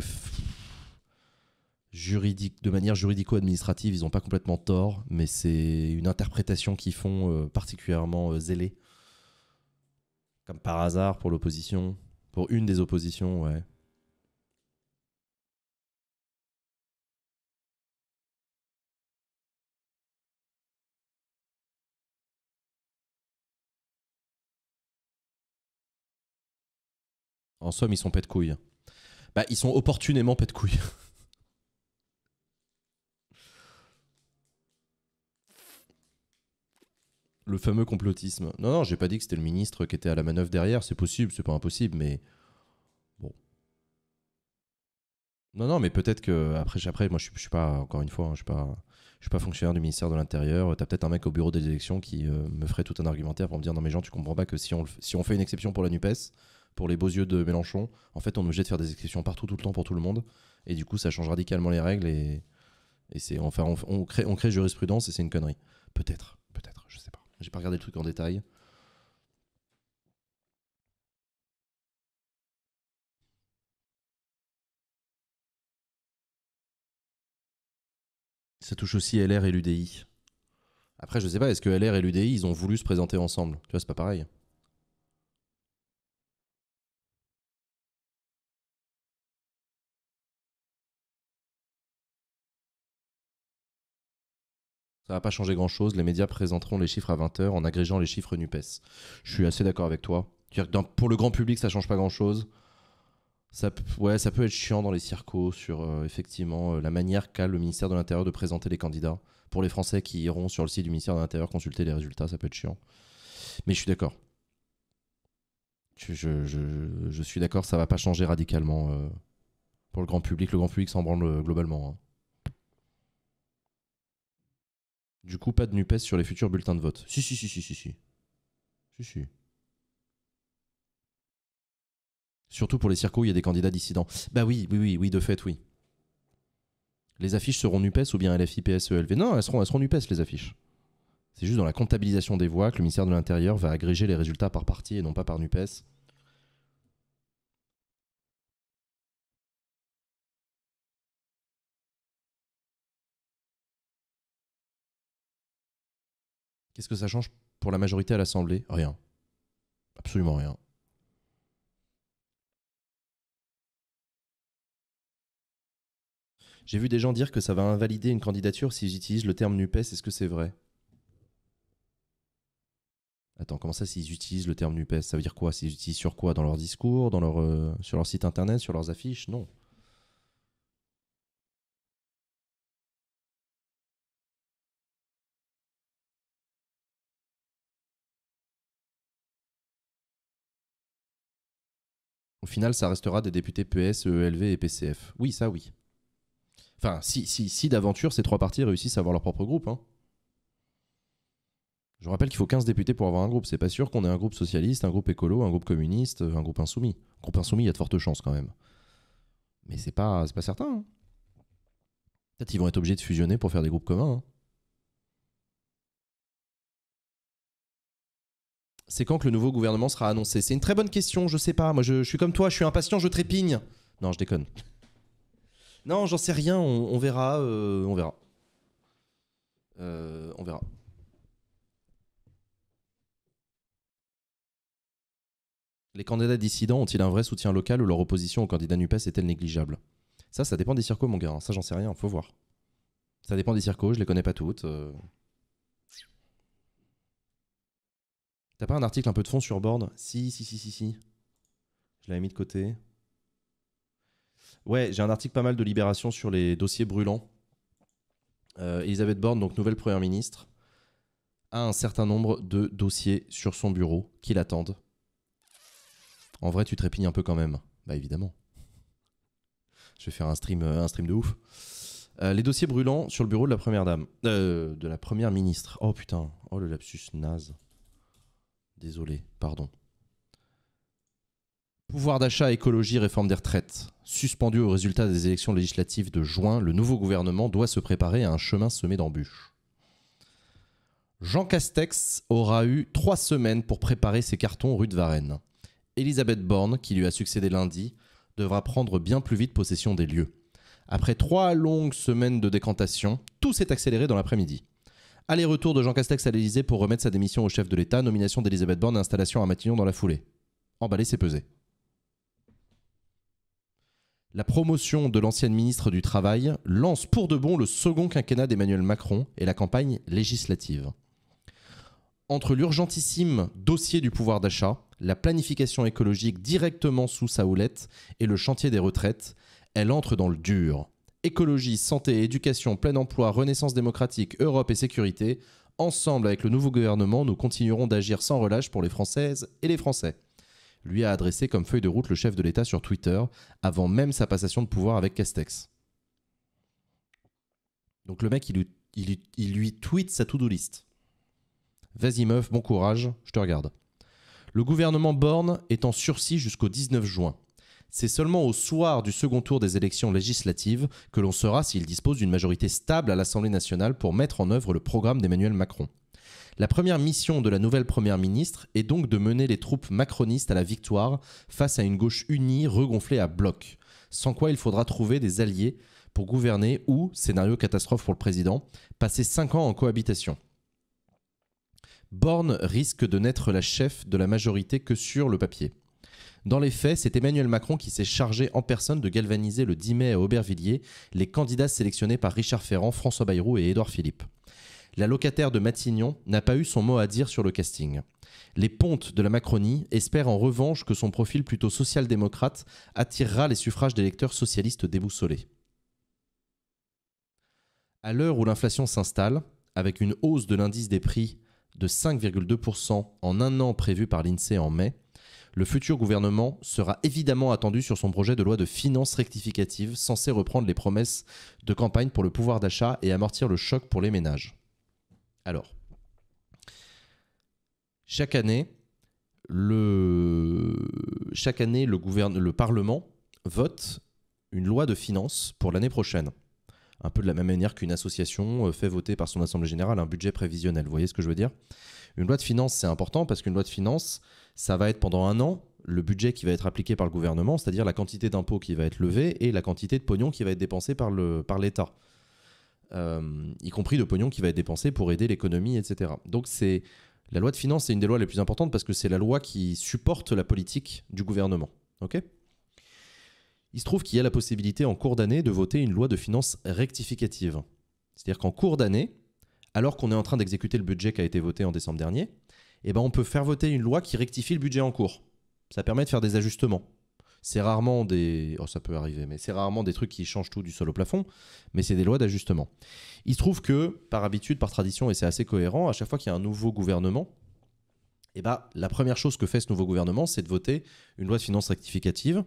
juridique, de manière juridico-administrative, ils n'ont pas complètement tort, mais c'est une interprétation qu'ils font euh, particulièrement zélée. Comme par hasard pour l'opposition, pour une des oppositions, ouais. En somme, ils sont pas de couilles. Bah, ils sont opportunément pets de couilles. le fameux complotisme. Non, non, j'ai pas dit que c'était le ministre qui était à la manœuvre derrière. C'est possible, c'est pas impossible, mais bon. Non, non, mais peut-être que après, après, moi, je suis, pas encore une fois, hein, je suis pas, je suis pas fonctionnaire du ministère de l'Intérieur. T'as peut-être un mec au bureau des élections qui euh, me ferait tout un argumentaire pour me dire non mais gens, tu comprends pas que si on si on fait une exception pour la Nupes, pour les beaux yeux de Mélenchon, en fait, on est obligé de faire des exceptions partout, tout le temps, pour tout le monde. Et du coup, ça change radicalement les règles et, c'est enfin, on, crée, on crée jurisprudence et c'est une connerie. Peut-être, peut-être, je sais pas. J'ai pas regardé le truc en détail. Ça touche aussi LR et l'UDI. Après, je sais pas, est-ce que LR et l'UDI, ils ont voulu se présenter ensemble Tu vois, c'est pas pareil. Ça va pas changer grand-chose. Les médias présenteront les chiffres à 20h en agrégeant les chiffres NUPES. Je suis assez d'accord avec toi. pour le grand public, ça change pas grand-chose. Ça, ouais, ça peut être chiant dans les circos sur euh, effectivement euh, la manière qu'a le ministère de l'Intérieur de présenter les candidats. Pour les Français qui iront sur le site du ministère de l'Intérieur consulter les résultats, ça peut être chiant. Mais je suis d'accord. Je, suis d'accord, ça va pas changer radicalement euh, pour le grand public. Le grand public s'en branle globalement. Hein. Du coup, pas de NUPES sur les futurs bulletins de vote. Si, si, si, si, si, si. Si, si. Surtout pour les circos, il y a des candidats dissidents. Bah oui, oui, oui, oui, de fait, oui. Les affiches seront NUPES ou bien LFI, PSE, Non, elles seront, elles seront NUPES, les affiches. C'est juste dans la comptabilisation des voix que le ministère de l'Intérieur va agréger les résultats par parti et non pas par NUPES. Qu'est-ce que ça change pour la majorité à l'Assemblée Rien. Absolument rien. J'ai vu des gens dire que ça va invalider une candidature si utilisent le terme NUPES. Est-ce que c'est vrai Attends, comment ça s'ils utilisent le terme NUPES Ça veut dire quoi S'ils utilisent sur quoi Dans leur discours dans leur, euh, Sur leur site internet Sur leurs affiches Non. final, ça restera des députés PS, ELV et PCF. Oui, ça, oui. Enfin, si, si, si d'aventure, ces trois partis réussissent à avoir leur propre groupe. Hein. Je rappelle qu'il faut 15 députés pour avoir un groupe. C'est pas sûr qu'on ait un groupe socialiste, un groupe écolo, un groupe communiste, un groupe insoumis. Un groupe insoumis, il y a de fortes chances quand même. Mais c'est pas, pas certain. Hein. Peut-être qu'ils vont être obligés de fusionner pour faire des groupes communs. Hein. c'est quand que le nouveau gouvernement sera annoncé C'est une très bonne question, je sais pas. Moi, je, suis comme toi, je suis impatient, je trépigne. Non, je déconne. Non, j'en sais rien, on, verra. on verra. Euh, euh, on verra. Les candidats dissidents ont-ils un vrai soutien local ou leur opposition au candidat NUPES est-elle négligeable Ça, ça dépend des circos, mon gars. Hein. Ça, j'en sais rien, faut voir. Ça dépend des circos, je les connais pas toutes. Euh. T'as pas un article un peu de fond sur Borne Si, si, si, si, si. Je l'avais mis de côté. Ouais, j'ai un article pas mal de Libération sur les dossiers brûlants. Euh, Elisabeth Borne, donc nouvelle première ministre, a un certain nombre de dossiers sur son bureau qui l'attendent. En vrai, tu trépignes un peu quand même. Bah évidemment. Je vais faire un stream, euh, un stream de ouf. Euh, les dossiers brûlants sur le bureau de la première dame, de la première ministre. Oh putain, oh le lapsus naze. Désolé, pardon. Pouvoir d'achat, écologie, réforme des retraites. Suspendu au résultat des élections législatives de juin, le nouveau gouvernement doit se préparer à un chemin semé d'embûches. Jean Castex aura eu trois semaines pour préparer ses cartons rue de Varennes. Elisabeth Borne, qui lui a succédé lundi, devra prendre bien plus vite possession des lieux. Après trois longues semaines de décantation, tout s'est accéléré dans l'après-midi. Aller-retour de Jean Castex à l'Elysée pour remettre sa démission au chef de l'État, nomination d'Elisabeth Borne et installation à Matignon dans la foulée. Emballé, c'est pesé. La promotion de l'ancienne ministre du Travail lance pour de bon le second quinquennat d'Emmanuel Macron et la campagne législative. Entre l'urgentissime dossier du pouvoir d'achat, la planification écologique directement sous sa houlette et le chantier des retraites, elle entre dans le dur écologie, santé, éducation, plein emploi, renaissance démocratique, Europe et sécurité, ensemble avec le nouveau gouvernement, nous continuerons d'agir sans relâche pour les Françaises et les Français. Lui a adressé comme feuille de route le chef de l'État sur Twitter, avant même sa passation de pouvoir avec Castex. Donc le mec, il lui, il, lui tweet sa to-do list. Vas-y meuf, bon courage, je te regarde. Le gouvernement Borne est en sursis jusqu'au 19 juin. C'est seulement au soir du second tour des élections législatives que l'on saura s'il dispose d'une majorité stable à l'Assemblée nationale pour mettre en œuvre le programme d'Emmanuel Macron. La première mission de la nouvelle Première ministre est donc de mener les troupes macronistes à la victoire face à une gauche unie regonflée à bloc, sans quoi il faudra trouver des alliés pour gouverner ou, scénario catastrophe pour le président, passer 5 ans en cohabitation. Borne risque de n'être la chef de la majorité que sur le papier. Dans les faits, c'est Emmanuel Macron qui s'est chargé en personne de galvaniser le 10 mai à Aubervilliers les candidats sélectionnés par Richard Ferrand, François Bayrou et Édouard Philippe. La locataire de Matignon n'a pas eu son mot à dire sur le casting. Les pontes de la Macronie espèrent en revanche que son profil plutôt social-démocrate attirera les suffrages d'électeurs socialistes déboussolés. À l'heure où l'inflation s'installe, avec une hausse de l'indice des prix de 5,2% en un an prévu par l'INSEE en mai, le futur gouvernement sera évidemment attendu sur son projet de loi de finances rectificative censé reprendre les promesses de campagne pour le pouvoir d'achat et amortir le choc pour les ménages. Alors, chaque année, le, chaque année, le Parlement vote une loi de finances pour l'année prochaine. Un peu de la même manière qu'une association euh, fait voter par son Assemblée générale un budget prévisionnel. Vous voyez ce que je veux dire Une loi de finances, c'est important parce qu'une loi de finances, ça va être pendant un an le budget qui va être appliqué par le gouvernement, c'est-à-dire la quantité d'impôts qui va être levée et la quantité de pognon qui va être dépensée par l'État. Euh, y compris de pognon qui va être dépensé pour aider l'économie, etc. Donc c'est la loi de finances, c'est une des lois les plus importantes parce que c'est la loi qui supporte la politique du gouvernement. Ok Il se trouve qu'il y a la possibilité en cours d'année de voter une loi de finances rectificative. C'est-à-dire qu'en cours d'année, alors qu'on est en train d'exécuter le budget qui a été voté en décembre dernier, eh ben, on peut faire voter une loi qui rectifie le budget en cours. Ça permet de faire des ajustements. C'est rarement des. Oh, ça peut arriver, mais c'est rarement des trucs qui changent tout du sol au plafond, mais c'est des lois d'ajustement. Il se trouve que, par habitude, par tradition, et c'est assez cohérent, à chaque fois qu'il y a un nouveau gouvernement, eh ben, la première chose que fait ce nouveau gouvernement, c'est de voter une loi de finances rectificative,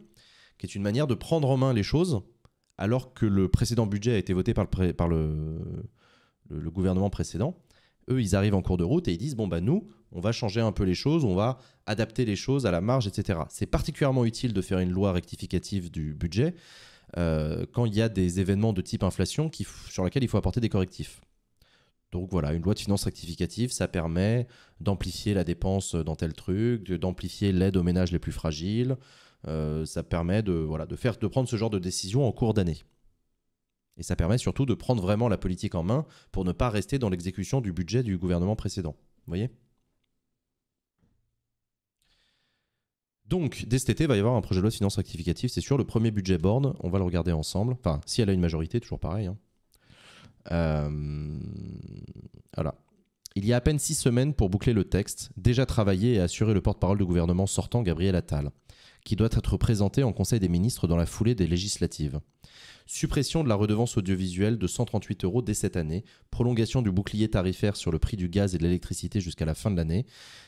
qui est une manière de prendre en main les choses, alors que le précédent budget a été voté par le, par le gouvernement précédent. Eux, ils arrivent en cours de route et ils disent, bon, bah nous, on va changer un peu les choses, on va adapter les choses à la marge, etc. C'est particulièrement utile de faire une loi rectificative du budget euh, quand il y a des événements de type inflation sur lesquels il faut apporter des correctifs. Donc voilà, une loi de finances rectificative, ça permet d'amplifier la dépense dans tel truc, d'amplifier l'aide aux ménages les plus fragiles. Euh, ça permet de, voilà, de, faire, de prendre ce genre de décision en cours d'année. Et ça permet surtout de prendre vraiment la politique en main pour ne pas rester dans l'exécution du budget du gouvernement précédent. Vous voyez Donc, dès cet été, il va y avoir un projet de loi de finances rectificatives. c'est sûr. Le premier budget borne, on va le regarder ensemble. Enfin, si elle a une majorité, toujours pareil. Hein. Euh, voilà. Il y a à peine six semaines pour boucler le texte, déjà travaillé et assurer le porte-parole du gouvernement sortant, Gabriel Attal qui doit être présenté en Conseil des ministres dans la foulée des législatives. Suppression de la redevance audiovisuelle de 138 euros dès cette année, prolongation du bouclier tarifaire sur le prix du gaz et de l'électricité jusqu'à la fin de l'année,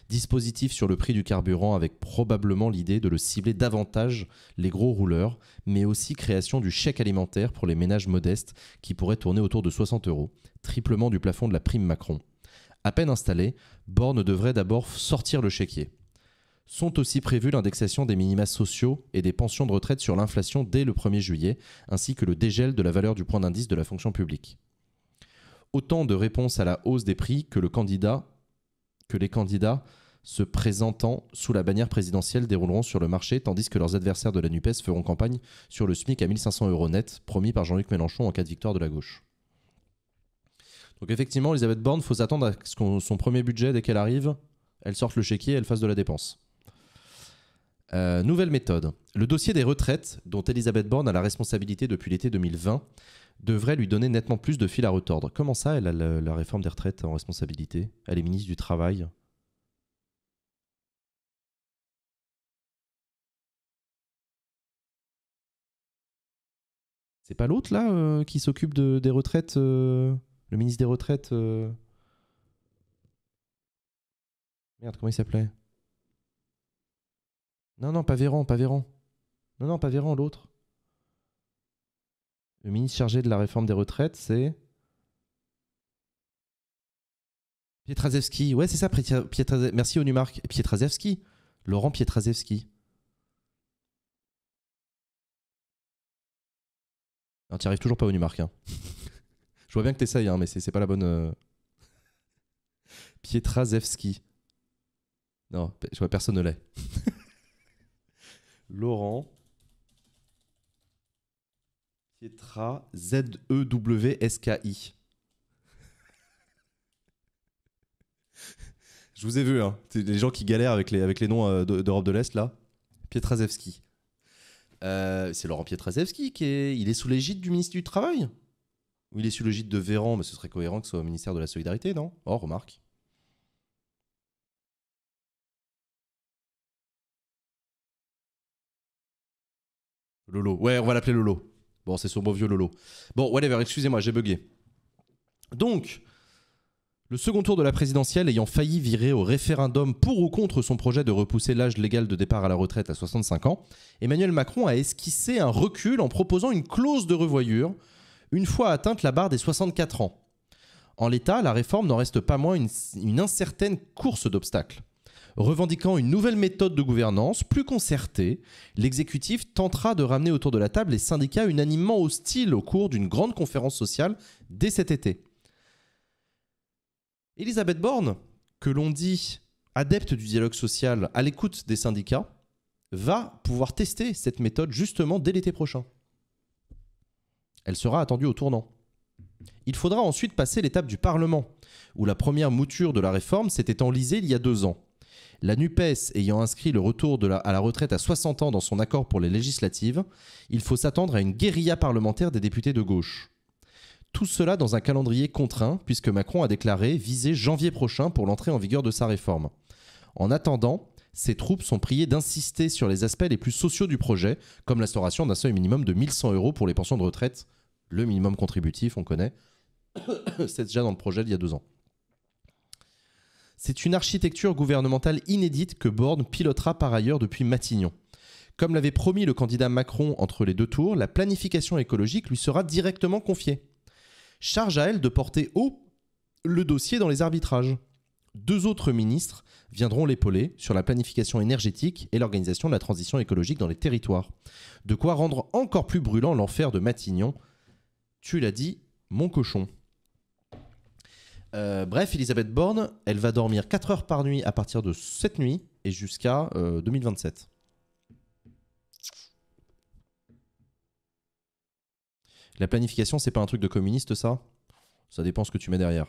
dispositif sur le prix du carburant avec probablement l'idée de le cibler davantage les gros rouleurs, mais aussi création du chèque alimentaire pour les ménages modestes qui pourrait tourner autour de 60 euros, triplement du plafond de la prime Macron. À peine installé, Borne devrait d'abord sortir le chéquier sont aussi prévues l'indexation des minimas sociaux et des pensions de retraite sur l'inflation dès le 1er juillet, ainsi que le dégel de la valeur du point d'indice de la fonction publique. Autant de réponses à la hausse des prix que, le candidat, que les candidats se présentant sous la bannière présidentielle dérouleront sur le marché, tandis que leurs adversaires de la NUPES feront campagne sur le SMIC à 1500 euros net, promis par Jean-Luc Mélenchon en cas de victoire de la gauche. Donc effectivement, Elisabeth Borne, faut s'attendre à ce son premier budget, dès qu'elle arrive, elle sorte le chéquier et elle fasse de la dépense. Euh, nouvelle méthode. Le dossier des retraites, dont Elisabeth Borne a la responsabilité depuis l'été 2020, devrait lui donner nettement plus de fil à retordre. Comment ça, elle a la, réforme des retraites en responsabilité Elle est ministre du Travail C'est pas l'autre là euh, qui s'occupe des retraites, euh, le ministre des retraites. Merde, comment il s'appelait non, non, pas Véran, pas Véran. Non, non, pas Véran, l'autre. Le ministre chargé de la réforme des retraites, c'est. Pietraszewski. Ouais, c'est ça, Pietrazewski. Merci, Onumark. Pietraszewski. Laurent Pietraszewski. Non, n'y arrives toujours pas, Onumark. Hein. Je vois bien que t'essayes, hein, mais c'est pas la bonne. Euh, Pietraszewski. Non, je vois personne ne l'est. Laurent. Pietra, z e Je vous ai vu, hein. les gens qui galèrent avec les, avec les noms euh, d'Europe de l'Est, là. Pietraszewski. Euh, c'est Laurent Pietraszewski qui est, il est sous l'égide du ministre du Travail Ou il est sous l'égide de Véran Mais ce serait cohérent que ce soit au ministère de la Solidarité, non Oh, remarque. Lolo. Ouais, on va l'appeler Lolo. Bon, c'est son beau vieux Lolo. Bon, whatever, excusez-moi, j'ai bugué. Donc, le second tour de la présidentielle ayant failli virer au référendum pour ou contre son projet de repousser l'âge légal de départ à la retraite à 65 ans, Emmanuel Macron a esquissé un recul en proposant une clause de revoyure une fois atteinte la barre des 64 ans. En l'état, la réforme n'en reste pas moins une incertaine course d'obstacles. Revendiquant une nouvelle méthode de gouvernance, plus concertée, l'exécutif tentera de ramener autour de la table les syndicats unanimement hostiles au cours d'une grande conférence sociale dès cet été. Elisabeth Borne, que l'on dit adepte du dialogue social à l'écoute des syndicats, va pouvoir tester cette méthode justement dès l'été prochain. Elle sera attendue au tournant. Il faudra ensuite passer l'étape du Parlement, où la première mouture de la réforme s'était enlisée il y a deux ans. La NUPES ayant inscrit le retour à la retraite à 60 ans dans son accord pour les législatives, il faut s'attendre à une guérilla parlementaire des députés de gauche. Tout cela dans un calendrier contraint, puisque Macron a déclaré viser janvier prochain pour l'entrée en vigueur de sa réforme. En attendant, ses troupes sont priées d'insister sur les aspects les plus sociaux du projet, comme l'instauration d'un seuil minimum de 1100 euros pour les pensions de retraite, le minimum contributif, on connaît. C'est déjà dans le projet d'il y a deux ans. C'est une architecture gouvernementale inédite que Borne pilotera par ailleurs depuis Matignon. Comme l'avait promis le candidat Macron entre les deux tours, la planification écologique lui sera directement confiée. Charge à elle de porter haut le dossier dans les arbitrages. Deux autres ministres viendront l'épauler sur la planification énergétique et l'organisation de la transition écologique dans les territoires. De quoi rendre encore plus brûlant l'enfer de Matignon. Tu l'as dit, mon cochon. Euh, bref, Elisabeth Borne, elle va dormir 4 heures par nuit à partir de cette nuit et jusqu'à 2027. Euh, La planification, c'est pas un truc de communiste, ça Ça dépend ce que tu mets derrière.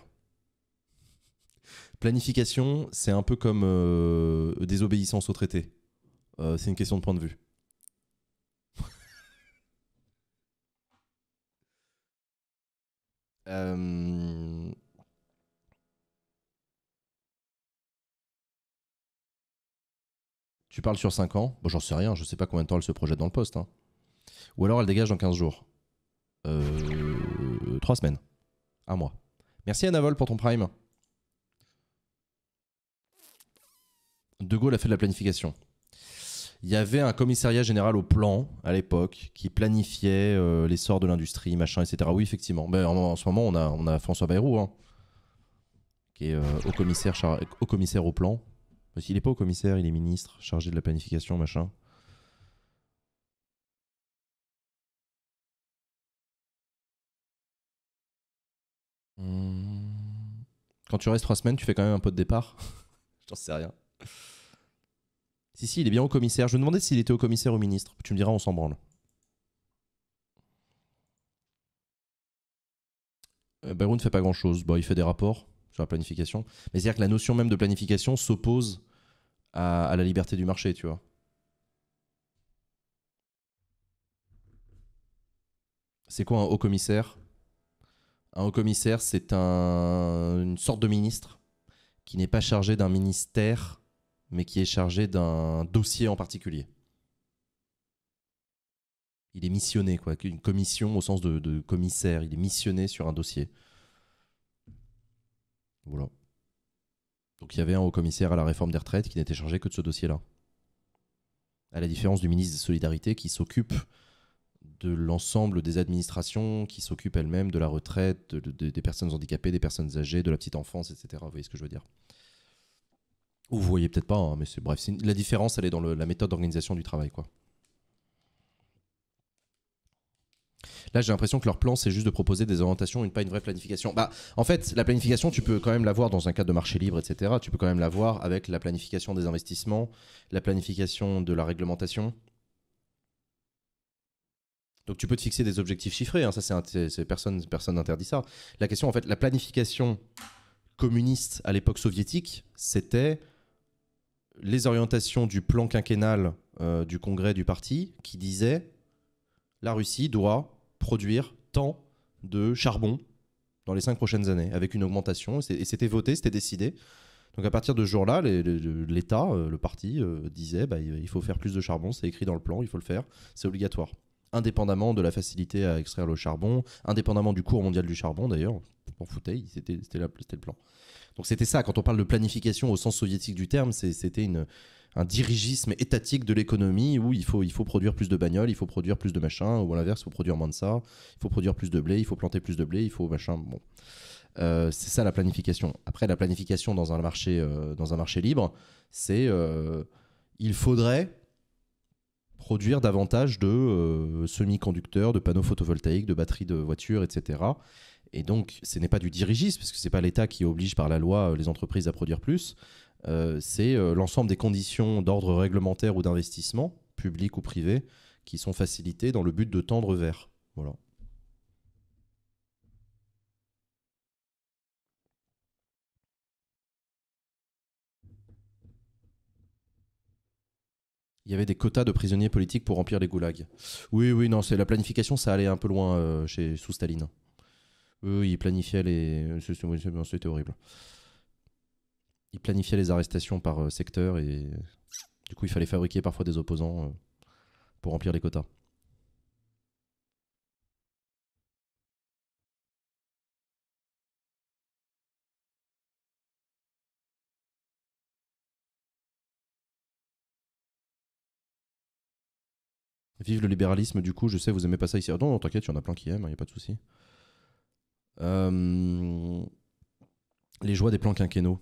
Planification, c'est un peu comme euh, désobéissance au traité. c'est une question de point de vue. euh Tu parles sur 5 ans, bon, j'en sais rien, je sais pas combien de temps elle se projette dans le poste. Hein. Ou alors elle dégage dans 15 jours. Euh, 3 semaines. Un mois. Merci Anavol pour ton prime. De Gaulle a fait de la planification. Il y avait un commissariat général au plan à l'époque qui planifiait euh, l'essor de l'industrie, machin, etc. Oui, effectivement. Mais ben, en, ce moment, on a, François Bayrou, hein, qui est euh, au commissaire au plan. Bah, s'il n'est pas au commissaire, il est ministre, chargé de la planification, machin. Hmm. Quand tu restes trois semaines, tu fais quand même un peu de départ. Je n'en sais rien. Si, si, il est bien au commissaire. Je me demandais s'il était au commissaire ou au ministre. Tu me diras, on s'en branle. Euh, Bayrou ne fait pas grand chose. Bon, il fait des rapports sur la planification. Mais c'est-à-dire que la notion même de planification s'oppose à, la liberté du marché, tu vois. C'est quoi un haut commissaire Un haut commissaire, c'est une sorte de ministre qui n'est pas chargé d'un ministère, mais qui est chargé d'un dossier en particulier. Il est missionné, quoi. Une commission au sens de commissaire, il est missionné sur un dossier. Donc il y avait un haut commissaire à la réforme des retraites qui n'était chargé que de ce dossier-là. À la différence du ministre de Solidarité qui s'occupe de l'ensemble des administrations, qui s'occupent elle-même de la retraite, des personnes handicapées, des personnes âgées, de la petite enfance, etc. Vous voyez ce que je veux dire Ou vous voyez peut-être pas, hein, mais c'est bref. La différence, elle est dans la méthode d'organisation du travail, quoi. Là, j'ai l'impression que leur plan, c'est juste de proposer des orientations, une, pas une vraie planification. Bah, en fait, la planification, tu peux quand même l'avoir dans un cadre de marché libre, etc. Tu peux quand même l'avoir avec la planification des investissements, la planification de la réglementation. Donc, tu peux te fixer des objectifs chiffrés. Hein. ça, c'est personne, personne n'interdit ça. La question, en fait, la planification communiste à l'époque soviétique, c'était les orientations du plan quinquennal euh, du Congrès du parti qui disait la Russie doit produire tant de charbon dans les cinq prochaines années, avec une augmentation. Et c'était voté, c'était décidé. Donc à partir de ce jour-là, l'État, euh, le parti, euh, disait bah, il faut faire plus de charbon, c'est écrit dans le plan, il faut le faire, c'est obligatoire. Indépendamment de la facilité à extraire le charbon, indépendamment du cours mondial du charbon d'ailleurs, on foutait, c'était le plan. Donc c'était ça, quand on parle de planification au sens soviétique du terme, c'était une, un dirigisme étatique de l'économie où il faut, il faut produire plus de bagnoles, il faut produire plus de machin, ou à l'inverse, il faut produire moins de ça, il faut produire plus de blé, il faut planter plus de blé, il faut machin. Bon. Euh, c'est ça la planification. Après, la planification dans un marché, euh, dans un marché libre, c'est euh, il faudrait produire davantage de euh, semi-conducteurs, de panneaux photovoltaïques, de batteries de voitures, etc. Et donc, ce n'est pas du dirigisme, parce que ce n'est pas l'État qui oblige par la loi les entreprises à produire plus. Euh, c'est euh, l'ensemble des conditions d'ordre réglementaire ou d'investissement, public ou privé, qui sont facilitées dans le but de tendre vers. Voilà. Il y avait des quotas de prisonniers politiques pour remplir les goulags. Oui, oui, non, c'est la planification, ça allait un peu loin euh, chez sous Staline. Oui, ils planifiaient les. C'était horrible. Il planifiaient les arrestations par euh, secteur et euh, du coup, il fallait fabriquer parfois des opposants euh, pour remplir les quotas. Vive le libéralisme, du coup, je sais, vous aimez pas ça ici. Ah non, t'inquiète, il y en a plein qui aiment, hein, il n'y a pas de souci. Les joies des plans quinquennaux.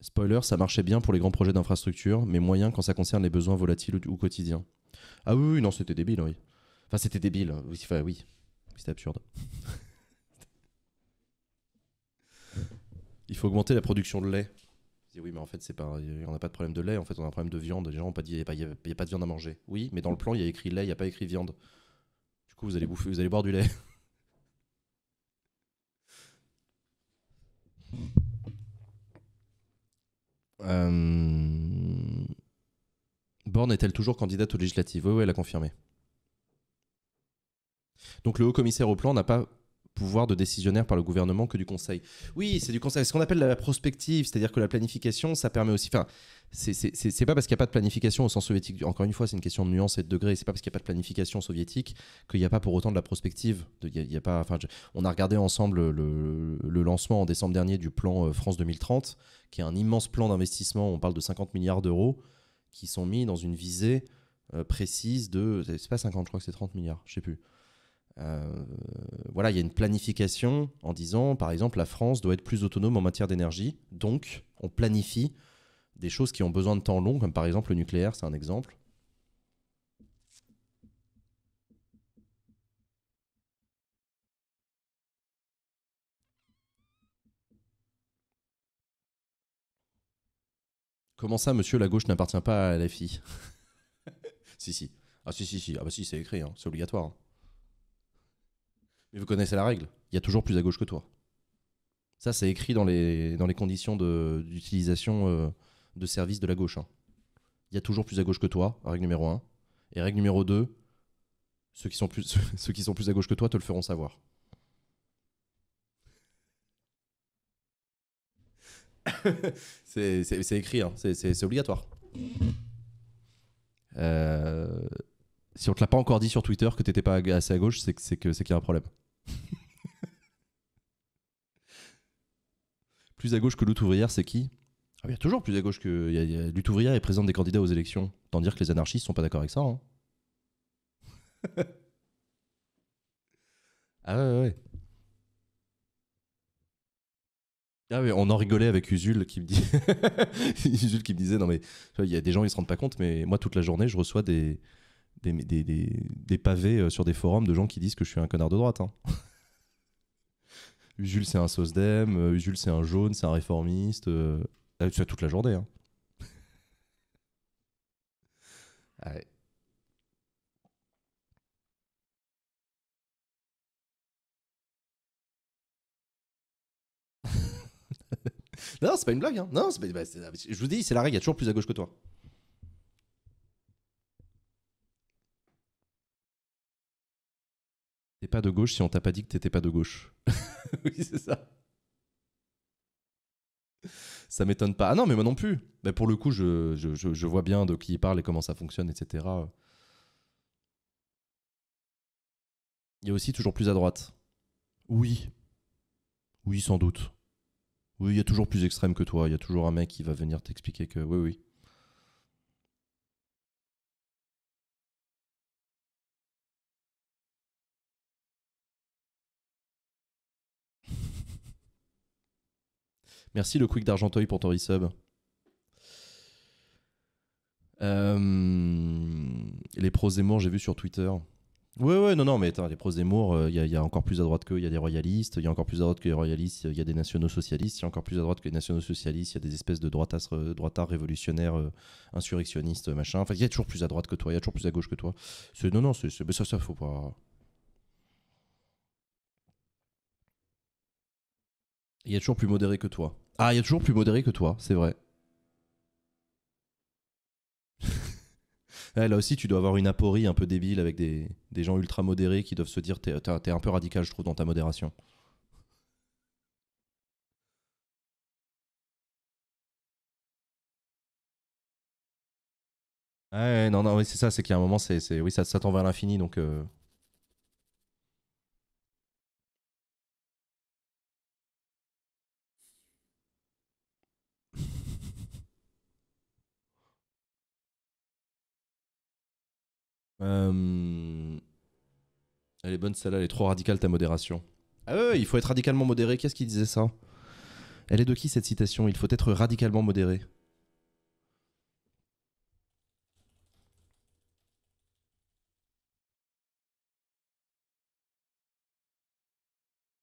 Spoiler, ça marchait bien pour les grands projets d'infrastructure, mais moyen quand ça concerne les besoins volatiles ou, quotidiens. Ah oui, non, c'était débile, oui. Enfin, c'était débile, oui, oui. C'était absurde. Il faut augmenter la production de lait. Oui, mais en fait, c'est pas, on n'a pas de problème de lait, en fait, on a un problème de viande. Les gens n'ont pas dit, il n'y a, pas de viande à manger. Oui, mais dans le plan, il y a écrit lait, il n'y a pas écrit viande. Du coup, vous allez boire du lait. Euh, Borne est-elle toujours candidate aux législatives Oui, oui, elle a confirmé. Donc le haut commissaire au plan n'a pas pouvoir de décisionnaire par le gouvernement que du conseil. Oui, c'est du conseil. Ce qu'on appelle la prospective, c'est-à-dire que la planification, ça permet aussi. Enfin, c'est pas parce qu'il n'y a pas de planification au sens soviétique. Encore une fois, c'est une question de nuance et de degré. C'est pas parce qu'il n'y a pas de planification soviétique qu'il n'y a pas pour autant de la prospective. De, y a pas, enfin, on a regardé ensemble le, lancement en décembre dernier du plan euh, France 2030, qui est un immense plan d'investissement. On parle de 50 milliards d'euros qui sont mis dans une visée euh, précise de. C'est pas 50, je crois que c'est 30 milliards, je sais plus. Euh, voilà, il y a une planification en disant, par exemple, la France doit être plus autonome en matière d'énergie, donc on planifie des choses qui ont besoin de temps long, comme par exemple le nucléaire, c'est un exemple. Comment ça, monsieur, la gauche n'appartient pas à la Si, si. Ah, si, si, si. Ah, bah, si, c'est écrit, hein. c'est obligatoire. Hein vous connaissez la règle, il y a toujours plus à gauche que toi. Ça, c'est écrit dans les, dans les conditions d'utilisation de, euh, services de service de la gauche. Hein. Il y a toujours plus à gauche que toi, règle numéro 1. Et règle numéro 2, ceux qui sont plus, ceux qui sont plus à gauche que toi te le feront savoir. c'est écrit, hein. c'est obligatoire. Euh, si on te l'a pas encore dit sur Twitter que tu t'étais pas assez à gauche, c'est qu'il y a un problème. plus à gauche que lutte ouvrière, c'est qui ah, Il y a toujours plus à gauche que. Il lutte ouvrière présente des candidats aux élections. Tant dire que les anarchistes ne sont pas d'accord avec ça. Hein. ah ouais, ouais. Ah oui, on en rigolait avec Usul qui me dit Usul qui me disait non mais il y a des gens qui ne se rendent pas compte mais moi toute la journée je reçois des pavés euh, sur des forums de gens qui disent que je suis un connard de droite. Hein. Usul c'est un SOSDEM. Euh, Usul c'est un jaune, c'est un réformiste. Euh, euh, tu as toute la journée. Hein. Allez. non, c'est pas une blague. Hein. Non, bah, ah, je vous dis, c'est la règle. Il y a toujours plus à gauche que toi. T'es pas de gauche si on t'a pas dit que t'étais pas de gauche. oui, c'est ça. Ça m'étonne pas. Ah non, mais moi non plus. Mais pour le coup, je, je, je vois bien de qui il parle et comment ça fonctionne, etc. Il y a aussi toujours plus à droite. Oui. Oui, sans doute. Oui, il y a toujours plus extrême que toi. Il y a toujours un mec qui va venir t'expliquer que oui, oui. Merci le quick d'Argenteuil pour ton resub. Euh, les pros Zemmour, j'ai vu sur Twitter. Ouais, ouais, non, non, mais attends, les pros Zemmour, il euh, y, a encore plus à droite qu'eux, il y a des royalistes, il y a encore plus à droite que les royalistes, il y a des nationaux socialistes, il y a encore plus à droite que les nationaux socialistes, il y a des espèces de droite droitards révolutionnaires, euh, insurrectionnistes, machin. Enfin, il y a toujours plus à droite que toi, il y a toujours plus à gauche que toi. Non, non, c'est ça, ça, faut pas. Il y a toujours plus modéré que toi. Ah, il y a toujours plus modéré que toi, c'est vrai. Eh, là aussi, tu dois avoir une aporie un peu débile avec des, des gens ultra modérés qui doivent se dire t'es, un peu radical, je trouve, dans ta modération. Ouais, non, non, c'est ça, c'est qu'à un moment, c'est, c'est oui, ça, tend vers l'infini, donc. Euh, Euh, elle est bonne celle-là, elle est trop radicale ta modération. Ah ouais, il faut être radicalement modéré, qu'est-ce qui disait ça Elle est de qui cette citation Il faut être radicalement modéré.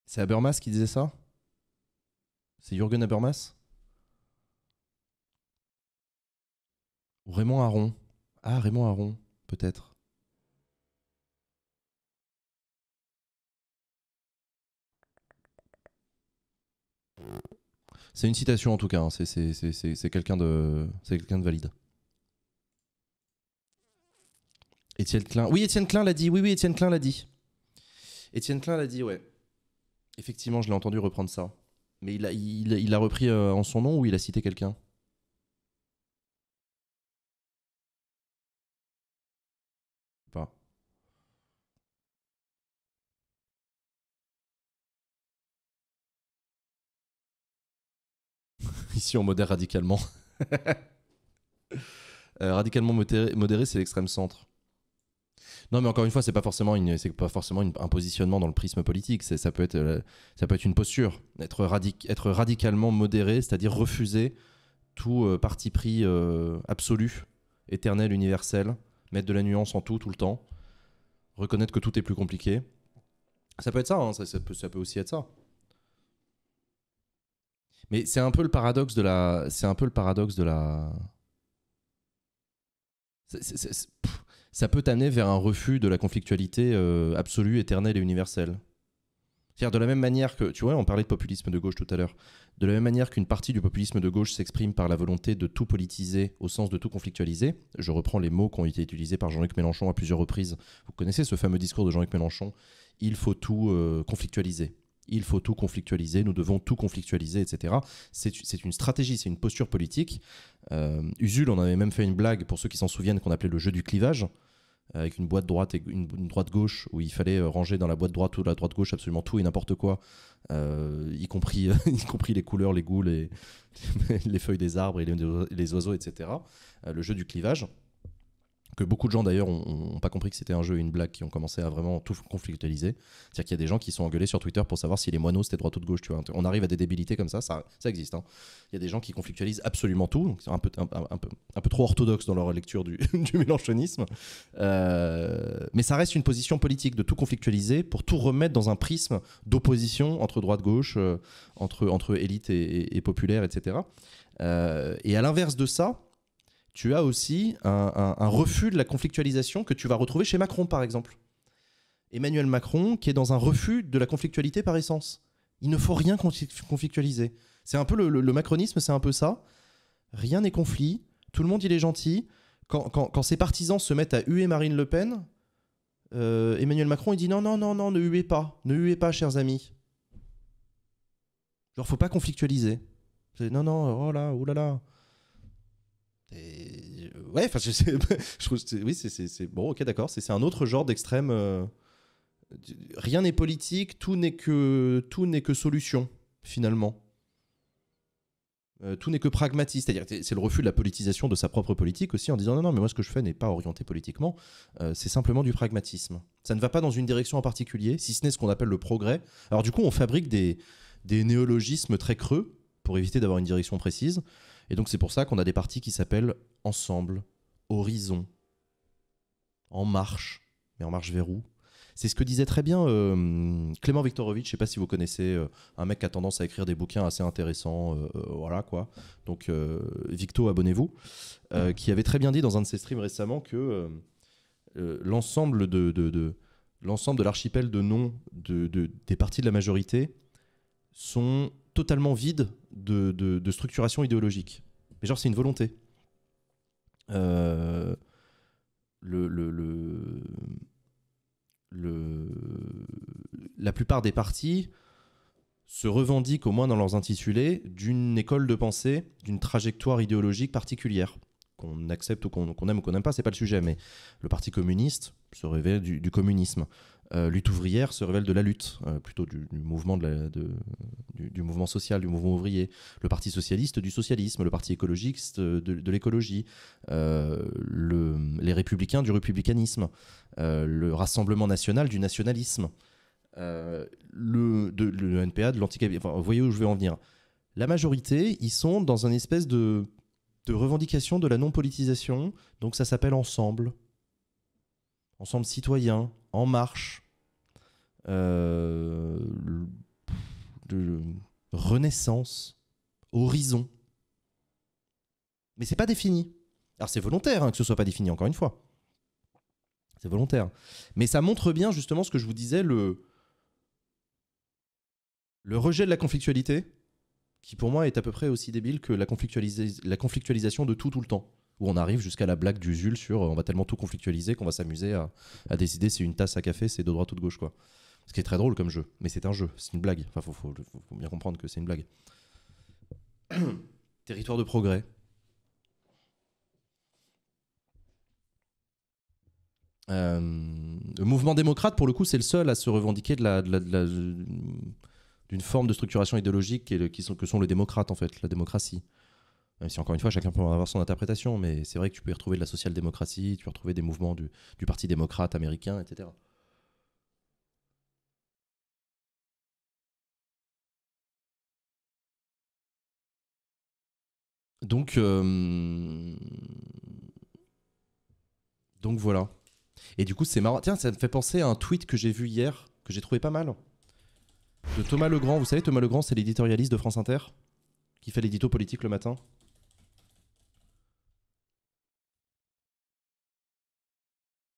C'est Habermas qui disait ça C'est Jürgen Habermas Ou Raymond Aron Ah, Raymond Aron, peut-être. C'est une citation en tout cas, hein. c'est quelqu'un de, quelqu'un de valide. Étienne Klein. Oui, Étienne Klein l'a dit. Oui, oui, Étienne Klein l'a dit. l'a dit, ouais. Effectivement, je l'ai entendu reprendre ça. Mais il l'a il, a repris euh, en son nom ou il a cité quelqu'un Si on modère radicalement. Euh, radicalement modéré, c'est l'extrême centre. Non, mais encore une fois, c'est pas forcément, une, pas forcément un positionnement dans le prisme politique. Ça peut, être, euh, ça peut être une posture. Être, être radicalement modéré, c'est-à-dire refuser tout euh, parti pris absolu, éternel, universel, mettre de la nuance en tout, tout le temps, reconnaître que tout est plus compliqué. Ça peut être ça, hein, ça peut aussi être ça. Mais c'est un peu le paradoxe de la. C'est un peu le paradoxe de la. ça peut t'amener vers un refus de la conflictualité euh, absolue, éternelle et universelle. cest de la même manière que, tu vois, on parlait de populisme de gauche tout à l'heure, de la même manière qu'une partie du populisme de gauche s'exprime par la volonté de tout politiser au sens de tout conflictualiser, je reprends les mots qui ont été utilisés par Jean-Luc Mélenchon à plusieurs reprises, vous connaissez ce fameux discours de Jean-Luc Mélenchon, il faut tout euh, conflictualiser il faut tout conflictualiser, nous devons tout conflictualiser, etc. C'est une stratégie, c'est une posture politique. Euh, Usul, on avait même fait une blague, pour ceux qui s'en souviennent, qu'on appelait le jeu du clivage, euh, avec une boîte droite et une, droite gauche, où il fallait euh, ranger dans la boîte droite ou la droite gauche absolument tout et n'importe quoi, euh, y, compris, y compris les couleurs, les goûts, les, les feuilles des arbres et les, oiseaux, etc. le jeu du clivage que beaucoup de gens d'ailleurs n'ont pas compris que c'était un jeu et une blague, qui ont commencé à vraiment tout conflictualiser. C'est-à-dire qu'il y a des gens qui sont engueulés sur Twitter pour savoir si les moineaux c'était droite ou de gauche. Tu vois. On arrive à des débilités comme ça, ça, existe. Hein. Il y a des gens qui conflictualisent absolument tout, donc un peu, un, peu, un peu trop orthodoxe dans leur lecture du, du mélanchonisme. Euh, mais ça reste une position politique de tout conflictualiser pour tout remettre dans un prisme d'opposition entre droite-gauche, euh, entre, entre élite et, populaire, etc. Euh, et à l'inverse de ça, tu as aussi un, refus de la conflictualisation que tu vas retrouver chez Macron, par exemple. Emmanuel Macron qui est dans un refus de la conflictualité par essence. Il ne faut rien conflictualiser. C'est un peu le, macronisme, c'est un peu ça. Rien n'est conflit, tout le monde il est gentil. Quand, ses partisans se mettent à huer Marine Le Pen, euh, Emmanuel Macron il dit non, non, non, non, ne huez pas, ne huez pas, chers amis. Genre, faut pas conflictualiser. Non, non, oh là, oh là là. Euh, ouais, enfin, je trouve, oui, c'est bon, ok, d'accord, c'est un autre genre d'extrême. Euh, rien n'est politique, tout n'est que tout n'est que solution finalement. Euh, tout n'est que pragmatisme, c'est-à-dire c'est le refus de la politisation de sa propre politique aussi en disant non non mais moi ce que je fais n'est pas orienté politiquement, c'est simplement du pragmatisme. Ça ne va pas dans une direction en particulier, si ce n'est ce qu'on appelle le progrès. Alors du coup on fabrique des, des néologismes très creux pour éviter d'avoir une direction précise. Et donc c'est pour ça qu'on a des parties qui s'appellent Ensemble, Horizon, En Marche, mais En Marche vers où c'est ce que disait très bien euh, Clément Viktorovitch. Je sais pas si vous connaissez euh, un mec qui a tendance à écrire des bouquins assez intéressants. Euh, voilà quoi. Donc Victo, abonnez-vous. qui avait très bien dit dans un de ses streams récemment que l'ensemble de, l'ensemble de l'archipel de noms de, des parties de la majorité sont totalement vides de, structuration idéologique. Mais genre, c'est une volonté. Euh, la plupart des partis se revendiquent, au moins dans leurs intitulés, d'une école de pensée, d'une trajectoire idéologique particulière. Qu'on accepte ou qu'on aime ou qu'on n'aime pas, c'est pas le sujet, mais le Parti communiste se révèle du communisme. Euh, lutte ouvrière se révèle de la lutte, euh, plutôt du, mouvement de du, mouvement social, du mouvement ouvrier, le parti socialiste du socialisme, le parti écologiste euh, de, l'écologie, le, les républicains du républicanisme, le rassemblement national du nationalisme, le, NPA de l'anticapitalisme. vous voyez où je vais en venir. La majorité, ils sont dans une espèce de revendication de la non-politisation, donc ça s'appelle ensemble. Ensemble citoyen, En Marche, euh, renaissance, horizon. Mais c'est pas défini. Alors c'est volontaire hein, que ce soit pas défini, encore une fois. C'est volontaire. Mais ça montre bien justement ce que je vous disais, le, le rejet de la conflictualité, qui pour moi est à peu près aussi débile que la, conflictualisation de tout tout le temps. Où on arrive jusqu'à la blague d'uzul sur euh, on va tellement tout conflictualiser qu'on va s'amuser à, décider c'est une tasse à café c'est de droite ou de gauche quoi. Ce qui est très drôle comme jeu. Mais c'est un jeu, c'est une blague. Enfin, faut, faut, bien comprendre que c'est une blague. Territoire de progrès. Euh, le mouvement démocrate, pour le coup, c'est le seul à se revendiquer de la, d'une forme de structuration idéologique et qui sont, que sont les démocrates, en fait, la démocratie. si, encore une fois, chacun peut avoir son interprétation, mais c'est vrai que tu peux y retrouver de la social-démocratie, tu peux retrouver des mouvements du Parti démocrate américain, etc. Donc, euh, donc voilà. Et du coup, c'est marrant. Tiens, ça me fait penser à un tweet que j'ai vu hier, que j'ai trouvé pas mal, de Thomas Legrand. Vous savez, Thomas Legrand, c'est l'éditorialiste de France Inter, qui fait l'édito politique le matin.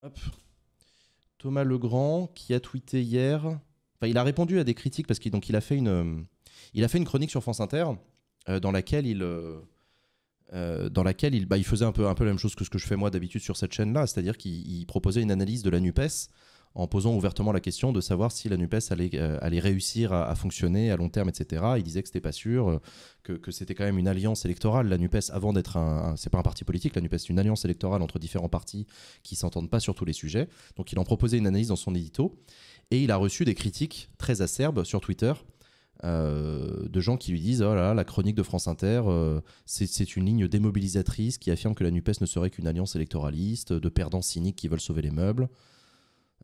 Hop. Thomas Legrand, qui a tweeté hier. Enfin, il a répondu à des critiques parce qu'il a fait une, euh, il a fait une chronique sur France Inter euh, dans laquelle il euh, dans laquelle bah, il, faisait un peu, un peu la même chose que ce que je fais moi d'habitude sur cette chaîne-là, c'est-à-dire qu'il proposait une analyse de la NUPES en posant ouvertement la question de savoir si la NUPES allait, euh, réussir à, fonctionner à long terme, etc. Il disait que c'était pas sûr, euh, que, c'était quand même une alliance électorale. La NUPES, avant d'être un, un c'est pas un parti politique, la NUPES, c'est une alliance électorale entre différents partis qui s'entendent pas sur tous les sujets. Donc il en proposait une analyse dans son édito. Et il a reçu des critiques très acerbes sur Twitter euh, de gens qui lui disent oh la chronique de France Inter, euh, c'est une ligne démobilisatrice qui affirme que la NUPES ne serait qu'une alliance électoraliste, de perdants cyniques qui veulent sauver les meubles.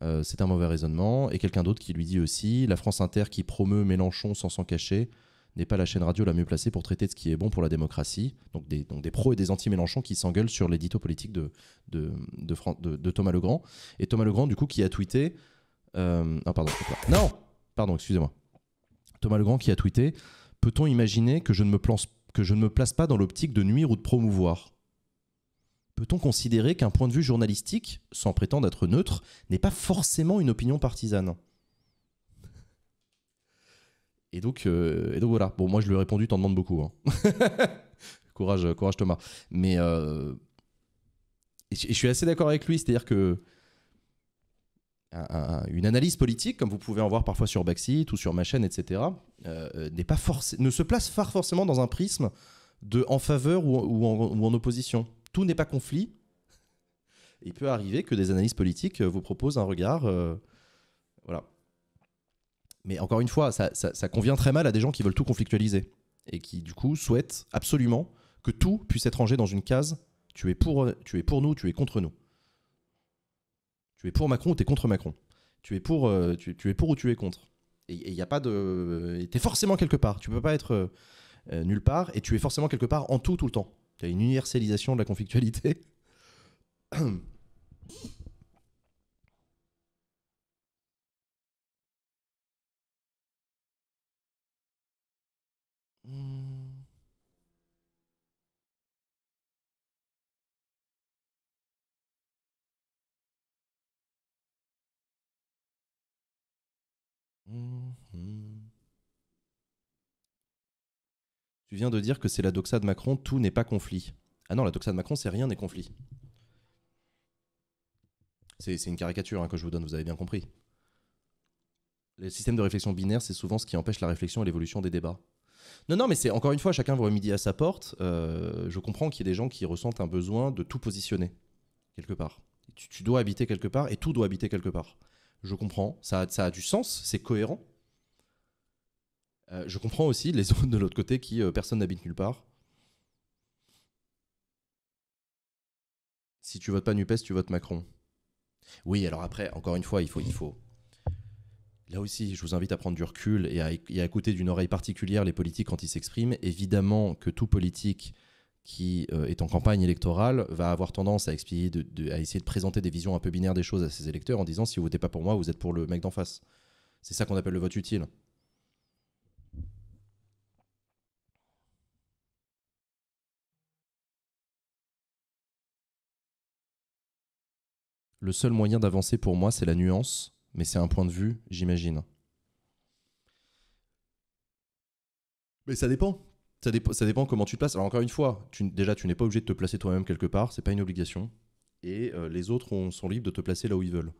Euh, c'est un mauvais raisonnement. Et quelqu'un d'autre qui lui dit aussi la France Inter qui promeut Mélenchon sans s'en cacher n'est pas la chaîne radio la mieux placée pour traiter de ce qui est bon pour la démocratie. Donc des, donc pros et des anti-Mélenchon qui s'engueulent sur l'édito politique de de, de, de, Thomas Legrand. Et Thomas Legrand, du coup, qui a tweeté. Ah, pardon. Non Pardon, excusez-moi. Thomas Legrand qui a tweeté Peut-on imaginer que je, ne me place, pas dans l'optique de nuire ou de promouvoir Peut-on considérer qu'un point de vue journalistique, sans prétendre être neutre, n'est pas forcément une opinion partisane euh, et donc, voilà. Bon, moi je lui ai répondu, t'en demandes beaucoup. Hein. courage, courage Thomas. Mais euh, je suis assez d'accord avec lui, c'est-à-dire que une analyse politique, comme vous pouvez en voir parfois sur Backseat ou sur ma chaîne, etc., euh, euh, pas ne se place pas forcément dans un prisme de en faveur ou, en, opposition. Tout n'est pas conflit. il peut arriver que des analyses politiques euh, vous proposent un regard. voilà. Mais encore une fois, ça, convient très mal à des gens qui veulent tout conflictualiser et qui, du coup, souhaitent absolument que tout puisse être rangé dans une case. Tu es pour, tu es pour nous, tu es contre nous. Tu es pour Macron ou tu es contre Macron. Tu es pour, euh, tu, es pour ou tu es contre. Et il n'y a pas de. Tu es forcément quelque part. Tu peux pas être euh, euh, nulle part et tu es forcément quelque part en tout, tout le temps. Tu as une universalisation de la conflictualité. Hmm. Mhm. Tu viens de dire que c'est la doxa de Macron, tout n'est pas conflit. Ah non, la doxa de Macron, c'est rien n'est conflit. C'est une caricature hein, que je vous donne, vous avez bien compris. Le système de réflexion binaire, c'est souvent ce qui empêche la réflexion et l'évolution des débats. Non, non, mais c'est encore une fois, chacun voit midi à sa porte. Euh, je comprends qu'il y ait des gens qui ressentent un besoin de tout positionner, quelque part. tu, dois habiter quelque part et tout doit habiter quelque part je comprends, ça, a du sens, c'est cohérent. Euh, je comprends aussi les zones de l'autre côté qui euh, personne n'habite nulle part. Si tu votes pas Nupes, tu votes Macron. Oui, alors après, encore une fois, il faut, il faut. Là aussi, je vous invite à prendre du recul et à, et à écouter d'une oreille particulière les politiques quand ils s'expriment. Évidemment que tout politique qui euh, est en campagne électorale va avoir tendance à, expliquer à essayer de présenter des visions un peu binaires des choses à ses électeurs en disant si vous votez pas pour moi, vous êtes pour le mec d'en face. C'est ça qu'on appelle le vote utile. Le seul moyen d'avancer pour moi, c'est la nuance, mais c'est un point de vue, j'imagine. Mais ça dépend. Ça dépend, comment tu te places. Alors encore une fois, déjà, tu n'es pas obligé de te placer toi-même quelque part, c'est pas une obligation. Et euh, les autres sont libres de te placer là où ils veulent.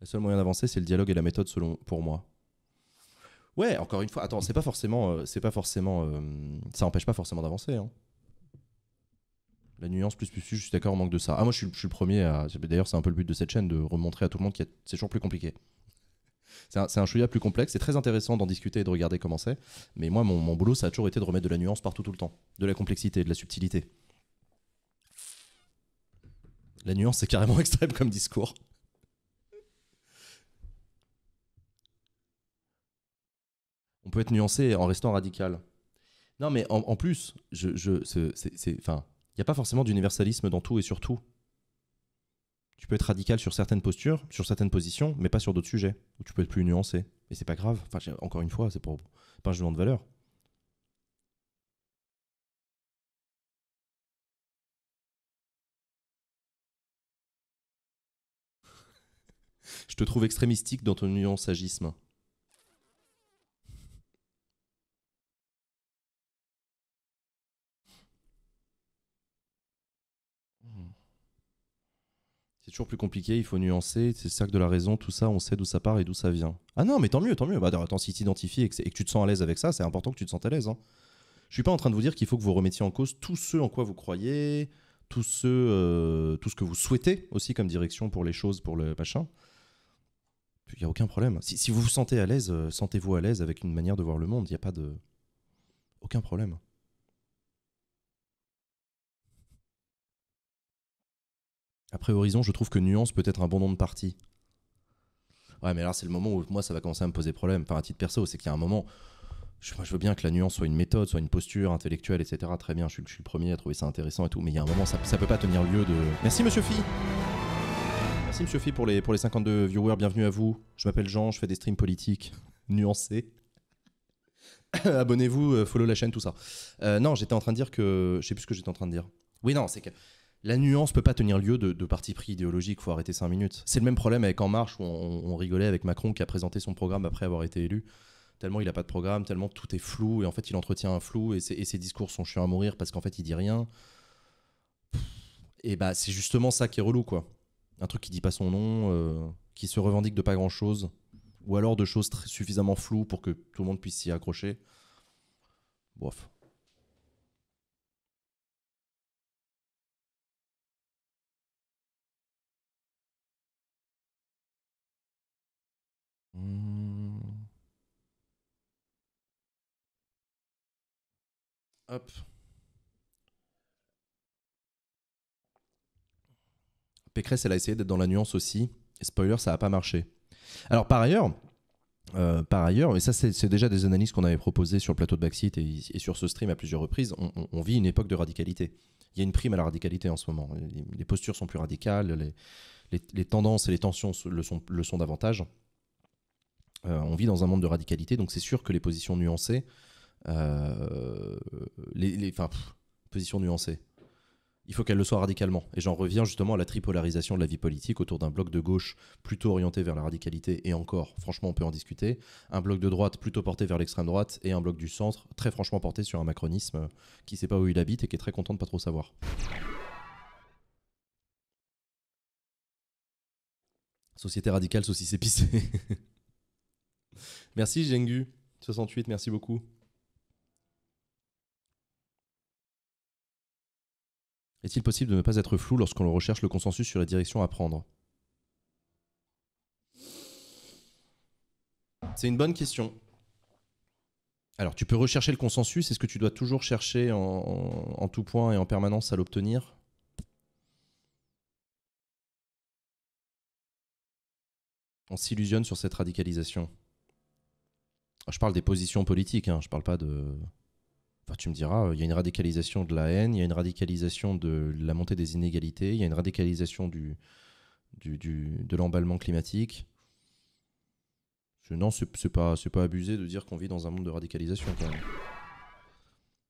Le seul moyen d'avancer, c'est le dialogue et la méthode, selon pour moi. Ouais, encore une fois, attends, c'est pas forcément, euh, c'est pas forcément, euh, ça empêche pas forcément d'avancer. Hein la nuance plus plus plus, je suis d'accord, on manque de ça. Ah, moi, je suis, le premier à. D'ailleurs, c'est un peu le but de cette chaîne, de remontrer à tout le monde que c'est toujours plus compliqué. C'est un, un chouïa plus complexe, c'est très intéressant d'en discuter et de regarder comment c'est. Mais moi, mon, mon, boulot, ça a toujours été de remettre de la nuance partout, tout le temps. De la complexité, de la subtilité. La nuance, c'est carrément extrême comme discours. On peut être nuancé en restant radical. Non, mais en, plus, je, je, c'est, enfin, il n'y a pas forcément d'universalisme dans tout et sur tout. Tu peux être radical sur certaines postures, sur certaines positions, mais pas sur d'autres sujets, où tu peux être plus nuancé. Et c'est pas grave. encore une fois, c'est pour pas un jugement de valeur. Je te trouve extrémistique dans ton nuançagisme. C'est toujours plus compliqué, il faut nuancer, c'est le cercle de la raison, tout ça, on sait d'où ça part et d'où ça vient. Ah non, mais tant mieux, tant mieux. Bah, attends, si tu t'identifies et, que, tu te sens à l'aise avec ça, c'est important que tu te sentes à l'aise. Hein. Je suis pas en train de vous dire qu'il faut que vous remettiez en cause tout ce en quoi vous croyez, tout ce, euh, tout ce que vous souhaitez aussi comme direction pour les choses, pour le machin. Il n'y a aucun problème. Si, si, vous vous sentez à l'aise, euh, sentez-vous à l'aise avec une manière de voir le monde, il n'y a pas de... Aucun problème. Après Horizon, je trouve que Nuance peut être un bon nom de parti. Ouais, mais alors c'est le moment où moi ça va commencer à me poser problème. Enfin, à titre perso, c'est qu'il y a un moment. Je, veux bien que la nuance soit une méthode, soit une posture intellectuelle, etc. Très bien, je suis, le premier à trouver ça intéressant et tout, mais il y a un moment, ça, peut pas tenir lieu de. Merci, monsieur Phi Merci, monsieur Phi, pour les, pour les 52 viewers, bienvenue à vous. Je m'appelle Jean, je fais des streams politiques nuancés. Abonnez-vous, euh, follow la chaîne, tout ça. Euh, non, j'étais en train de dire que. Je sais plus ce que j'étais en train de dire. Oui, non, c'est que la nuance peut pas tenir lieu de, parti pris idéologique, faut arrêter 5 minutes. C'est le même problème avec En Marche où on, rigolait avec Macron qui a présenté son programme après avoir été élu. Tellement il n'a pas de programme, tellement tout est flou et en fait il entretient un flou et, ses discours sont chiants à mourir parce qu'en fait il dit rien. Et bah c'est justement ça qui est relou quoi. Un truc qui dit pas son nom, euh, qui se revendique de pas grand chose ou alors de choses suffisamment floues pour que tout le monde puisse s'y accrocher. Bof. Hmm. Pécresse, elle a essayé d'être dans la nuance aussi. spoiler, ça n'a pas marché. Alors par ailleurs, et euh, par ailleurs, et ça c'est déjà des analyses qu'on avait proposées sur le plateau de Backseat et, sur ce stream à plusieurs reprises, on, vit une époque de radicalité. Il y a une prime à la radicalité en ce moment. Les, postures sont plus radicales, les, tendances et les tensions le sont davantage. Euh, on vit dans un monde de radicalité, donc c'est sûr que les positions nuancées, euh, les, les enfin, positions nuancées, il faut qu'elles le soient radicalement. Et j'en reviens justement à la tripolarisation de la vie politique autour d'un bloc de gauche plutôt orienté vers la radicalité, et encore, franchement, on peut en discuter, un bloc de droite plutôt porté vers l'extrême droite, et un bloc du centre très franchement porté sur un macronisme qui sait pas où il habite et qui est très content de pas trop savoir. Société radicale, saucisse épicée. Merci Jengu68, merci beaucoup. Est-il possible de ne pas être flou lorsqu'on recherche le consensus sur la direction à prendre C'est une bonne question. Alors, tu peux rechercher le consensus. Est-ce que tu dois toujours chercher en tout point et en permanence à l'obtenir On s'illusionne sur cette radicalisation. Je parle des positions politiques, hein, je parle pas de. Enfin, tu me diras, euh, il y a une radicalisation de la haine, il y a une radicalisation de la montée des inégalités, il y a une radicalisation du, du, de l'emballement climatique. Je, non, c'est pas, pas abusé de dire qu'on vit dans un monde de radicalisation quand même.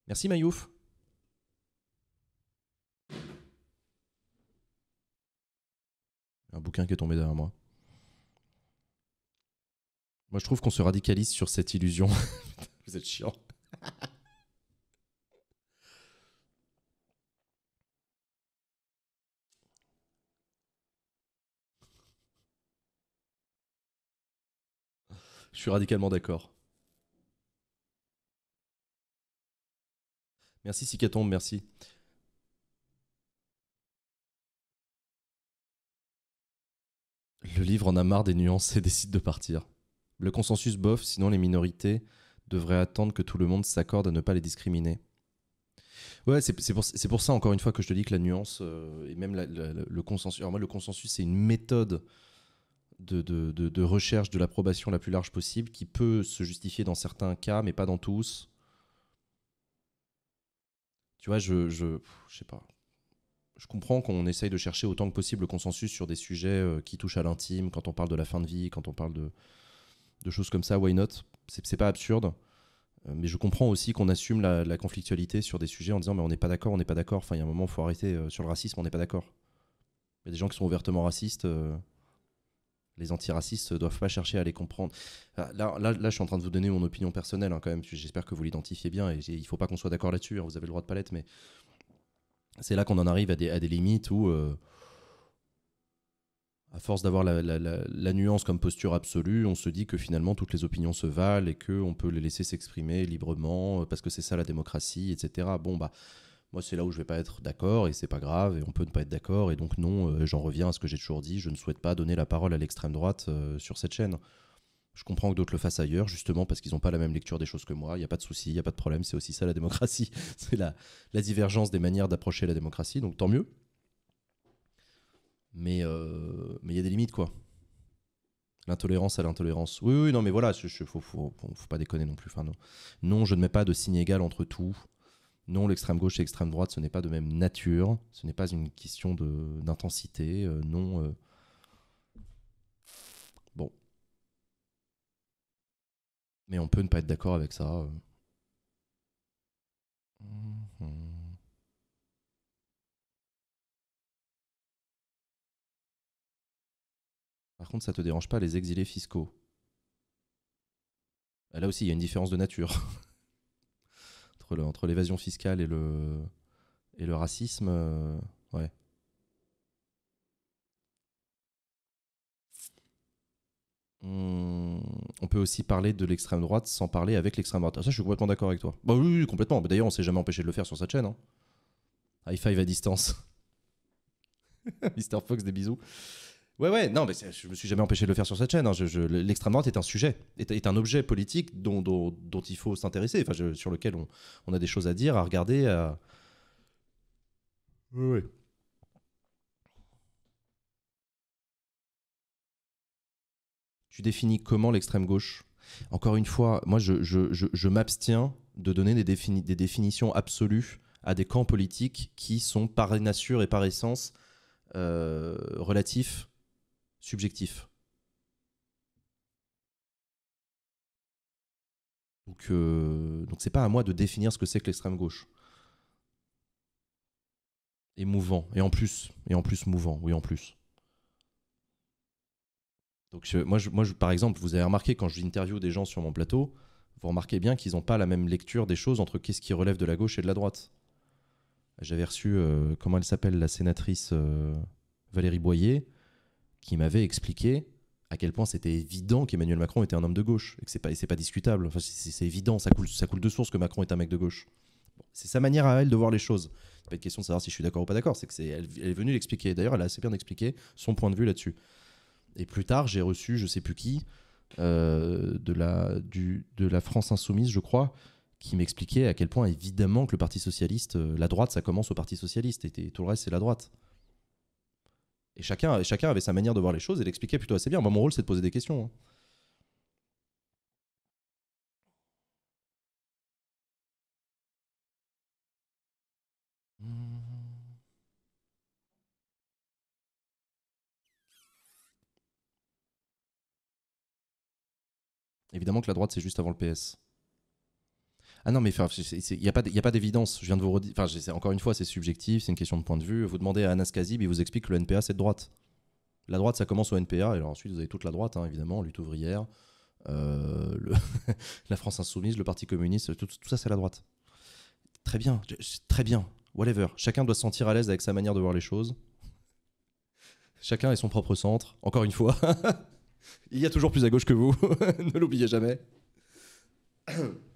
Merci Mayouf. Un bouquin qui est tombé derrière moi. Moi, je trouve qu'on se radicalise sur cette illusion. Vous êtes chiant. je suis radicalement d'accord. Merci tombe merci. Le livre en a marre des nuances et décide de partir. Le consensus bof, sinon les minorités devraient attendre que tout le monde s'accorde à ne pas les discriminer. Ouais, c'est pour, ça, encore une fois, que je te dis que la nuance euh, et même le consensus. Alors, moi, le consensus, c'est une méthode de, de, recherche de l'approbation la plus large possible qui peut se justifier dans certains cas, mais pas dans tous. Tu vois, je, je, je sais pas. Je comprends qu'on essaye de chercher autant que possible le consensus sur des sujets euh, qui touchent à l'intime, quand on parle de la fin de vie, quand on parle de, de choses comme ça, why not C'est pas absurde. Euh, mais je comprends aussi qu'on assume la, conflictualité sur des sujets en disant mais on n'est pas d'accord, on n'est pas d'accord. Enfin, il y a un moment, il faut arrêter euh, sur le racisme, on n'est pas d'accord. Il y a des gens qui sont ouvertement racistes. Euh, les antiracistes doivent pas chercher à les comprendre. Ah, là, là, je suis en train de vous donner mon opinion personnelle hein, quand même. J'espère que vous l'identifiez bien et il faut pas qu'on soit d'accord là-dessus. Hein, vous avez le droit de palette, mais c'est là qu'on en arrive à des, limites où à force d'avoir la, nuance comme posture absolue, on se dit que finalement toutes les opinions se valent et que on peut les laisser s'exprimer librement euh, parce que c'est ça la démocratie, etc. Bon, bah, moi c'est là où je ne vais pas être d'accord et c'est pas grave et on peut ne pas être d'accord et donc non, euh, j'en reviens à ce que j'ai toujours dit, je ne souhaite pas donner la parole à l'extrême droite euh, sur cette chaîne. Je comprends que d'autres le fassent ailleurs, justement parce qu'ils n'ont pas la même lecture des choses que moi. Il n'y a pas de souci, il n'y a pas de problème. C'est aussi ça la démocratie. c'est la, la divergence des manières d'approcher la démocratie, donc tant mieux. Mais euh, mais il y a des limites, quoi. L'intolérance à l'intolérance. Oui, oui, non, mais voilà, je, faut, pas déconner non plus. non. je ne mets pas de signe égal entre tout. Non, l'extrême gauche et l'extrême droite, ce n'est pas de même nature. Ce n'est pas une question d'intensité. Euh, non. Euh. Bon. Mais on peut ne pas être d'accord avec ça. Mmh, mmh. Par contre, ça te dérange pas les exilés fiscaux bah, Là aussi, il y a une différence de nature entre l'évasion fiscale et le racisme. Euh, ouais. on peut aussi parler de l'extrême droite sans parler avec l'extrême droite. Ah, ça, je suis complètement d'accord avec toi. Bah oui, oui complètement. Bah, d'ailleurs, on s'est jamais empêché de le faire sur cette chaîne. Hein. High five à distance. Mister Fox, des bisous. Ouais, ouais, non, mais je me suis jamais empêché de le faire sur cette chaîne. Hein. L'extrême droite est un sujet, est, un objet politique dont, dont, il faut s'intéresser, enfin, sur lequel on, a des choses à dire, à regarder. Oui, oui. Tu définis comment l'extrême gauche Encore une fois, moi, je, m'abstiens de donner des, des définitions absolues à des camps politiques qui sont par nature et par essence euh, relatifs subjectif. Donc, euh, donc c'est pas à moi de définir ce que c'est que l'extrême gauche. Et mouvant. Et en plus. Et en plus mouvant. Oui, en plus. Donc moi, je, par exemple, vous avez remarqué quand j'interview des gens sur mon plateau, vous remarquez bien qu'ils n'ont pas la même lecture des choses entre qu'est-ce qui relève de la gauche et de la droite. J'avais reçu, euh, comment elle s'appelle, la sénatrice euh, Valérie Boyer, qui m'avait expliqué à quel point c'était évident qu'Emmanuel Macron était un homme de gauche et que c'est pas, pas discutable. Enfin, c'est évident, ça coule, ça coule de source que Macron est un mec de gauche. c'est sa manière à elle de voir les choses. Pas de question de savoir si je suis d'accord ou pas d'accord, c'est que c'est elle, est venue l'expliquer. D'ailleurs, elle a assez bien expliqué son point de vue là-dessus. Et plus tard, j'ai reçu, je sais plus qui, euh, de, la, du, de la France insoumise, je crois, qui m'expliquait à quel point évidemment que le Parti socialiste, euh, la droite, ça commence au Parti socialiste et tout le reste c'est la droite. Et chacun, chacun avait sa manière de voir les choses et l'expliquait plutôt assez bien. Moi, mon rôle, c'est de poser des questions. Hein. Évidemment que la droite, c'est juste avant le PS. Ah non, mais il n'y a pas, d'évidence. Je viens de vous redire. encore une fois, c'est subjectif, c'est une question de point de vue. Vous demandez à Anas Kazib, il vous explique que le NPA, c'est de droite. La droite, ça commence au NPA, et ensuite, vous avez toute la droite, hein, évidemment, lutte ouvrière, euh, la France insoumise, le Parti communiste, tout, tout ça, c'est la droite. Très bien, très bien, whatever. Chacun doit se sentir à l'aise avec sa manière de voir les choses. Chacun est son propre centre, encore une fois. il y a toujours plus à gauche que vous, ne l'oubliez jamais.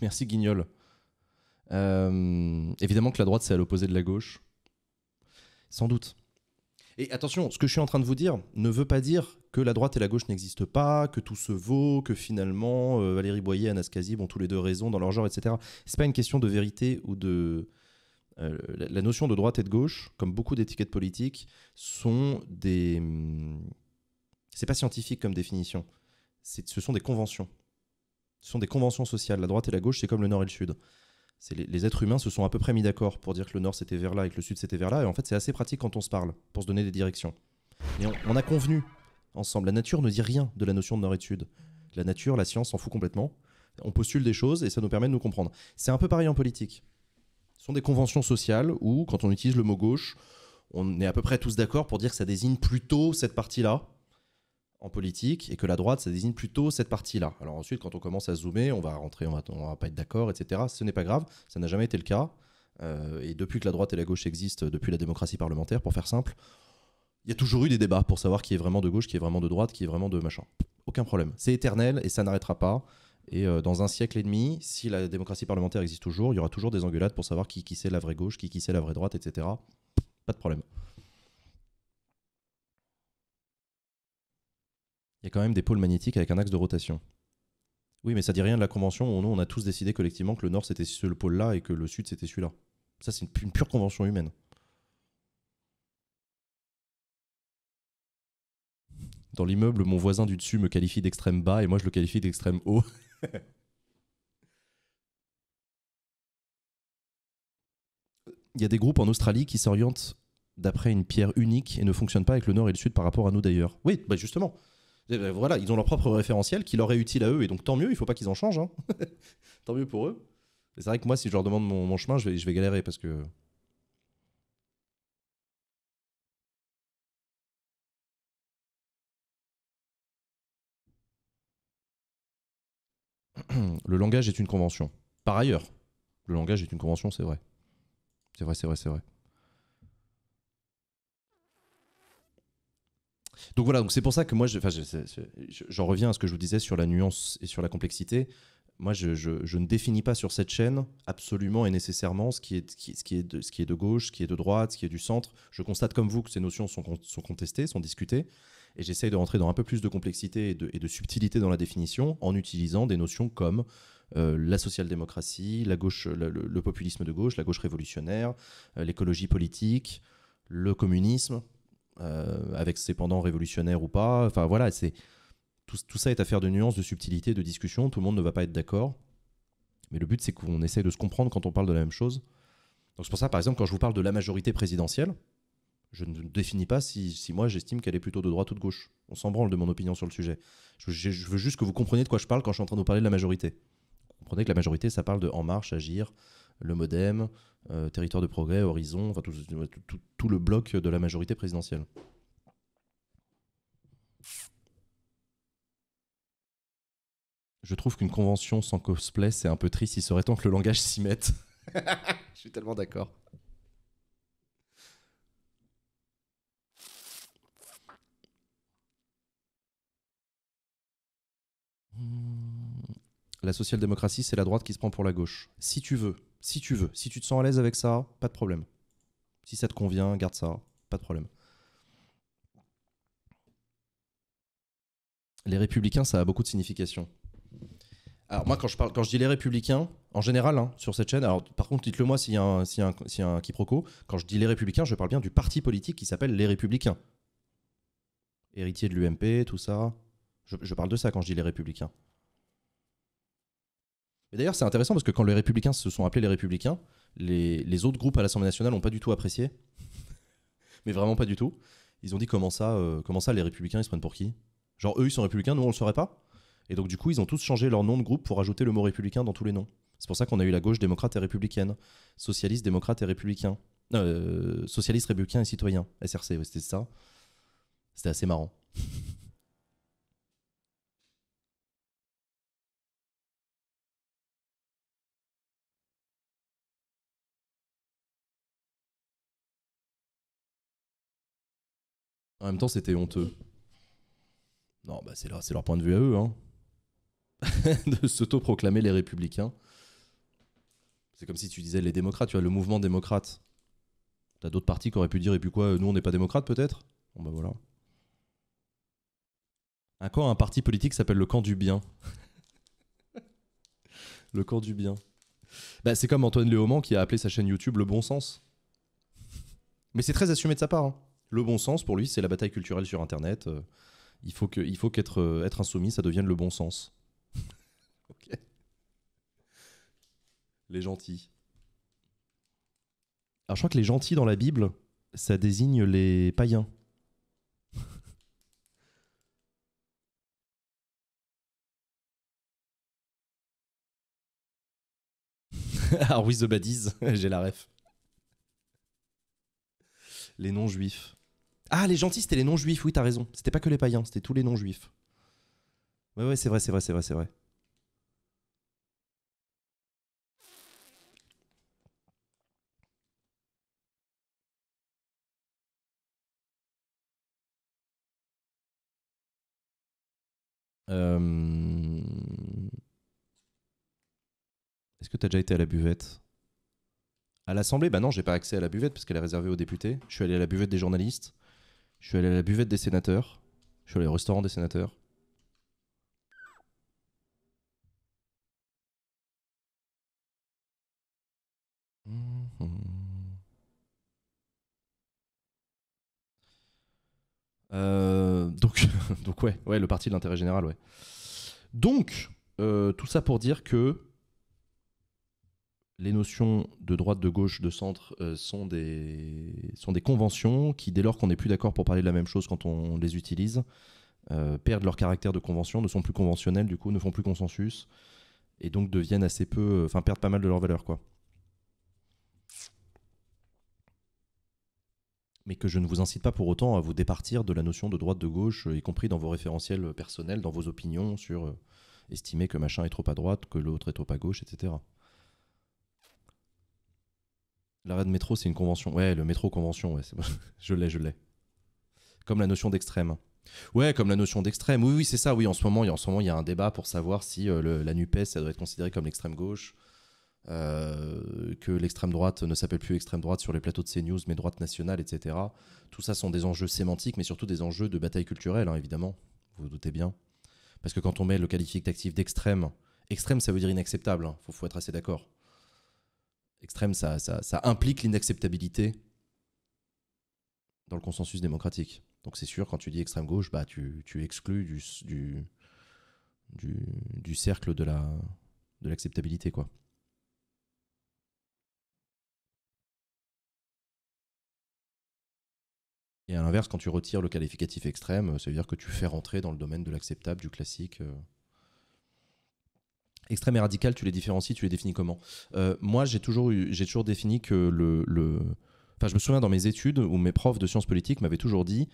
Merci Guignol. Euh, évidemment que la droite, c'est à l'opposé de la gauche. Sans doute. Et attention, ce que je suis en train de vous dire ne veut pas dire que la droite et la gauche n'existent pas, que tout se vaut, que finalement euh, Valérie Boyer et Anas Kazib ont tous les deux raison dans leur genre, etc. C'est pas une question de vérité ou de. Euh, la notion de droite et de gauche, comme beaucoup d'étiquettes politiques, sont des. Hum, c'est pas scientifique comme définition. Ce sont des conventions. Ce sont des conventions sociales. La droite et la gauche, c'est comme le nord et le sud. Les, les, êtres humains se sont à peu près mis d'accord pour dire que le nord c'était vers là et que le sud c'était vers là. Et en fait, c'est assez pratique quand on se parle pour se donner des directions. Mais on, on, a convenu ensemble. La nature ne dit rien de la notion de nord et de sud. La nature, la science s'en fout complètement. On postule des choses et ça nous permet de nous comprendre. C'est un peu pareil en politique. Ce sont des conventions sociales où, quand on utilise le mot gauche, on est à peu près tous d'accord pour dire que ça désigne plutôt cette partie-là en politique et que la droite, ça désigne plutôt cette partie-là. Alors ensuite, quand on commence à zoomer, on va rentrer, on va, va pas être d'accord, etc. Ce n'est pas grave, ça n'a jamais été le cas. Euh, et depuis que la droite et la gauche existent, depuis la démocratie parlementaire, pour faire simple, il y a toujours eu des débats pour savoir qui est vraiment de gauche, qui est vraiment de droite, qui est vraiment de machin. Aucun problème. C'est éternel et ça n'arrêtera pas. Et euh, dans un siècle et demi, si la démocratie parlementaire existe toujours, il y aura toujours des engueulades pour savoir qui, qui c'est la vraie gauche, qui, qui c'est la vraie droite, etc. Pas de problème. il y a quand même des pôles magnétiques avec un axe de rotation. Oui, mais ça dit rien de la convention où on a tous décidé collectivement que le nord c'était ce pôle-là et que le sud c'était celui-là. Ça, c'est une pure convention humaine. Dans l'immeuble, mon voisin du dessus me qualifie d'extrême bas et moi je le qualifie d'extrême haut. Il y a des groupes en Australie qui s'orientent d'après une pierre unique et ne fonctionnent pas avec le nord et le sud par rapport à nous d'ailleurs. Oui, bah justement, eh ben, voilà, ils ont leur propre référentiel qui leur est utile à eux, et donc tant mieux, il ne faut pas qu'ils en changent. Hein. tant mieux pour eux. C'est vrai que moi, si je leur demande mon, chemin, je vais, je vais galérer parce que. le langage est une convention. Par ailleurs, le langage est une convention, c'est vrai. C'est vrai, c'est vrai, c'est vrai. Donc voilà, donc c'est pour ça que moi, j'en reviens à ce que je vous disais sur la nuance et sur la complexité. Moi, je, ne définis pas sur cette chaîne absolument et nécessairement ce qui, est, ce, qui est de, ce qui est de gauche, ce qui est de droite, ce qui est du centre. Je constate comme vous que ces notions sont, contestées, sont discutées et j'essaye de rentrer dans un peu plus de complexité et de, subtilité dans la définition en utilisant des notions comme euh, la social-démocratie, la gauche, le, populisme de gauche, la gauche révolutionnaire, euh, l'écologie politique, le communisme, euh, avec ses pendants révolutionnaires ou pas. Enfin voilà, c'est tout, ça est affaire de nuances, de subtilités, de discussions Tout le monde ne va pas être d'accord. Mais le but, c'est qu'on essaye de se comprendre quand on parle de la même chose. Donc c'est pour ça, par exemple, quand je vous parle de la majorité présidentielle, je ne définis pas si, moi j'estime qu'elle est plutôt de droite ou de gauche. On s'en branle de mon opinion sur le sujet. Je, veux juste que vous compreniez de quoi je parle quand je suis en train de vous parler de la majorité. comprenez que la majorité, ça parle de En Marche, Agir, le Modem, euh, Territoire de Progrès, Horizon, enfin tout, le bloc de la majorité présidentielle. Je trouve qu'une convention sans cosplay, c'est un peu triste. Il serait temps que le langage s'y mette. Je suis tellement d'accord. La social-démocratie, c'est la droite qui se prend pour la gauche. Si tu veux, si tu veux. Si tu te sens à l'aise avec ça, pas de problème. Si ça te convient, garde ça, pas de problème. Les républicains, ça a beaucoup de signification. Alors moi, quand je, parle, quand je dis les républicains, en général, hein, sur cette chaîne, alors par contre, dites-le moi s'il y, a un, quiproquo, quand je dis les républicains, je parle bien du parti politique qui s'appelle les républicains. Héritier de l'UMP, tout ça. je parle de ça quand je dis les républicains d'ailleurs, c'est intéressant parce que quand les Républicains se sont appelés les Républicains, les, les autres groupes à l'Assemblée nationale n'ont pas du tout apprécié. mais vraiment pas du tout. Ils ont dit comment ça, euh, comment ça les Républicains, ils se prennent pour qui Genre, eux, ils sont Républicains, nous, on le saurait pas. Et donc, du coup, ils ont tous changé leur nom de groupe pour ajouter le mot Républicain dans tous les noms. C'est pour ça qu'on a eu la gauche démocrate et républicaine, socialiste, démocrate et républicain. Euh, socialiste, républicain et citoyen, SRC, c'était ça. C'était assez marrant. En même temps, c'était honteux. Non, bah c'est leur, leur point de vue à eux, hein. de s'autoproclamer proclamer les républicains. C'est comme si tu disais les démocrates, tu vois, le mouvement démocrate. T'as d'autres partis qui auraient pu dire, et puis quoi, nous on n'est pas démocrate peut-être Bon bah voilà. Un camp, un parti politique s'appelle le camp du bien. le camp du bien. Bah, c'est comme Antoine Léaumont qui a appelé sa chaîne YouTube Le Bon Sens. Mais c'est très assumé de sa part. Hein. Le bon sens, pour lui, c'est la bataille culturelle sur Internet. Euh, il faut qu'être euh, être, insoumis, ça devienne le bon sens. Les gentils. Alors je crois que les gentils dans la Bible, ça désigne les païens. Ah, with the baddies, j'ai la ref. Les non-juifs. Ah, les gentils, c'était les non-juifs. Oui, t'as raison. C'était pas que les païens, c'était tous les non-juifs. Ouais, ouais, c'est vrai, c'est vrai, c'est vrai, c'est vrai. Euh, est-ce que t'as déjà été à la buvette À l'Assemblée Bah non, j'ai pas accès à la buvette parce qu'elle est réservée aux députés. Je suis allé à la buvette des journalistes. Je suis allé à la buvette des sénateurs. Je suis allé au restaurant des sénateurs. Euh, donc, donc ouais, ouais, le parti de l'intérêt général, ouais. Donc, euh, tout ça pour dire que les notions de droite, de gauche, de centre euh, sont, des, sont des conventions qui, dès lors qu'on n'est plus d'accord pour parler de la même chose quand on les utilise, euh, perdent leur caractère de convention, ne sont plus conventionnelles, du coup, ne font plus consensus, et donc deviennent assez peu, euh, enfin, perdent pas mal de leur valeur, quoi. Mais que je ne vous incite pas pour autant à vous départir de la notion de droite, de gauche, y compris dans vos référentiels personnels, dans vos opinions sur estimer que machin est trop à droite, que l'autre est trop à gauche, etc. L'arrêt de métro, c'est une convention. Ouais, le métro convention, ouais, je l'ai, je l'ai. Comme la notion d'extrême. Ouais, comme la notion d'extrême. Oui, oui, c'est ça. Oui, en ce moment, en ce moment, il y a un débat pour savoir si euh, la Nupes, ça doit être considéré comme l'extrême gauche, euh, que l'extrême droite ne s'appelle plus extrême droite sur les plateaux de CNews, mais droite nationale, etc. Tout ça sont des enjeux sémantiques, mais surtout des enjeux de bataille culturelle, hein, évidemment. Vous vous doutez bien. Parce que quand on met le qualificatif d'extrême, extrême, ça veut dire inacceptable. Il hein. faut être assez d'accord extrême, ça, implique l'inacceptabilité dans le consensus démocratique. Donc c'est sûr, quand tu dis extrême gauche, bah, tu, tu exclus du, cercle de l'acceptabilité quoi. Et à l'inverse, quand tu retires le qualificatif extrême, ça veut dire que tu fais rentrer dans le domaine de l'acceptable, du classique. Euh, Extrême et radical, tu les différencies, tu les définis comment euh, Moi, j'ai toujours, eu, toujours défini que le, Enfin, je me souviens dans mes études où mes profs de sciences politiques m'avaient toujours dit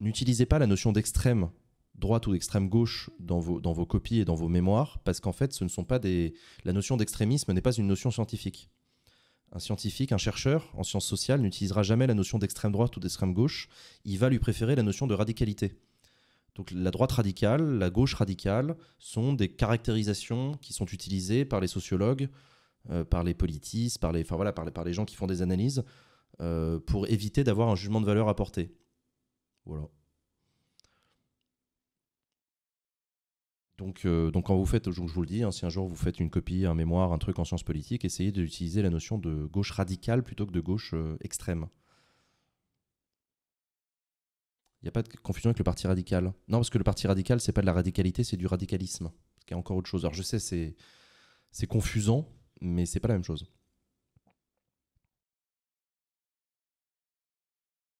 n'utilisez pas la notion d'extrême droite ou d'extrême gauche dans vos, dans vos copies et dans vos mémoires, parce qu'en fait, ce ne sont pas des... la notion d'extrémisme n'est pas une notion scientifique. Un scientifique, un chercheur en sciences sociales n'utilisera jamais la notion d'extrême droite ou d'extrême gauche, il va lui préférer la notion de radicalité. Donc la droite radicale, la gauche radicale sont des caractérisations qui sont utilisées par les sociologues, euh, par les politistes, par les, enfin, voilà, par les, gens qui font des analyses euh, pour éviter d'avoir un jugement de valeur apporté. Voilà. Euh, donc, quand vous faites, je, vous le dis, hein, si un jour vous faites une copie, un mémoire, un truc en sciences politiques, essayez d'utiliser la notion de gauche radicale plutôt que de gauche extrême. Il n'y a pas de confusion avec le parti radical. Non, parce que le parti radical, c'est pas de la radicalité, c'est du radicalisme. Ce qui est encore autre chose. Alors je sais, c'est, confusant, mais c'est pas la même chose.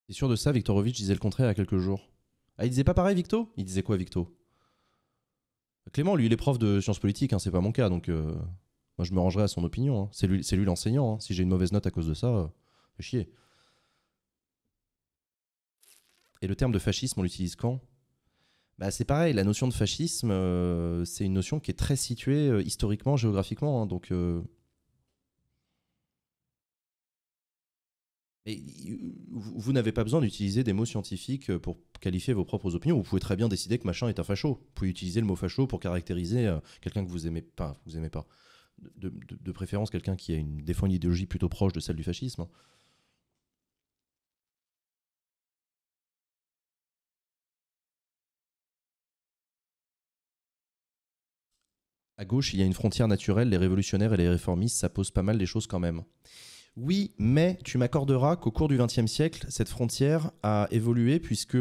T'es sûr de ça, Viktorovitch disait le contraire il y a quelques jours. Ah, il disait pas pareil, Victo Il disait quoi, Victo Clément, lui, il est prof de sciences politiques, hein, c'est pas mon cas, donc euh, moi je me rangerai à son opinion. Hein. C'est lui, c'est lui l'enseignant. Hein. Si j'ai une mauvaise note à cause de ça, je euh, fais chier. Et le terme de fascisme, on l'utilise quand bah, C'est pareil, la notion de fascisme, euh, c'est une notion qui est très située euh, historiquement, géographiquement. Hein, donc. Euh. vous, n'avez pas besoin d'utiliser des mots scientifiques pour qualifier vos propres opinions. Vous pouvez très bien décider que machin est un facho. Vous pouvez utiliser le mot facho pour caractériser quelqu'un que vous aimez pas. Vous aimez pas. De, préférence, quelqu'un qui a une, défend une idéologie plutôt proche de celle du fascisme. Hein. à gauche, il y a une frontière naturelle, les révolutionnaires et les réformistes, ça pose pas mal des choses quand même. Oui, mais tu m'accorderas qu'au cours du XXe siècle, cette frontière a évolué puisque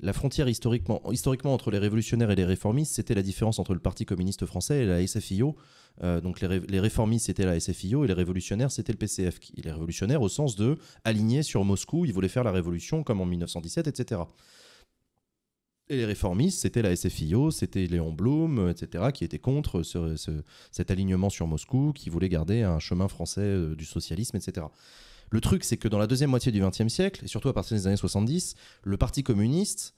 la frontière historiquement, entre les révolutionnaires et les réformistes, c'était la différence entre le Parti communiste français et la SFIO. Euh, donc les, réformistes, c'était la SFIO et les révolutionnaires, c'était le PCF. Les révolutionnaires au sens de alignés sur Moscou, ils voulaient faire la révolution comme en 1917, etc. Et les réformistes, c'était la SFIO, c'était Léon Blum, euh, etc., qui étaient contre cet alignement sur Moscou, qui voulaient garder un chemin français euh, du socialisme, etc. Le truc, c'est que dans la deuxième moitié du XXe siècle, et surtout à partir des années 70, le Parti communiste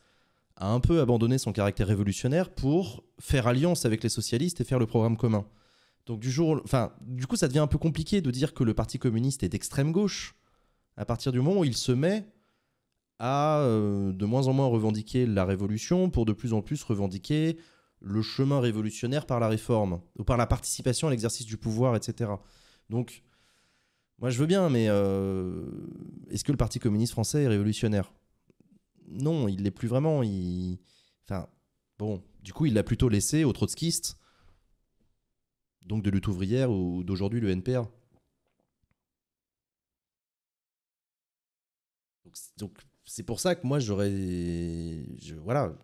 a un peu abandonné son caractère révolutionnaire pour faire alliance avec les socialistes et faire le programme commun. Donc du jour, enfin, du coup, ça devient un peu compliqué de dire que le Parti communiste est d'extrême gauche à partir du moment où il se met à euh, de moins en moins revendiquer la révolution pour de plus en plus revendiquer le chemin révolutionnaire par la réforme ou par la participation à l'exercice du pouvoir, etc. Donc, moi je veux bien, mais euh, est-ce que le Parti communiste français est révolutionnaire Non, il ne l'est plus vraiment. Enfin, bon, du coup, il l'a plutôt laissé aux trotskistes, donc de lutte ouvrière ou d'aujourd'hui le NPR. donc c'est pour ça que moi, j'aurais. Je, voilà.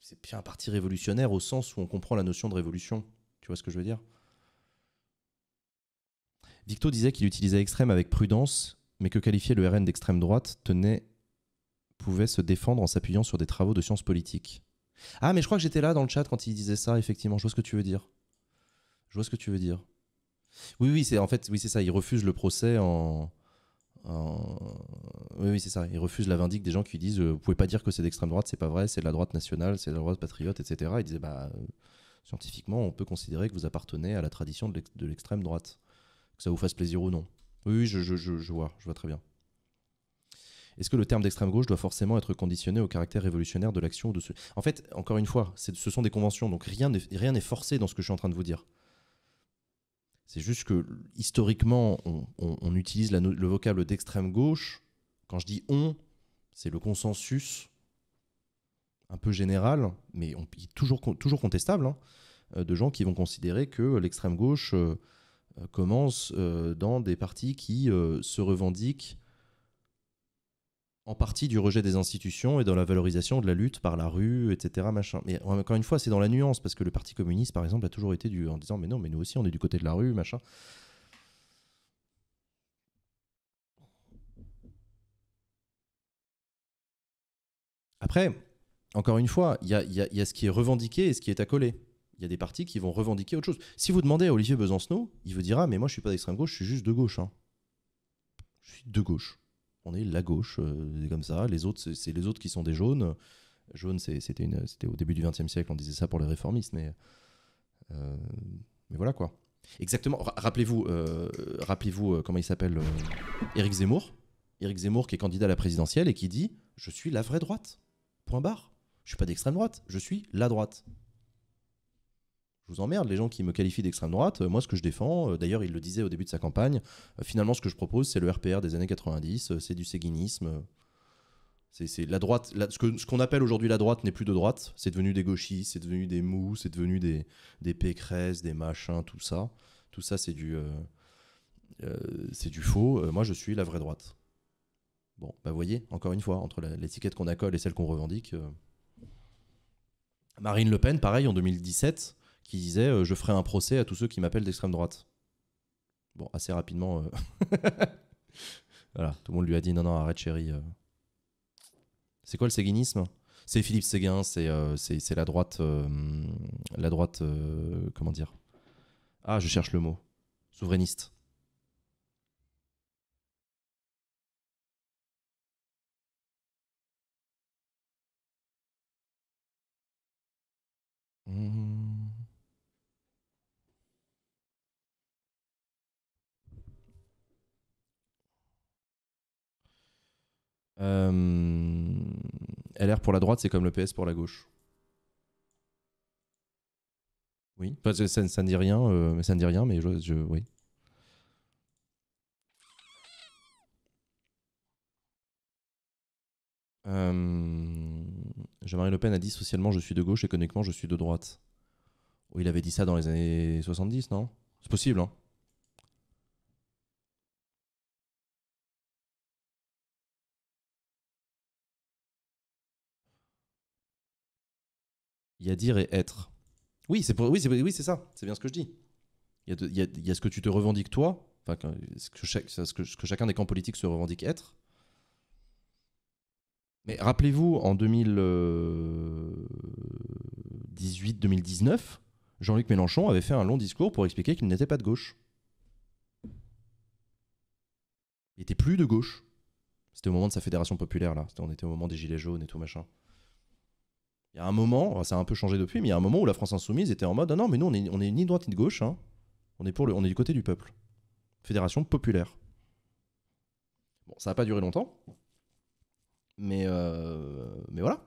C'est bien un parti révolutionnaire au sens où on comprend la notion de révolution. Tu vois ce que je veux dire Victo disait qu'il utilisait extrême avec prudence, mais que qualifier le RN d'extrême droite tenait pouvait se défendre en s'appuyant sur des travaux de sciences politiques. Ah, mais je crois que j'étais là dans le chat quand il disait ça, effectivement. Je vois ce que tu veux dire. Je vois ce que tu veux dire. Oui, oui, c'est en fait, oui, c'est ça. Il refuse le procès en, euh, oui, c'est ça. il refuse la vindique des gens qui disent euh, Vous pouvez pas dire que c'est d'extrême droite, c'est pas vrai, c'est de la droite nationale, c'est de la droite patriote, etc. Il disait bah, « euh, scientifiquement, on peut considérer que vous appartenez à la tradition de l'extrême droite. Que ça vous fasse plaisir ou non. Oui, je, vois, je vois très bien. Est-ce que le terme d'extrême gauche doit forcément être conditionné au caractère révolutionnaire de l'action ou de ce... En fait, encore une fois, ce sont des conventions, donc rien n'est forcé dans ce que je suis en train de vous dire. C'est juste que historiquement, on, utilise le vocable d'extrême gauche. Quand je dis on, c'est le consensus un peu général, mais toujours, toujours contestable, hein, euh, de gens qui vont considérer que l'extrême gauche euh, euh, commence dans des partis qui se revendiquent en partie du rejet des institutions et dans la valorisation de la lutte par la rue, etc. Machin. Mais encore une fois, c'est dans la nuance, parce que le Parti communiste, par exemple, a toujours été du, en disant Mais non, mais nous aussi, on est du côté de la rue, machin. Après, encore une fois, il y a, ce qui est revendiqué et ce qui est accolé. Il y a des partis qui vont revendiquer autre chose. Si vous demandez à Olivier Besancenot, il vous dira Mais moi, je suis pas d'extrême gauche, je suis juste de gauche. Hein. Je suis de gauche on est la gauche, euh, c'est comme ça. Les autres, c'est les autres qui sont des jaunes. Jaune, c'était au début du XXe siècle, on disait ça pour les réformistes, mais, euh, mais voilà quoi. Exactement. Rappelez-vous, euh, rappelez-vous comment il s'appelle Éric Zemmour. Éric Zemmour qui est candidat à la présidentielle et qui dit Je suis la vraie droite. Point barre. Je suis pas d'extrême droite, je suis la droite je vous emmerde, les gens qui me qualifient d'extrême droite, euh, moi ce que je défends, euh, d'ailleurs il le disait au début de sa campagne, euh, finalement ce que je propose c'est le RPR des années 90, c'est du séguinisme. C'est la droite, ce qu'on ce qu'on appelle aujourd'hui la droite n'est plus de droite, c'est devenu des gauchistes, c'est devenu des mous, c'est devenu des, des pécresses, des machins, tout ça. Tout ça c'est du, c'est du faux, moi je suis la vraie droite. Bon, bah voyez, encore une fois, entre l'étiquette qu'on accole et celle qu'on revendique. Marine Le Pen, pareil, en 2017, qui disait euh, Je ferai un procès à tous ceux qui m'appellent d'extrême droite. Bon, assez rapidement. Euh, voilà, tout le monde lui a dit Non, non, arrête, chérie. Euh. C'est quoi le séguinisme C'est Philippe Séguin, c'est la droite. la droite. comment dire Ah, je cherche le mot. Souverainiste. Mmh. Euh, LR pour la droite, c'est comme le PS pour la gauche. Oui, parce que ça, ne dit rien, euh, mais ça ne dit rien, mais oui. Euh, Jean-Marie Le Pen a dit socialement je suis de gauche et économiquement je suis de droite. il avait dit ça dans les années 70, non C'est possible, hein Il y a dire et être. Oui, c'est oui, oui, ça. C'est bien ce que je dis. Il y, a ce que tu te revendiques toi, enfin, ce que, que, chacun des camps politiques se revendique être. Mais rappelez-vous, en 2018-2019, euh, Jean-Luc Mélenchon avait fait un long discours pour expliquer qu'il n'était pas de gauche. Il n'était plus de gauche. C'était au moment de sa fédération populaire, là. On était au moment des Gilets jaunes et tout machin. Il y a un moment, ça a un peu changé depuis, mais il y a un moment où la France Insoumise était en mode ah non, mais nous, on est, ni droite ni de gauche, hein. on, est pour le, on est du côté du peuple. Fédération populaire. Bon, ça n'a pas duré longtemps, mais, euh, mais voilà.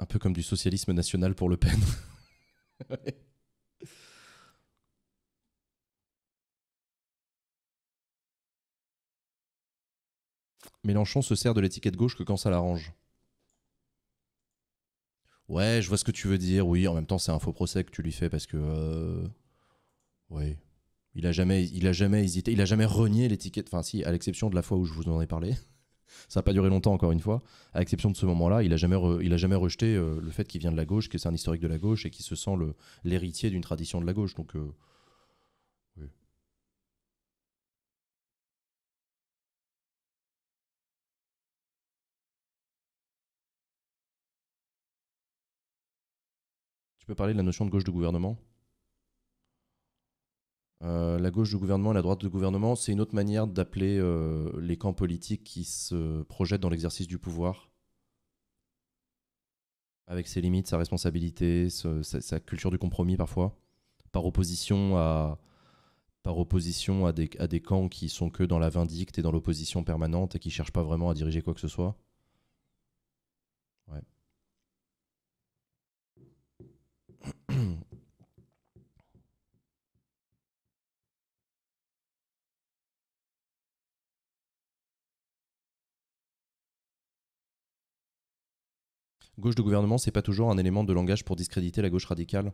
Un peu comme du socialisme national pour Le Pen. Mélenchon se sert de l'étiquette gauche que quand ça l'arrange. Ouais, je vois ce que tu veux dire. Oui, en même temps, c'est un faux procès que tu lui fais parce que. Euh... Oui. Il a jamais, il a jamais hésité, il a jamais renié l'étiquette. Enfin, si, à l'exception de la fois où je vous en ai parlé. ça n'a pas duré longtemps, encore une fois. À l'exception de ce moment-là, il a jamais, il a jamais rejeté euh, le fait qu'il vient de la gauche, que c'est un historique de la gauche et qu'il se sent l'héritier d'une tradition de la gauche. Donc. Euh, peux parler de la notion de gauche de gouvernement euh, la gauche du gouvernement et la droite du gouvernement, c'est une autre manière d'appeler euh, les camps politiques qui se projettent dans l'exercice du pouvoir, avec ses limites, sa responsabilité, sa, culture du compromis parfois, par opposition à, par opposition à des, à des camps qui sont que dans la vindicte et dans l'opposition permanente et qui cherchent pas vraiment à diriger quoi que ce soit. Gauche de gouvernement, c'est pas toujours un élément de langage pour discréditer la gauche radicale.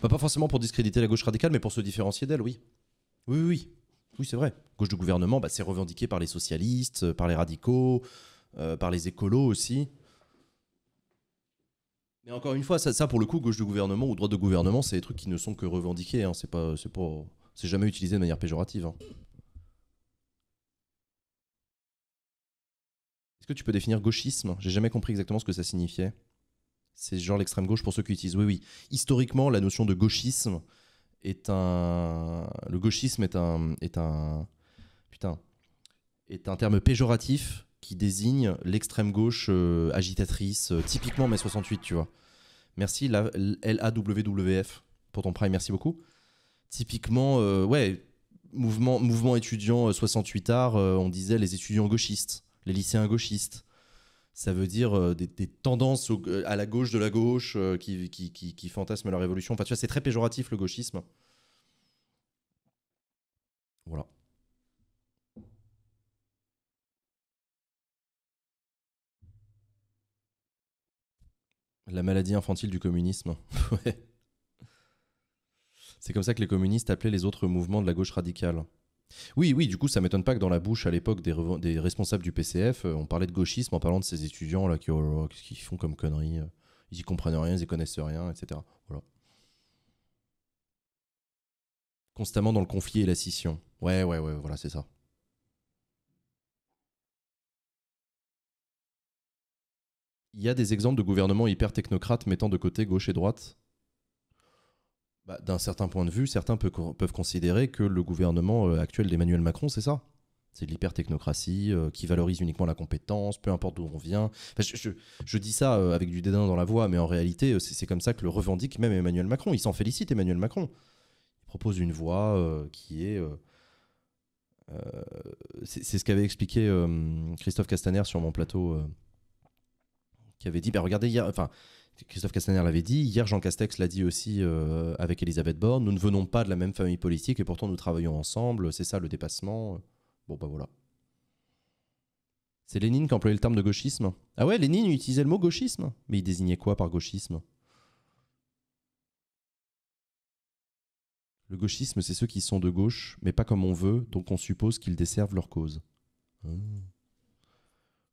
pas forcément pour discréditer la gauche radicale, mais pour se différencier d'elle, oui. Oui, oui, oui. c'est vrai. Gauche de gouvernement, bah, c'est revendiqué par les socialistes, euh, par les radicaux, euh, par les écolos aussi. Mais encore une fois, ça, pour le coup, gauche de gouvernement ou droite de gouvernement, c'est des trucs qui ne sont que revendiqués. Hein. C'est pas, c'est c'est jamais utilisé de manière péjorative. Hein. Est-ce que tu peux définir gauchisme J'ai jamais compris exactement ce que ça signifiait. C'est genre l'extrême gauche pour ceux qui utilisent. Oui, oui. Historiquement, la notion de gauchisme est un. Le gauchisme est un. Est un... Putain. Est un terme péjoratif qui désigne l'extrême gauche euh, agitatrice, euh, typiquement mai 68, tu vois. Merci la, f pour ton prime, merci beaucoup. Typiquement, euh, ouais, mouvement, mouvement étudiant 68 art, on disait les étudiants gauchistes les lycéens gauchistes. Ça veut dire euh, des, tendances euh, à la gauche de la gauche euh, qui, qui, fantasment la révolution. Enfin, tu vois, c'est très péjoratif le gauchisme. Voilà. La maladie infantile du communisme. C'est comme ça que les communistes appelaient les autres mouvements de la gauche radicale. Oui, oui, du coup, ça m'étonne pas que dans la bouche à l'époque des, responsables du PCF, euh, on parlait de gauchisme en parlant de ces étudiants là qui, font comme conneries, euh, ils y comprennent rien, ils connaissent rien, etc. Constamment dans le conflit et la scission. Ouais, ouais, ouais, voilà, c'est ça. Il y a des exemples de gouvernements hyper technocrates mettant de côté gauche et droite bah, d'un certain point de vue, certains peuvent considérer que le gouvernement euh, actuel d'Emmanuel Macron, c'est ça. C'est de l'hyper-technocratie euh, qui valorise uniquement la compétence, peu importe d'où on vient. je, dis ça euh, avec du dédain dans la voix, mais en réalité, c'est comme ça que le revendique même Emmanuel Macron. Il s'en félicite, Emmanuel Macron. Il propose une voie qui est. c'est ce qu'avait expliqué Christophe Castaner sur mon plateau, qui avait dit bah, regardez, enfin, Christophe Castaner l'avait dit, hier Jean Castex l'a dit aussi euh, avec Elisabeth Borne, nous ne venons pas de la même famille politique et pourtant nous travaillons ensemble, c'est ça le dépassement. Bon bah voilà. C'est Lénine qui employait le terme de gauchisme. Ah ouais, Lénine utilisait le mot gauchisme, mais il désignait quoi par gauchisme Le gauchisme, c'est ceux qui sont de gauche, mais pas comme on veut, donc on suppose qu'ils desservent leur cause. Ah.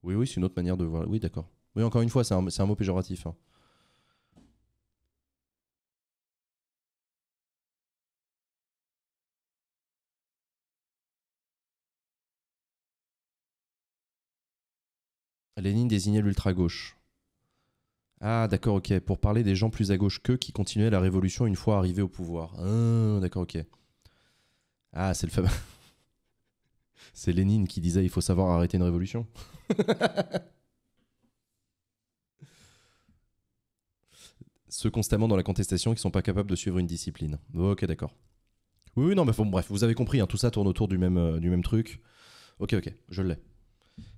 Oui, oui, c'est une autre manière de voir. Oui, d'accord. Oui, encore une fois, c'est un, mot péjoratif. Hein. Lénine désignait l'ultra-gauche. Ah, d'accord, ok. Pour parler des gens plus à gauche qu'eux qui continuaient la révolution une fois arrivés au pouvoir. Ah, d'accord, ok. Ah, c'est le fameux. c'est Lénine qui disait il faut savoir arrêter une révolution. Ceux constamment dans la contestation qui sont pas capables de suivre une discipline. Ok, d'accord. Oui, non, mais bon, bref, vous avez compris, hein, tout ça tourne autour du même, euh, du même truc. Ok, ok, je l'ai.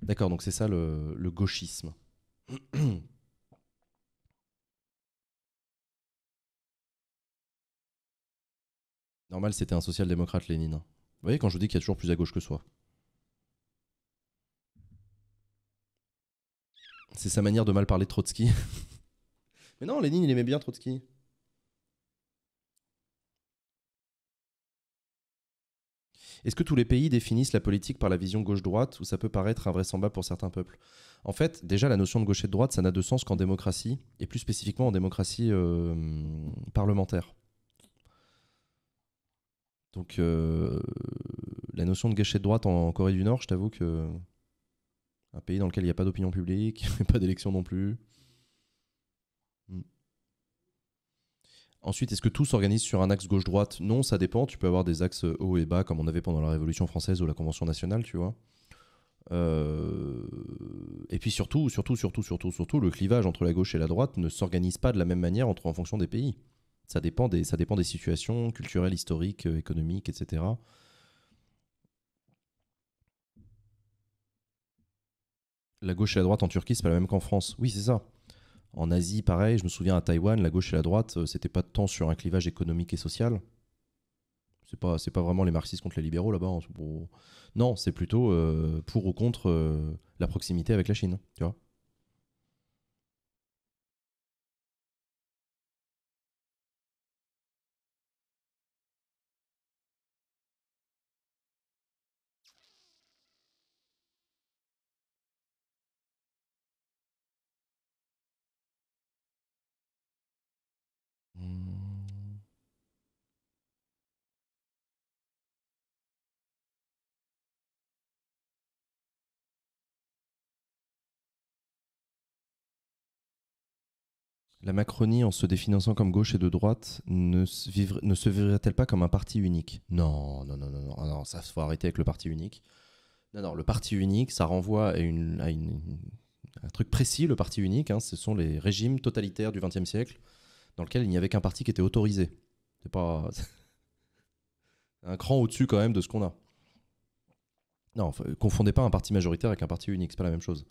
D'accord, donc c'est ça le, gauchisme. Normal, c'était un social-démocrate Lénine. Vous voyez, quand je vous dis qu'il y a toujours plus à gauche que soi. C'est sa manière de mal parler de Trotsky. Mais non, Lénine, il aimait bien Trotsky. Est-ce que tous les pays définissent la politique par la vision gauche-droite ou ça peut paraître invraisemblable pour certains peuples En fait, déjà, la notion de gauche et de droite, ça n'a de sens qu'en démocratie, et plus spécifiquement en démocratie euh, parlementaire. Donc, euh, la notion de gauche et de droite en, Corée du Nord, je t'avoue que. Un pays dans lequel il n'y a pas d'opinion publique, il n'y a pas d'élection non plus. Ensuite, est-ce que tout s'organise sur un axe gauche-droite Non, ça dépend. Tu peux avoir des axes euh, haut et bas, comme on avait pendant la Révolution française ou la Convention nationale, tu vois. Euh, et puis surtout, surtout, surtout, surtout, surtout, le clivage entre la gauche et la droite ne s'organise pas de la même manière entre, en fonction des pays. Ça dépend des, ça dépend des situations culturelles, historiques, euh, économiques, etc. La gauche et la droite en Turquie, c'est pas la même qu'en France. Oui, c'est ça. En Asie, pareil, je me souviens à Taïwan, la gauche et la droite, euh, c'était pas tant sur un clivage économique et social. C'est pas, pas vraiment les marxistes contre les libéraux là-bas. Hein, non, c'est plutôt euh, pour ou contre euh, la proximité avec la Chine, tu vois. La Macronie, en se définissant comme gauche et de droite, ne se, elle pas comme un parti unique non, non, non, non, non, ah non, ça faut arrêter avec le parti unique. Non, non, le parti unique, ça renvoie à, un truc précis, le parti unique, hein. ce sont les régimes totalitaires du XXe siècle, dans lequel il n'y avait qu'un parti qui était autorisé. C'est pas. un cran au-dessus quand même de ce qu'on a. Non, confondez pas un parti majoritaire avec un parti unique, c'est pas la même chose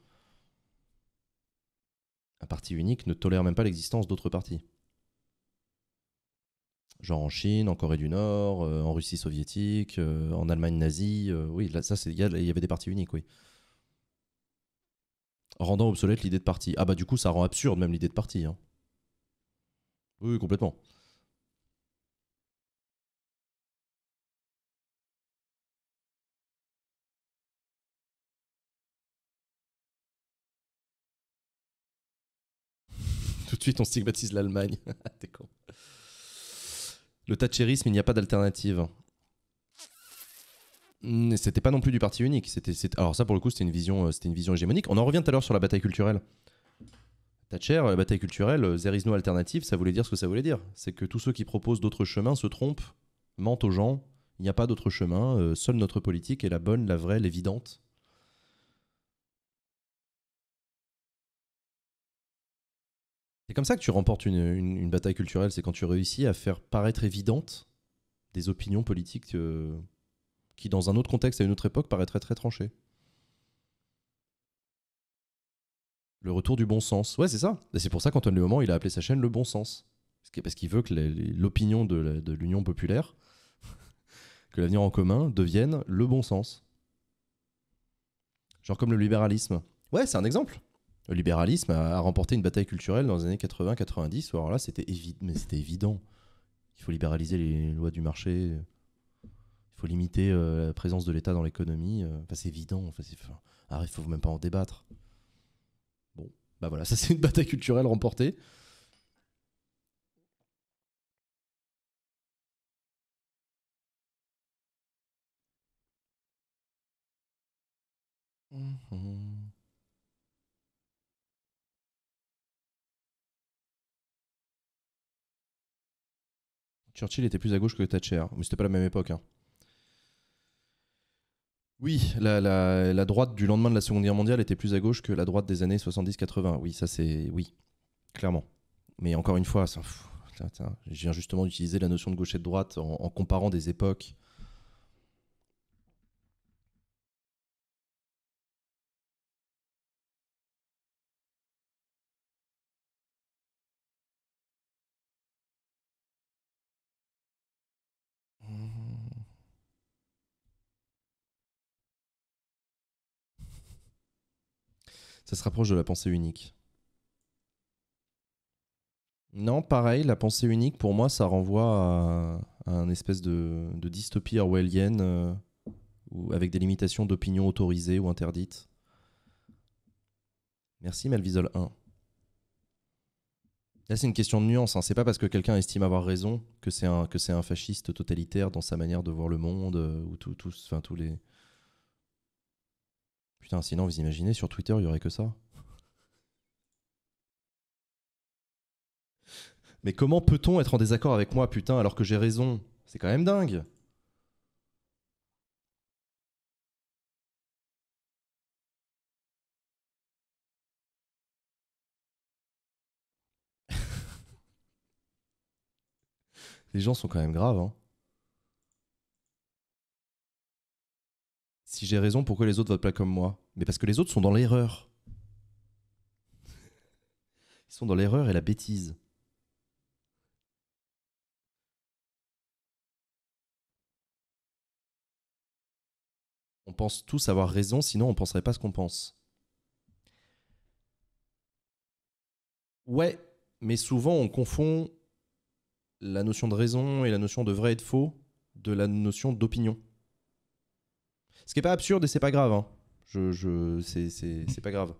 un parti unique ne tolère même pas l'existence d'autres partis. Genre en Chine, en Corée du Nord, euh, en Russie soviétique, euh, en Allemagne nazie. Euh, oui, là, ça, il y, avait des partis uniques, oui. Rendant obsolète l'idée de parti. Ah bah du coup, ça rend absurde même l'idée de parti. Hein. Oui, complètement. tout de suite, on stigmatise l'Allemagne. Le tachérisme, il n'y a pas d'alternative. Hmm, c'était pas non plus du parti unique. C'était, alors ça, pour le coup, c'était une vision, euh, une vision hégémonique. On en revient tout à l'heure sur la bataille culturelle. Thatcher, la euh, bataille culturelle, zérisno, euh, alternative, ça voulait dire ce que ça voulait dire. C'est que tous ceux qui proposent d'autres chemins se trompent, mentent aux gens. Il n'y a pas d'autre chemin. seule notre politique est la bonne, la vraie, l'évidente. C'est comme ça que tu remportes une, bataille culturelle, c'est quand tu réussis à faire paraître évidentes des opinions politiques euh, qui, dans un autre contexte, à une autre époque, paraîtraient très tranchées. Le retour du bon sens. Ouais, c'est ça. c'est pour ça qu'Antoine Léaumont, il a appelé sa chaîne Le Bon Sens. Parce qu'il veut que l'opinion de l'Union populaire, que l'avenir en commun, devienne le bon sens. Genre comme le libéralisme. Ouais, c'est un exemple le libéralisme a, remporté une bataille culturelle dans les années 80-90. Alors là, c'était évident. Il faut libéraliser les lois du marché. Il faut limiter euh, la présence de l'État dans l'économie. Euh, c'est évident. Enfin, enfin, faut même pas en débattre. Bon, bah voilà, ça c'est une bataille culturelle remportée. Mmh, mmh. Churchill était plus à gauche que Thatcher, mais c'était pas la même époque. Hein. Oui, la, droite du lendemain de la Seconde Guerre mondiale était plus à gauche que la droite des années 70-80. Oui, ça c'est. Oui, clairement. Mais encore une fois, ça, je viens justement d'utiliser la notion de gauche et de droite en comparant des époques Ça se rapproche de la pensée unique. Non, pareil, la pensée unique, pour moi, ça renvoie à, un espèce de, dystopie orwellienne euh, avec des limitations d'opinion autorisées ou interdites. Merci, Malvisol 1. Là, c'est une question de nuance. Hein. C'est pas parce que quelqu'un estime avoir raison que c'est un, que un fasciste totalitaire dans sa manière de voir le monde euh, ou tout, enfin, tous les Putain, sinon, vous imaginez, sur Twitter, il y aurait que ça. Mais comment peut-on être en désaccord avec moi, putain, alors que j'ai raison C'est quand même dingue. Les gens sont quand même graves, hein. j'ai raison, pourquoi les autres votent pas comme moi Mais parce que les autres sont dans l'erreur. Ils sont dans l'erreur et la bêtise. On pense tous avoir raison, sinon on ne penserait pas ce qu'on pense. Ouais, mais souvent on confond la notion de raison et la notion de vrai et de faux de la notion d'opinion. Ce qui n'est pas absurde et c'est pas grave. Hein. Je, c'est pas grave.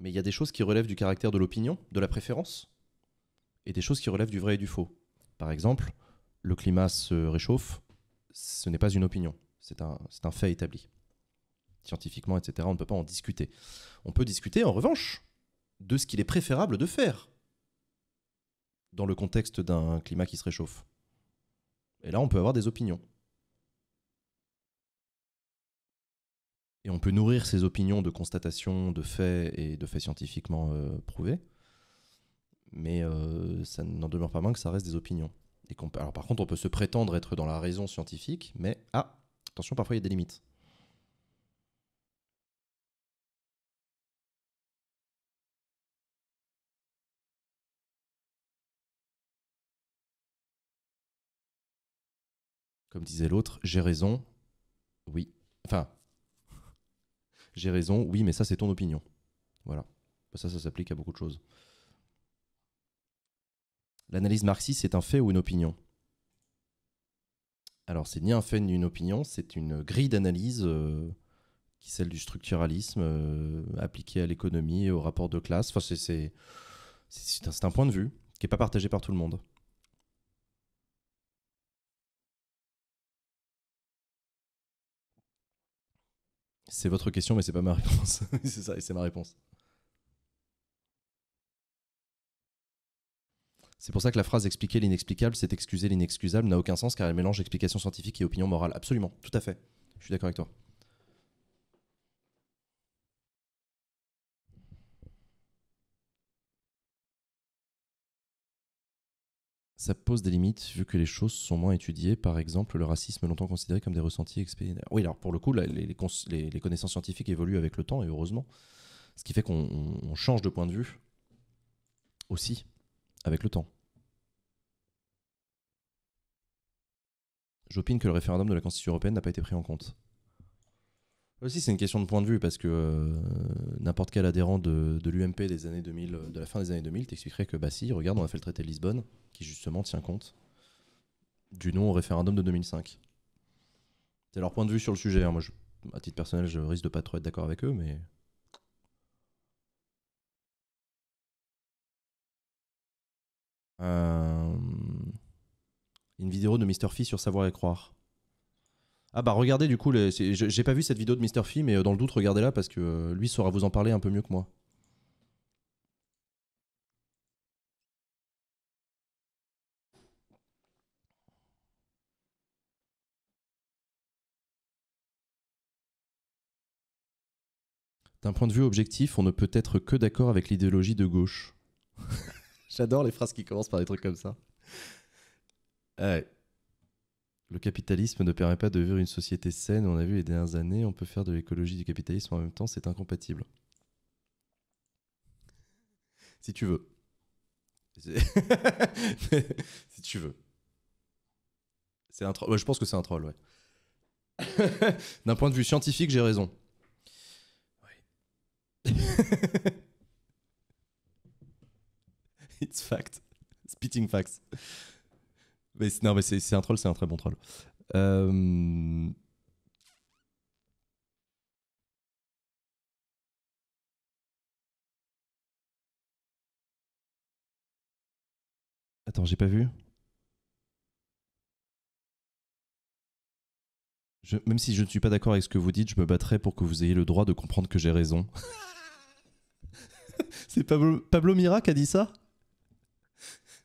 Mais il y a des choses qui relèvent du caractère de l'opinion, de la préférence, et des choses qui relèvent du vrai et du faux. Par exemple, le climat se réchauffe, ce n'est pas une opinion, c'est un, fait établi. Scientifiquement, etc., on ne peut pas en discuter. On peut discuter, en revanche, de ce qu'il est préférable de faire dans le contexte d'un climat qui se réchauffe. Et là, on peut avoir des opinions. et on peut nourrir ses opinions de constatations, de faits et de faits scientifiquement euh, prouvés. Mais euh, ça n'en demeure pas moins que ça reste des opinions. Et Alors par contre, on peut se prétendre être dans la raison scientifique, mais ah, attention, parfois il y a des limites. Comme disait l'autre, j'ai raison, oui. Enfin, j'ai raison, oui, mais ça, c'est ton opinion. Voilà. Bah, ça, ça s'applique à beaucoup de choses. L'analyse marxiste, c'est un fait ou une opinion Alors, c'est ni un fait ni une opinion, c'est une grille d'analyse euh, qui celle du structuralisme appliqué euh, appliquée à l'économie et au rapport de classe. Enfin, c'est un, un point de vue qui n'est pas partagé par tout le monde. C'est votre question, mais c'est pas ma réponse. c'est ça, et c'est ma réponse. C'est pour ça que la phrase expliquer l'inexplicable, c'est excuser l'inexcusable, n'a aucun sens car elle mélange explication scientifique et opinion morale. Absolument, tout à fait. Je suis d'accord avec toi. ça pose des limites vu que les choses sont moins étudiées. Par exemple, le racisme longtemps considéré comme des ressentis expédiés. Oui, alors pour le coup, les, connaissances scientifiques évoluent avec le temps et heureusement. Ce qui fait qu'on change de point de vue aussi avec le temps. J'opine que le référendum de la Constitution européenne n'a pas été pris en compte. Aussi, c'est une question de point de vue parce que euh, n'importe quel adhérent de, de l'UMP des années 2000, de la fin des années 2000, t'expliquerait que bah si, regarde, on a fait le traité de Lisbonne qui justement tient compte du non au référendum de 2005. C'est leur point de vue sur le sujet. Hein. Moi, je, à titre personnel, je risque de pas trop être d'accord avec eux, mais euh, une vidéo de Mister fi sur Savoir et Croire. Ah bah regardez du coup, j'ai pas vu cette vidéo de Mr. Fee, mais euh, dans le doute, regardez-la parce que euh, lui saura vous en parler un peu mieux que moi. D'un point de vue objectif, on ne peut être que d'accord avec l'idéologie de gauche. J'adore les phrases qui commencent par des trucs comme ça. Euh, le capitalisme ne permet pas de vivre une société saine. On a vu les dernières années, on peut faire de l'écologie du capitalisme en même temps, c'est incompatible. Si tu veux. si tu veux. C'est un je pense que c'est un troll, ouais. D'un point de vue scientifique, j'ai raison. Oui. It's fact. Spitting facts non, mais c'est un troll, c'est un très bon troll. Euh, Attends, j'ai pas vu. même si je ne suis pas d'accord avec ce que vous dites, je me battrai pour que vous ayez le droit de comprendre que j'ai raison. c'est Pablo, Pablo Mira qui a dit ça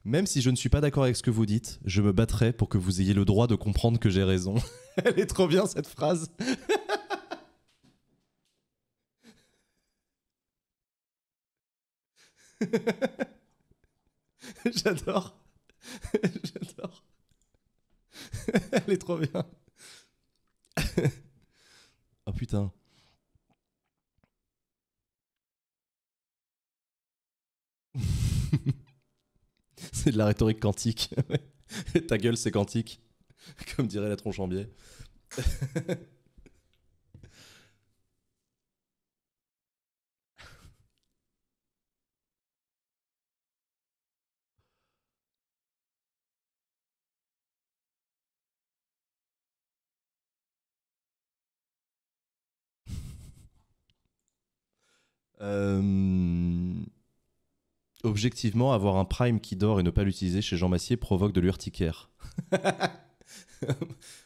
même si je ne suis pas d'accord avec ce que vous dites, je me battrai pour que vous ayez le droit de comprendre que j'ai raison. Elle est trop bien cette phrase. J'adore. J'adore. Elle est trop bien. oh putain. de la rhétorique quantique. Ta gueule, c'est quantique, comme dirait la tronche en objectivement, avoir un prime qui dort et ne pas l'utiliser chez Jean Massier provoque de l'urticaire.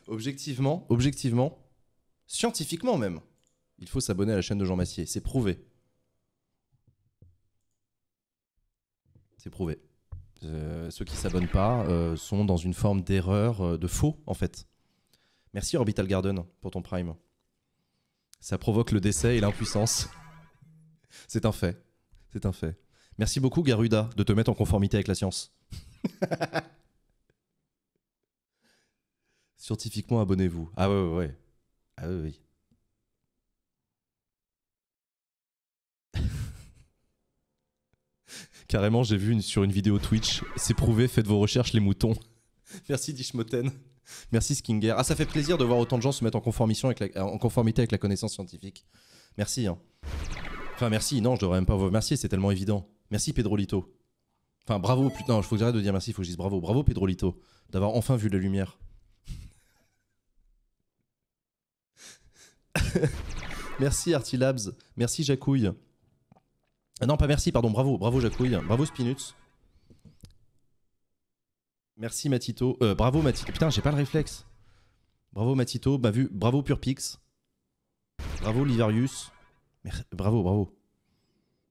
objectivement, objectivement, scientifiquement même, il faut s'abonner à la chaîne de Jean Massier. C'est prouvé. C'est prouvé. Euh, ceux qui s'abonnent pas euh, sont dans une forme d'erreur, euh, de faux en fait. Merci Orbital Garden pour ton prime. Ça provoque le décès et l'impuissance. C'est un fait. C'est un fait. Merci beaucoup, Garuda, de te mettre en conformité avec la science. Scientifiquement, abonnez-vous. Ah ouais, ouais, ouais. Ah ouais, oui. Carrément, j'ai vu sur une vidéo Twitch. C'est prouvé, faites vos recherches, les moutons. Merci, Dishmoten. Merci, Skinger. Ah, ça fait plaisir de voir autant de gens se mettre en, euh, conformité avec la connaissance scientifique. Merci. Hein. Enfin, merci. Non, je devrais même pas vous remercier, c'est tellement évident. Merci Pedro Lito. Enfin, bravo, putain, il faut que j'arrête de dire merci, il faut que je dise bravo. Bravo Pedro Lito d'avoir enfin vu la lumière. merci Artilabs, merci Jacouille. Ah non, pas merci, pardon, bravo, bravo Jacouille, bravo Spinuts. Merci Matito, euh, bravo Matito, putain, j'ai pas le réflexe. Bravo Matito, bah vu, bravo Purpix. Bravo Livarius. bravo, bravo.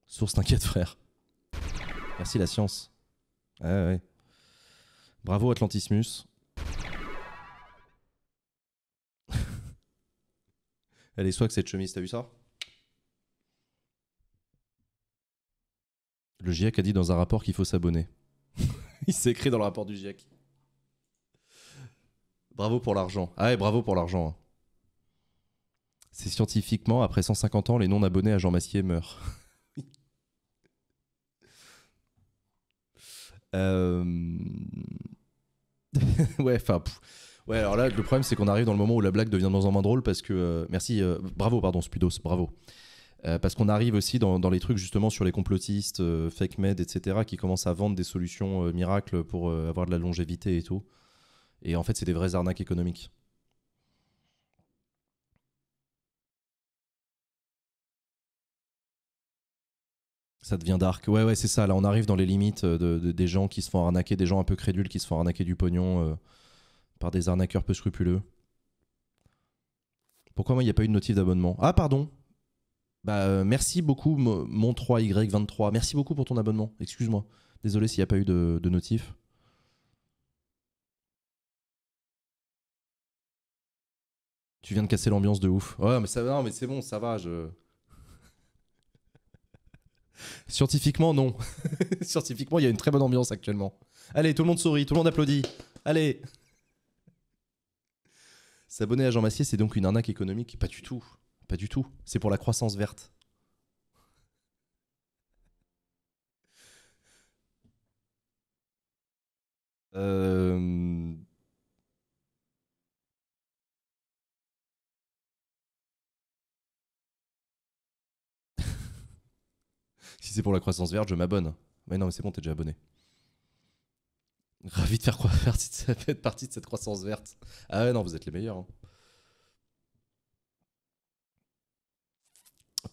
Source, t'inquiète frère. Merci la science. Bravo Atlantismus. Elle est soit que cette chemise, t'as vu ça Le GIEC a dit dans un rapport qu'il faut s'abonner. Il s'est écrit dans le rapport du GIEC. Bravo pour l'argent. Ah ouais, bravo pour l'argent. Hein. C'est scientifiquement, après 150 ans, les non-abonnés à Jean Massier meurent. Euh, ouais, enfin. Ouais, alors là, le problème, c'est qu'on arrive dans le moment où la blague devient de moins en moins drôle parce que. Euh, merci, euh, bravo, pardon, Spudos, bravo. parce qu'on arrive aussi dans, les trucs justement sur les complotistes, fake med, etc., qui commencent à vendre des solutions miracles pour avoir de la longévité et tout. Et en fait, c'est des vraies arnaques économiques. Ça devient dark. Ouais, ouais, c'est ça. Là, on arrive dans les limites euh, de, des gens qui se font arnaquer, des gens un peu crédules qui se font arnaquer du pognon euh, par des arnaqueurs peu scrupuleux. Pourquoi moi, il n'y a pas eu de notif d'abonnement Ah, pardon Bah, euh, merci beaucoup, Mon3Y23. Merci beaucoup pour ton abonnement. Excuse-moi. Désolé s'il n'y a pas eu de, de notif. Tu viens de casser l'ambiance de ouf. Ouais, mais ça, mais c'est bon, ça va. Je... Scientifiquement, non. Scientifiquement, il y a une très bonne ambiance actuellement. Allez, tout le monde sourit, tout le monde applaudit. Allez S'abonner à Jean Massier, c'est donc une arnaque économique Pas du tout. Pas du tout. C'est pour la croissance verte. Euh... Si c'est pour la croissance verte, je m'abonne. Mais non, mais c'est bon, t'es déjà abonné. Ravi de faire, partie de cette croissance verte. Ah ouais, non, vous êtes les meilleurs. Hein.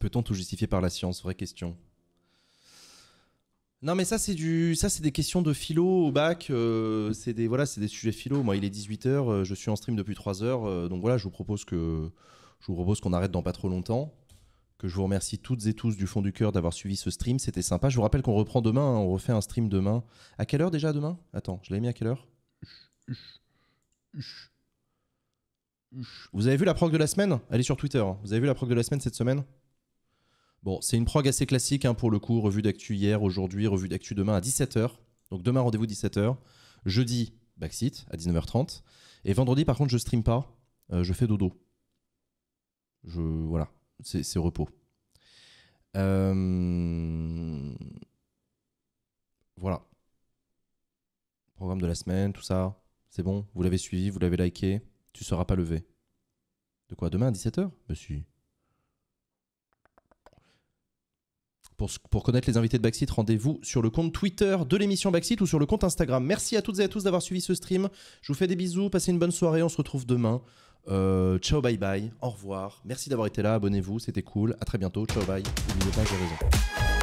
Peut-on tout justifier par la science Vraie question. Non mais ça c'est du ça c'est des questions de philo au bac euh, c'est des voilà c'est des sujets philo moi il est 18h euh, je suis en stream depuis 3 h euh, donc voilà je vous propose que je vous propose qu'on arrête dans pas trop longtemps que je vous remercie toutes et tous du fond du cœur d'avoir suivi ce stream. C'était sympa. Je vous rappelle qu'on reprend demain. Hein. on refait un stream demain. À quelle heure déjà demain Attends, je l'avais mis à quelle heure Vous avez vu la prog de la semaine Allez sur Twitter. Hein. Vous avez vu la prog de la semaine cette semaine Bon, c'est une prog assez classique hein, pour le coup. Revue d'actu hier, aujourd'hui, revue d'actu demain à 17h. Donc demain, rendez-vous 17h. Jeudi, backseat à 19h30. Et vendredi, par contre, je stream pas. Euh, je fais dodo. Je, voilà c'est repos. Euh, voilà. Programme de la semaine, tout ça. C'est bon, vous l'avez suivi, vous l'avez liké. Tu ne seras pas levé. De quoi Demain à 17h Monsieur. Bah, pour, pour, connaître les invités de Backseat, rendez-vous sur le compte Twitter de l'émission Backseat ou sur le compte Instagram. Merci à toutes et à tous d'avoir suivi ce stream. Je vous fais des bisous, passez une bonne soirée, on se retrouve demain. Euh, ciao, bye bye, au revoir. Merci d'avoir été là, abonnez-vous, c'était cool. À très bientôt, ciao, bye. N'oubliez pas, j'ai raison.